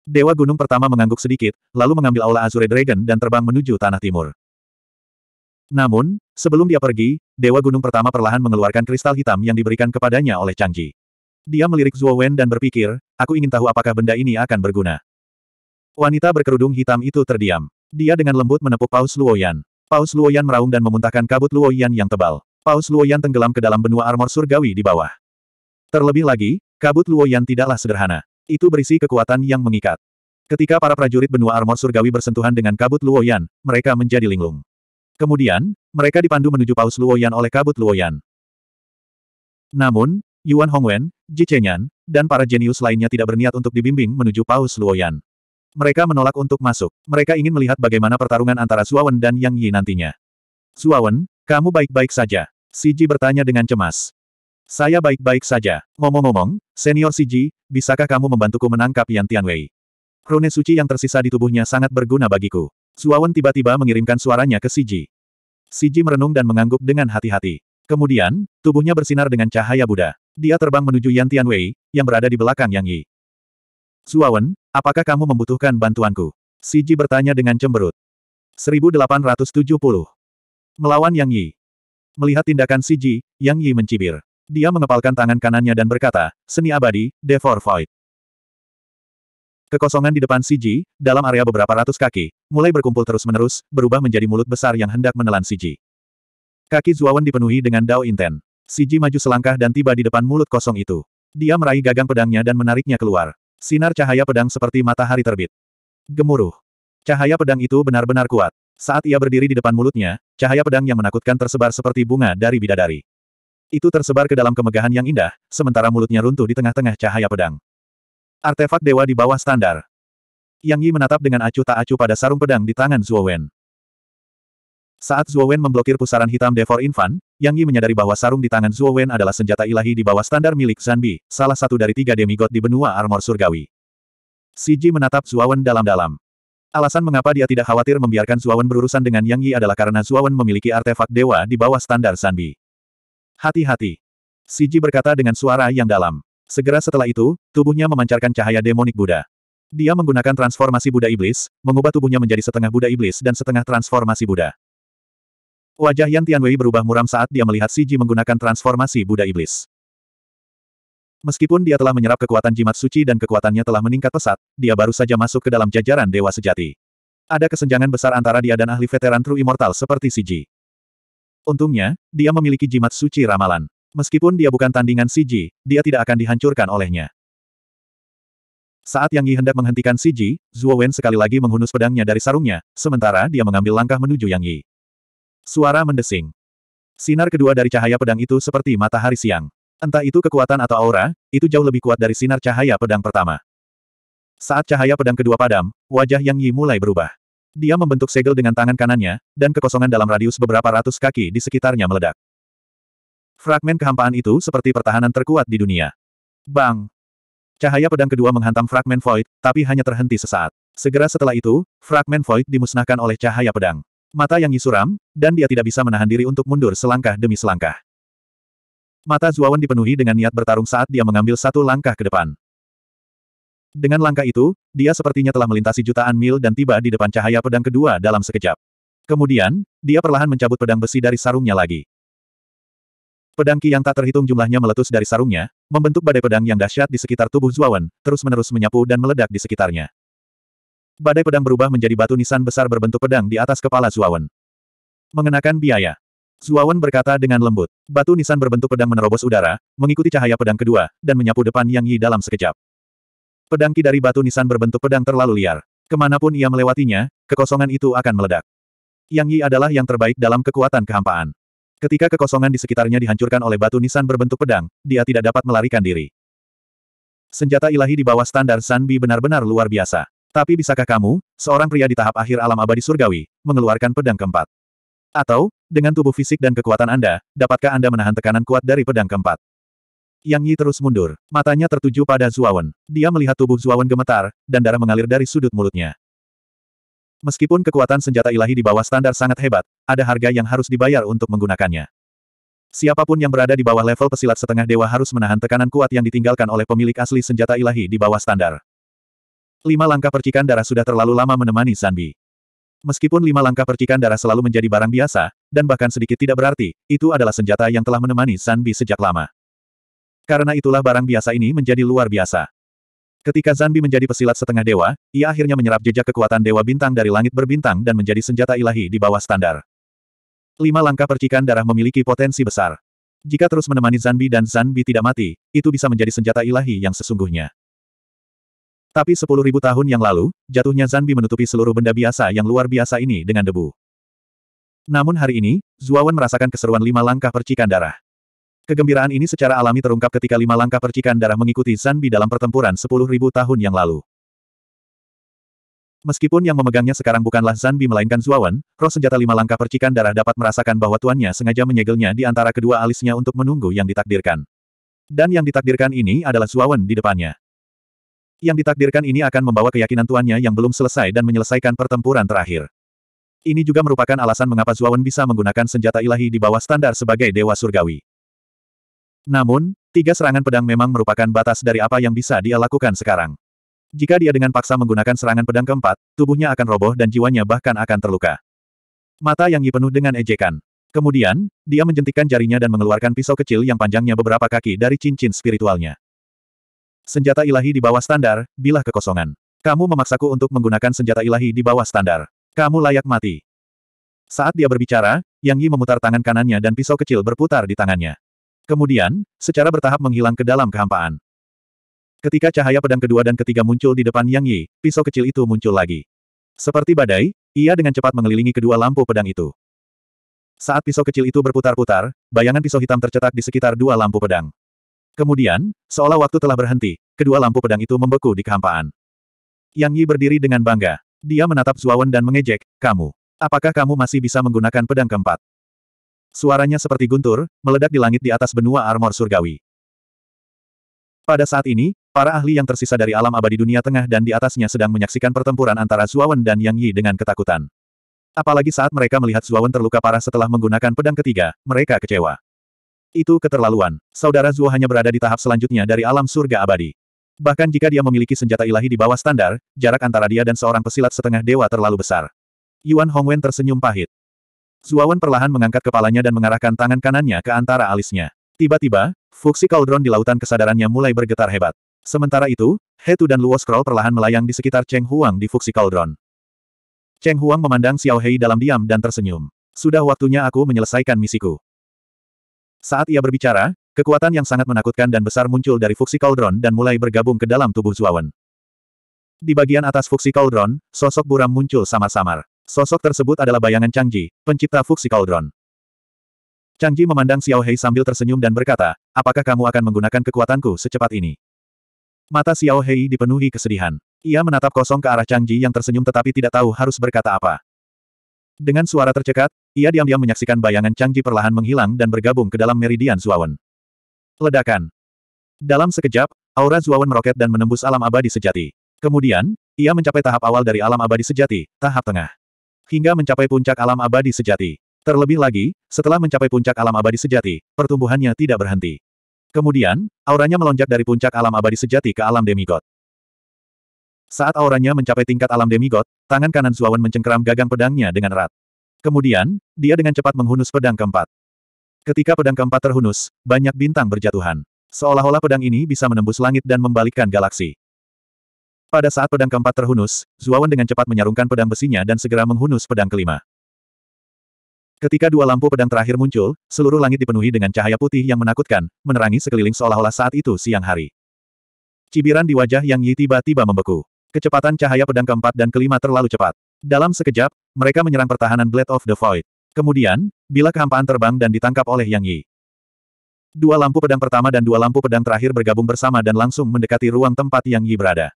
Dewa Gunung Pertama mengangguk sedikit, lalu mengambil Aula Azure Dragon dan terbang menuju Tanah Timur. Namun, sebelum dia pergi, Dewa Gunung Pertama perlahan mengeluarkan kristal hitam yang diberikan kepadanya oleh Changji. Dia melirik Zhuo Wen dan berpikir, aku ingin tahu apakah benda ini akan berguna. Wanita berkerudung hitam itu terdiam. Dia dengan lembut menepuk paus Luoyan. Paus Luoyan meraung dan memuntahkan kabut Luoyan yang tebal. Paus Luoyan tenggelam ke dalam benua armor surgawi di bawah. Terlebih lagi, kabut Luoyan tidaklah sederhana. Itu berisi kekuatan yang mengikat. Ketika para prajurit benua armor surgawi bersentuhan dengan kabut Luoyan, mereka menjadi linglung. Kemudian, mereka dipandu menuju Paus Luoyan oleh kabut Luoyan. Namun, Yuan Hongwen, Ji Chenyan, dan para jenius lainnya tidak berniat untuk dibimbing menuju Paus Luoyan. Mereka menolak untuk masuk. Mereka ingin melihat bagaimana pertarungan antara Suawen dan Yang Yi nantinya. Suawen, kamu baik-baik saja. Si Ji bertanya dengan cemas. Saya baik-baik saja. Ngomong-ngomong, senior Si Ji, bisakah kamu membantuku menangkap Yan Tianwei? Rune suci yang tersisa di tubuhnya sangat berguna bagiku. Suawan tiba-tiba mengirimkan suaranya ke Siji. Siji merenung dan mengangguk dengan hati-hati. Kemudian, tubuhnya bersinar dengan cahaya Buddha. Dia terbang menuju Yan Tianwei, yang berada di belakang Yang Yi. Suawan, apakah kamu membutuhkan bantuanku? Siji bertanya dengan cemberut. 1870. Melawan Yang Yi. Melihat tindakan Siji, Yang Yi mencibir. Dia mengepalkan tangan kanannya dan berkata, seni abadi, Devor Void. Kekosongan di depan Siji, dalam area beberapa ratus kaki, mulai berkumpul terus-menerus, berubah menjadi mulut besar yang hendak menelan Siji. Kaki Zuawan dipenuhi dengan dao inten. Siji maju selangkah dan tiba di depan mulut kosong itu. Dia meraih gagang pedangnya dan menariknya keluar. Sinar cahaya pedang seperti matahari terbit. Gemuruh. Cahaya pedang itu benar-benar kuat. Saat ia berdiri di depan mulutnya, cahaya pedang yang menakutkan tersebar seperti bunga dari bidadari. Itu tersebar ke dalam kemegahan yang indah, sementara mulutnya runtuh di tengah-tengah cahaya pedang. Artefak dewa di bawah standar. Yang Yi menatap dengan acuh tak acuh pada sarung pedang di tangan Zhuo Wen. Saat Zhuo Wen memblokir pusaran hitam Devor Infant, Yang Yi menyadari bahwa sarung di tangan Zhuo Wen adalah senjata ilahi di bawah standar milik Zanbi, salah satu dari tiga demigod di benua armor surgawi. Si Ji menatap Zhuo Wen dalam-dalam. Alasan mengapa dia tidak khawatir membiarkan Zhuo Wen berurusan dengan Yang Yi adalah karena Zhuo Wen memiliki artefak dewa di bawah standar Zanbi. Hati-hati. Si Ji berkata dengan suara yang dalam. Segera setelah itu, tubuhnya memancarkan cahaya demonik Buddha. Dia menggunakan transformasi Buddha Iblis, mengubah tubuhnya menjadi setengah Buddha Iblis dan setengah transformasi Buddha. Wajah Yan Tianwei berubah muram saat dia melihat Siji menggunakan transformasi Buddha Iblis. Meskipun dia telah menyerap kekuatan jimat suci dan kekuatannya telah meningkat pesat, dia baru saja masuk ke dalam jajaran dewa sejati. Ada kesenjangan besar antara dia dan ahli veteran True Immortal seperti Siji. Untungnya, dia memiliki jimat suci ramalan. Meskipun dia bukan tandingan Siji, dia tidak akan dihancurkan olehnya. Saat Yang Yi hendak menghentikan Siji, Zhuo Wen sekali lagi menghunus pedangnya dari sarungnya, sementara dia mengambil langkah menuju Yang Yi. Suara mendesing. Sinar kedua dari cahaya pedang itu seperti matahari siang. Entah itu kekuatan atau aura, itu jauh lebih kuat dari sinar cahaya pedang pertama. Saat cahaya pedang kedua padam, wajah Yang Yi mulai berubah. Dia membentuk segel dengan tangan kanannya, dan kekosongan dalam radius beberapa ratus kaki di sekitarnya meledak. Fragmen kehampaan itu seperti pertahanan terkuat di dunia. Bang! Cahaya pedang kedua menghantam fragmen void, tapi hanya terhenti sesaat. Segera setelah itu, fragmen void dimusnahkan oleh cahaya pedang. Mata yang suram, dan dia tidak bisa menahan diri untuk mundur selangkah demi selangkah. Mata Zuawan dipenuhi dengan niat bertarung saat dia mengambil satu langkah ke depan. Dengan langkah itu, dia sepertinya telah melintasi jutaan mil dan tiba di depan cahaya pedang kedua dalam sekejap. Kemudian, dia perlahan mencabut pedang besi dari sarungnya lagi. Pedang Ki yang tak terhitung jumlahnya meletus dari sarungnya, membentuk badai pedang yang dahsyat di sekitar tubuh Zuawan, terus-menerus menyapu dan meledak di sekitarnya. Badai pedang berubah menjadi batu nisan besar berbentuk pedang di atas kepala Zuawan. Mengenakan biaya. Zuawan berkata dengan lembut. Batu nisan berbentuk pedang menerobos udara, mengikuti cahaya pedang kedua, dan menyapu depan Yang Yi dalam sekejap. Pedang ki dari batu nisan berbentuk pedang terlalu liar. Kemanapun ia melewatinya, kekosongan itu akan meledak. Yang Yi adalah yang terbaik dalam kekuatan kehampaan. Ketika kekosongan di sekitarnya dihancurkan oleh batu nisan berbentuk pedang, dia tidak dapat melarikan diri. Senjata ilahi di bawah standar Sanbi benar-benar luar biasa. Tapi bisakah kamu, seorang pria di tahap akhir alam abadi surgawi, mengeluarkan pedang keempat? Atau, dengan tubuh fisik dan kekuatan Anda, dapatkah Anda menahan tekanan kuat dari pedang keempat? Yang Yi terus mundur, matanya tertuju pada Zuawan. Dia melihat tubuh Zuawan gemetar, dan darah mengalir dari sudut mulutnya. Meskipun kekuatan senjata ilahi di bawah standar sangat hebat, ada harga yang harus dibayar untuk menggunakannya. Siapapun yang berada di bawah level pesilat setengah dewa harus menahan tekanan kuat yang ditinggalkan oleh pemilik asli senjata ilahi di bawah standar. Lima langkah percikan darah sudah terlalu lama menemani Sanbi. Meskipun lima langkah percikan darah selalu menjadi barang biasa, dan bahkan sedikit tidak berarti, itu adalah senjata yang telah menemani Sanbi sejak lama. Karena itulah barang biasa ini menjadi luar biasa. Ketika Zanbi menjadi pesilat setengah dewa, ia akhirnya menyerap jejak kekuatan dewa bintang dari langit berbintang dan menjadi senjata ilahi di bawah standar. Lima langkah percikan darah memiliki potensi besar. Jika terus menemani Zanbi dan Zanbi tidak mati, itu bisa menjadi senjata ilahi yang sesungguhnya. Tapi sepuluh ribu tahun yang lalu, jatuhnya Zanbi menutupi seluruh benda biasa yang luar biasa ini dengan debu. Namun hari ini, Zuawan merasakan keseruan lima langkah percikan darah. Kegembiraan ini secara alami terungkap ketika lima langkah percikan darah mengikuti Zanbi dalam pertempuran sepuluh ribu tahun yang lalu. Meskipun yang memegangnya sekarang bukanlah Zanbi melainkan Zuawan, roh senjata lima langkah percikan darah dapat merasakan bahwa tuannya sengaja menyegelnya di antara kedua alisnya untuk menunggu yang ditakdirkan. Dan yang ditakdirkan ini adalah Zuawan di depannya. Yang ditakdirkan ini akan membawa keyakinan tuannya yang belum selesai dan menyelesaikan pertempuran terakhir. Ini juga merupakan alasan mengapa Zuawan bisa menggunakan senjata ilahi di bawah standar sebagai Dewa Surgawi. Namun, tiga serangan pedang memang merupakan batas dari apa yang bisa dia lakukan sekarang. Jika dia dengan paksa menggunakan serangan pedang keempat, tubuhnya akan roboh dan jiwanya bahkan akan terluka. Mata Yang Yi penuh dengan ejekan. Kemudian, dia menjentikkan jarinya dan mengeluarkan pisau kecil yang panjangnya beberapa kaki dari cincin spiritualnya. Senjata ilahi di bawah standar, bilah kekosongan. Kamu memaksaku untuk menggunakan senjata ilahi di bawah standar. Kamu layak mati. Saat dia berbicara, Yang Yi memutar tangan kanannya dan pisau kecil berputar di tangannya. Kemudian, secara bertahap menghilang ke dalam kehampaan. Ketika cahaya pedang kedua dan ketiga muncul di depan Yang Yi, pisau kecil itu muncul lagi. Seperti badai, ia dengan cepat mengelilingi kedua lampu pedang itu. Saat pisau kecil itu berputar-putar, bayangan pisau hitam tercetak di sekitar dua lampu pedang. Kemudian, seolah waktu telah berhenti, kedua lampu pedang itu membeku di kehampaan. Yang Yi berdiri dengan bangga. Dia menatap Zuawan dan mengejek, kamu. Apakah kamu masih bisa menggunakan pedang keempat? Suaranya seperti guntur, meledak di langit di atas benua armor surgawi. Pada saat ini, Para ahli yang tersisa dari alam abadi dunia tengah dan di atasnya sedang menyaksikan pertempuran antara Zuawan dan Yang Yi dengan ketakutan. Apalagi saat mereka melihat Zuawan terluka parah setelah menggunakan pedang ketiga, mereka kecewa. Itu keterlaluan. Saudara Zuo hanya berada di tahap selanjutnya dari alam surga abadi. Bahkan jika dia memiliki senjata ilahi di bawah standar, jarak antara dia dan seorang pesilat setengah dewa terlalu besar. Yuan Hongwen tersenyum pahit. Zuawan perlahan mengangkat kepalanya dan mengarahkan tangan kanannya ke antara alisnya. Tiba-tiba, fuksi kaldron di lautan kesadarannya mulai bergetar hebat. Sementara itu, Hetu dan Luo Scroll perlahan melayang di sekitar Cheng Huang di Fuxi Cauldron. Cheng Huang memandang Xiao Hei dalam diam dan tersenyum. Sudah waktunya aku menyelesaikan misiku. Saat ia berbicara, kekuatan yang sangat menakutkan dan besar muncul dari Fuxi Cauldron dan mulai bergabung ke dalam tubuh Zuawan. Di bagian atas Fuxi Cauldron, sosok buram muncul samar-samar. Sosok tersebut adalah bayangan Changji, pencipta Fuxi Cauldron. Changji memandang Xiao Hei sambil tersenyum dan berkata, apakah kamu akan menggunakan kekuatanku secepat ini? Mata Xiao Hei dipenuhi kesedihan. Ia menatap kosong ke arah Changji yang tersenyum tetapi tidak tahu harus berkata apa. Dengan suara tercekat, ia diam-diam menyaksikan bayangan Changji perlahan menghilang dan bergabung ke dalam meridian Zuawan. Ledakan. Dalam sekejap, aura Zuawan meroket dan menembus alam abadi sejati. Kemudian, ia mencapai tahap awal dari alam abadi sejati, tahap tengah. Hingga mencapai puncak alam abadi sejati. Terlebih lagi, setelah mencapai puncak alam abadi sejati, pertumbuhannya tidak berhenti. Kemudian, auranya melonjak dari puncak alam abadi sejati ke alam demigod. Saat auranya mencapai tingkat alam demigod, tangan kanan Zuawan mencengkeram gagang pedangnya dengan erat. Kemudian, dia dengan cepat menghunus pedang keempat. Ketika pedang keempat terhunus, banyak bintang berjatuhan. Seolah-olah pedang ini bisa menembus langit dan membalikkan galaksi. Pada saat pedang keempat terhunus, Zuawan dengan cepat menyarungkan pedang besinya dan segera menghunus pedang kelima. Ketika dua lampu pedang terakhir muncul, seluruh langit dipenuhi dengan cahaya putih yang menakutkan, menerangi sekeliling seolah-olah saat itu siang hari. Cibiran di wajah Yang Yi tiba-tiba membeku. Kecepatan cahaya pedang keempat dan kelima terlalu cepat. Dalam sekejap, mereka menyerang pertahanan Blade of the Void. Kemudian, bila kehampaan terbang dan ditangkap oleh Yang Yi. Dua lampu pedang pertama dan dua lampu pedang terakhir bergabung bersama dan langsung mendekati ruang tempat Yang Yi berada.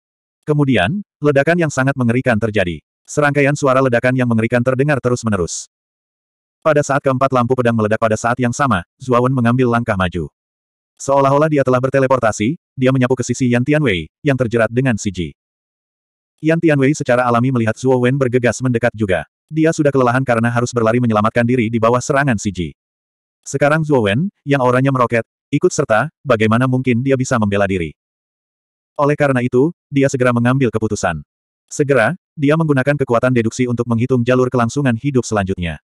Kemudian, ledakan yang sangat mengerikan terjadi. Serangkaian suara ledakan yang mengerikan terdengar terus-menerus. Pada saat keempat lampu pedang meledak pada saat yang sama, Zuawan mengambil langkah maju. Seolah-olah dia telah berteleportasi, dia menyapu ke sisi Yan Tianwei, yang terjerat dengan si Ji. Yan Tianwei secara alami melihat Zuo Wen bergegas mendekat juga. Dia sudah kelelahan karena harus berlari menyelamatkan diri di bawah serangan si Ji. Sekarang Zuo Wen, yang orangnya meroket, ikut serta, bagaimana mungkin dia bisa membela diri. Oleh karena itu, dia segera mengambil keputusan. Segera, dia menggunakan kekuatan deduksi untuk menghitung jalur kelangsungan hidup selanjutnya.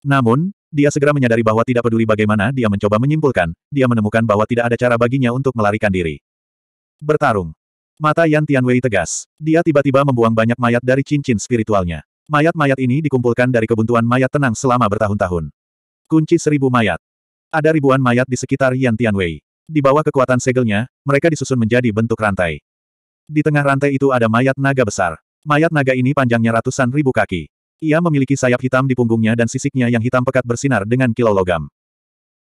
Namun, dia segera menyadari bahwa tidak peduli bagaimana dia mencoba menyimpulkan, dia menemukan bahwa tidak ada cara baginya untuk melarikan diri. Bertarung. Mata Yan Tianwei tegas. Dia tiba-tiba membuang banyak mayat dari cincin spiritualnya. Mayat-mayat ini dikumpulkan dari kebuntuan mayat tenang selama bertahun-tahun. Kunci seribu mayat. Ada ribuan mayat di sekitar Yan Tianwei. Di bawah kekuatan segelnya, mereka disusun menjadi bentuk rantai. Di tengah rantai itu ada mayat naga besar. Mayat naga ini panjangnya ratusan ribu kaki. Ia memiliki sayap hitam di punggungnya dan sisiknya yang hitam pekat bersinar dengan kilau logam.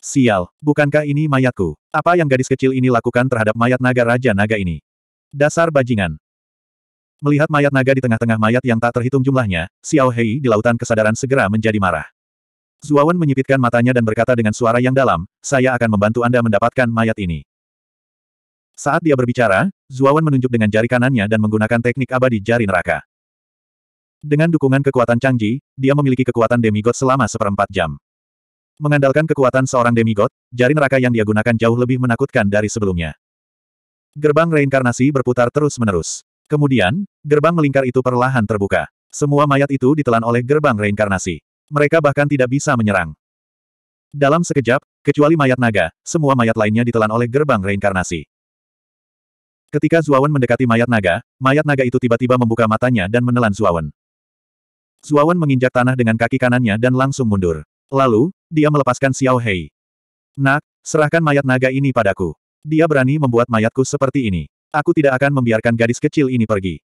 Sial, bukankah ini mayatku? Apa yang gadis kecil ini lakukan terhadap mayat naga Raja Naga ini? Dasar bajingan. Melihat mayat naga di tengah-tengah mayat yang tak terhitung jumlahnya, Xiao Hei di lautan kesadaran segera menjadi marah. Zuawan menyipitkan matanya dan berkata dengan suara yang dalam, saya akan membantu Anda mendapatkan mayat ini. Saat dia berbicara, Zuawan menunjuk dengan jari kanannya dan menggunakan teknik abadi jari neraka. Dengan dukungan kekuatan Changji, dia memiliki kekuatan demigod selama seperempat jam. Mengandalkan kekuatan seorang demigod, jari neraka yang dia gunakan jauh lebih menakutkan dari sebelumnya. Gerbang reinkarnasi berputar terus-menerus. Kemudian, gerbang melingkar itu perlahan terbuka. Semua mayat itu ditelan oleh gerbang reinkarnasi. Mereka bahkan tidak bisa menyerang. Dalam sekejap, kecuali mayat naga, semua mayat lainnya ditelan oleh gerbang reinkarnasi. Ketika Zuawan mendekati mayat naga, mayat naga itu tiba-tiba membuka matanya dan menelan Zuawan. Zuawan menginjak tanah dengan kaki kanannya dan langsung mundur. Lalu, dia melepaskan Xiao Hei. Nak, serahkan mayat naga ini padaku. Dia berani membuat mayatku seperti ini. Aku tidak akan membiarkan gadis kecil ini pergi.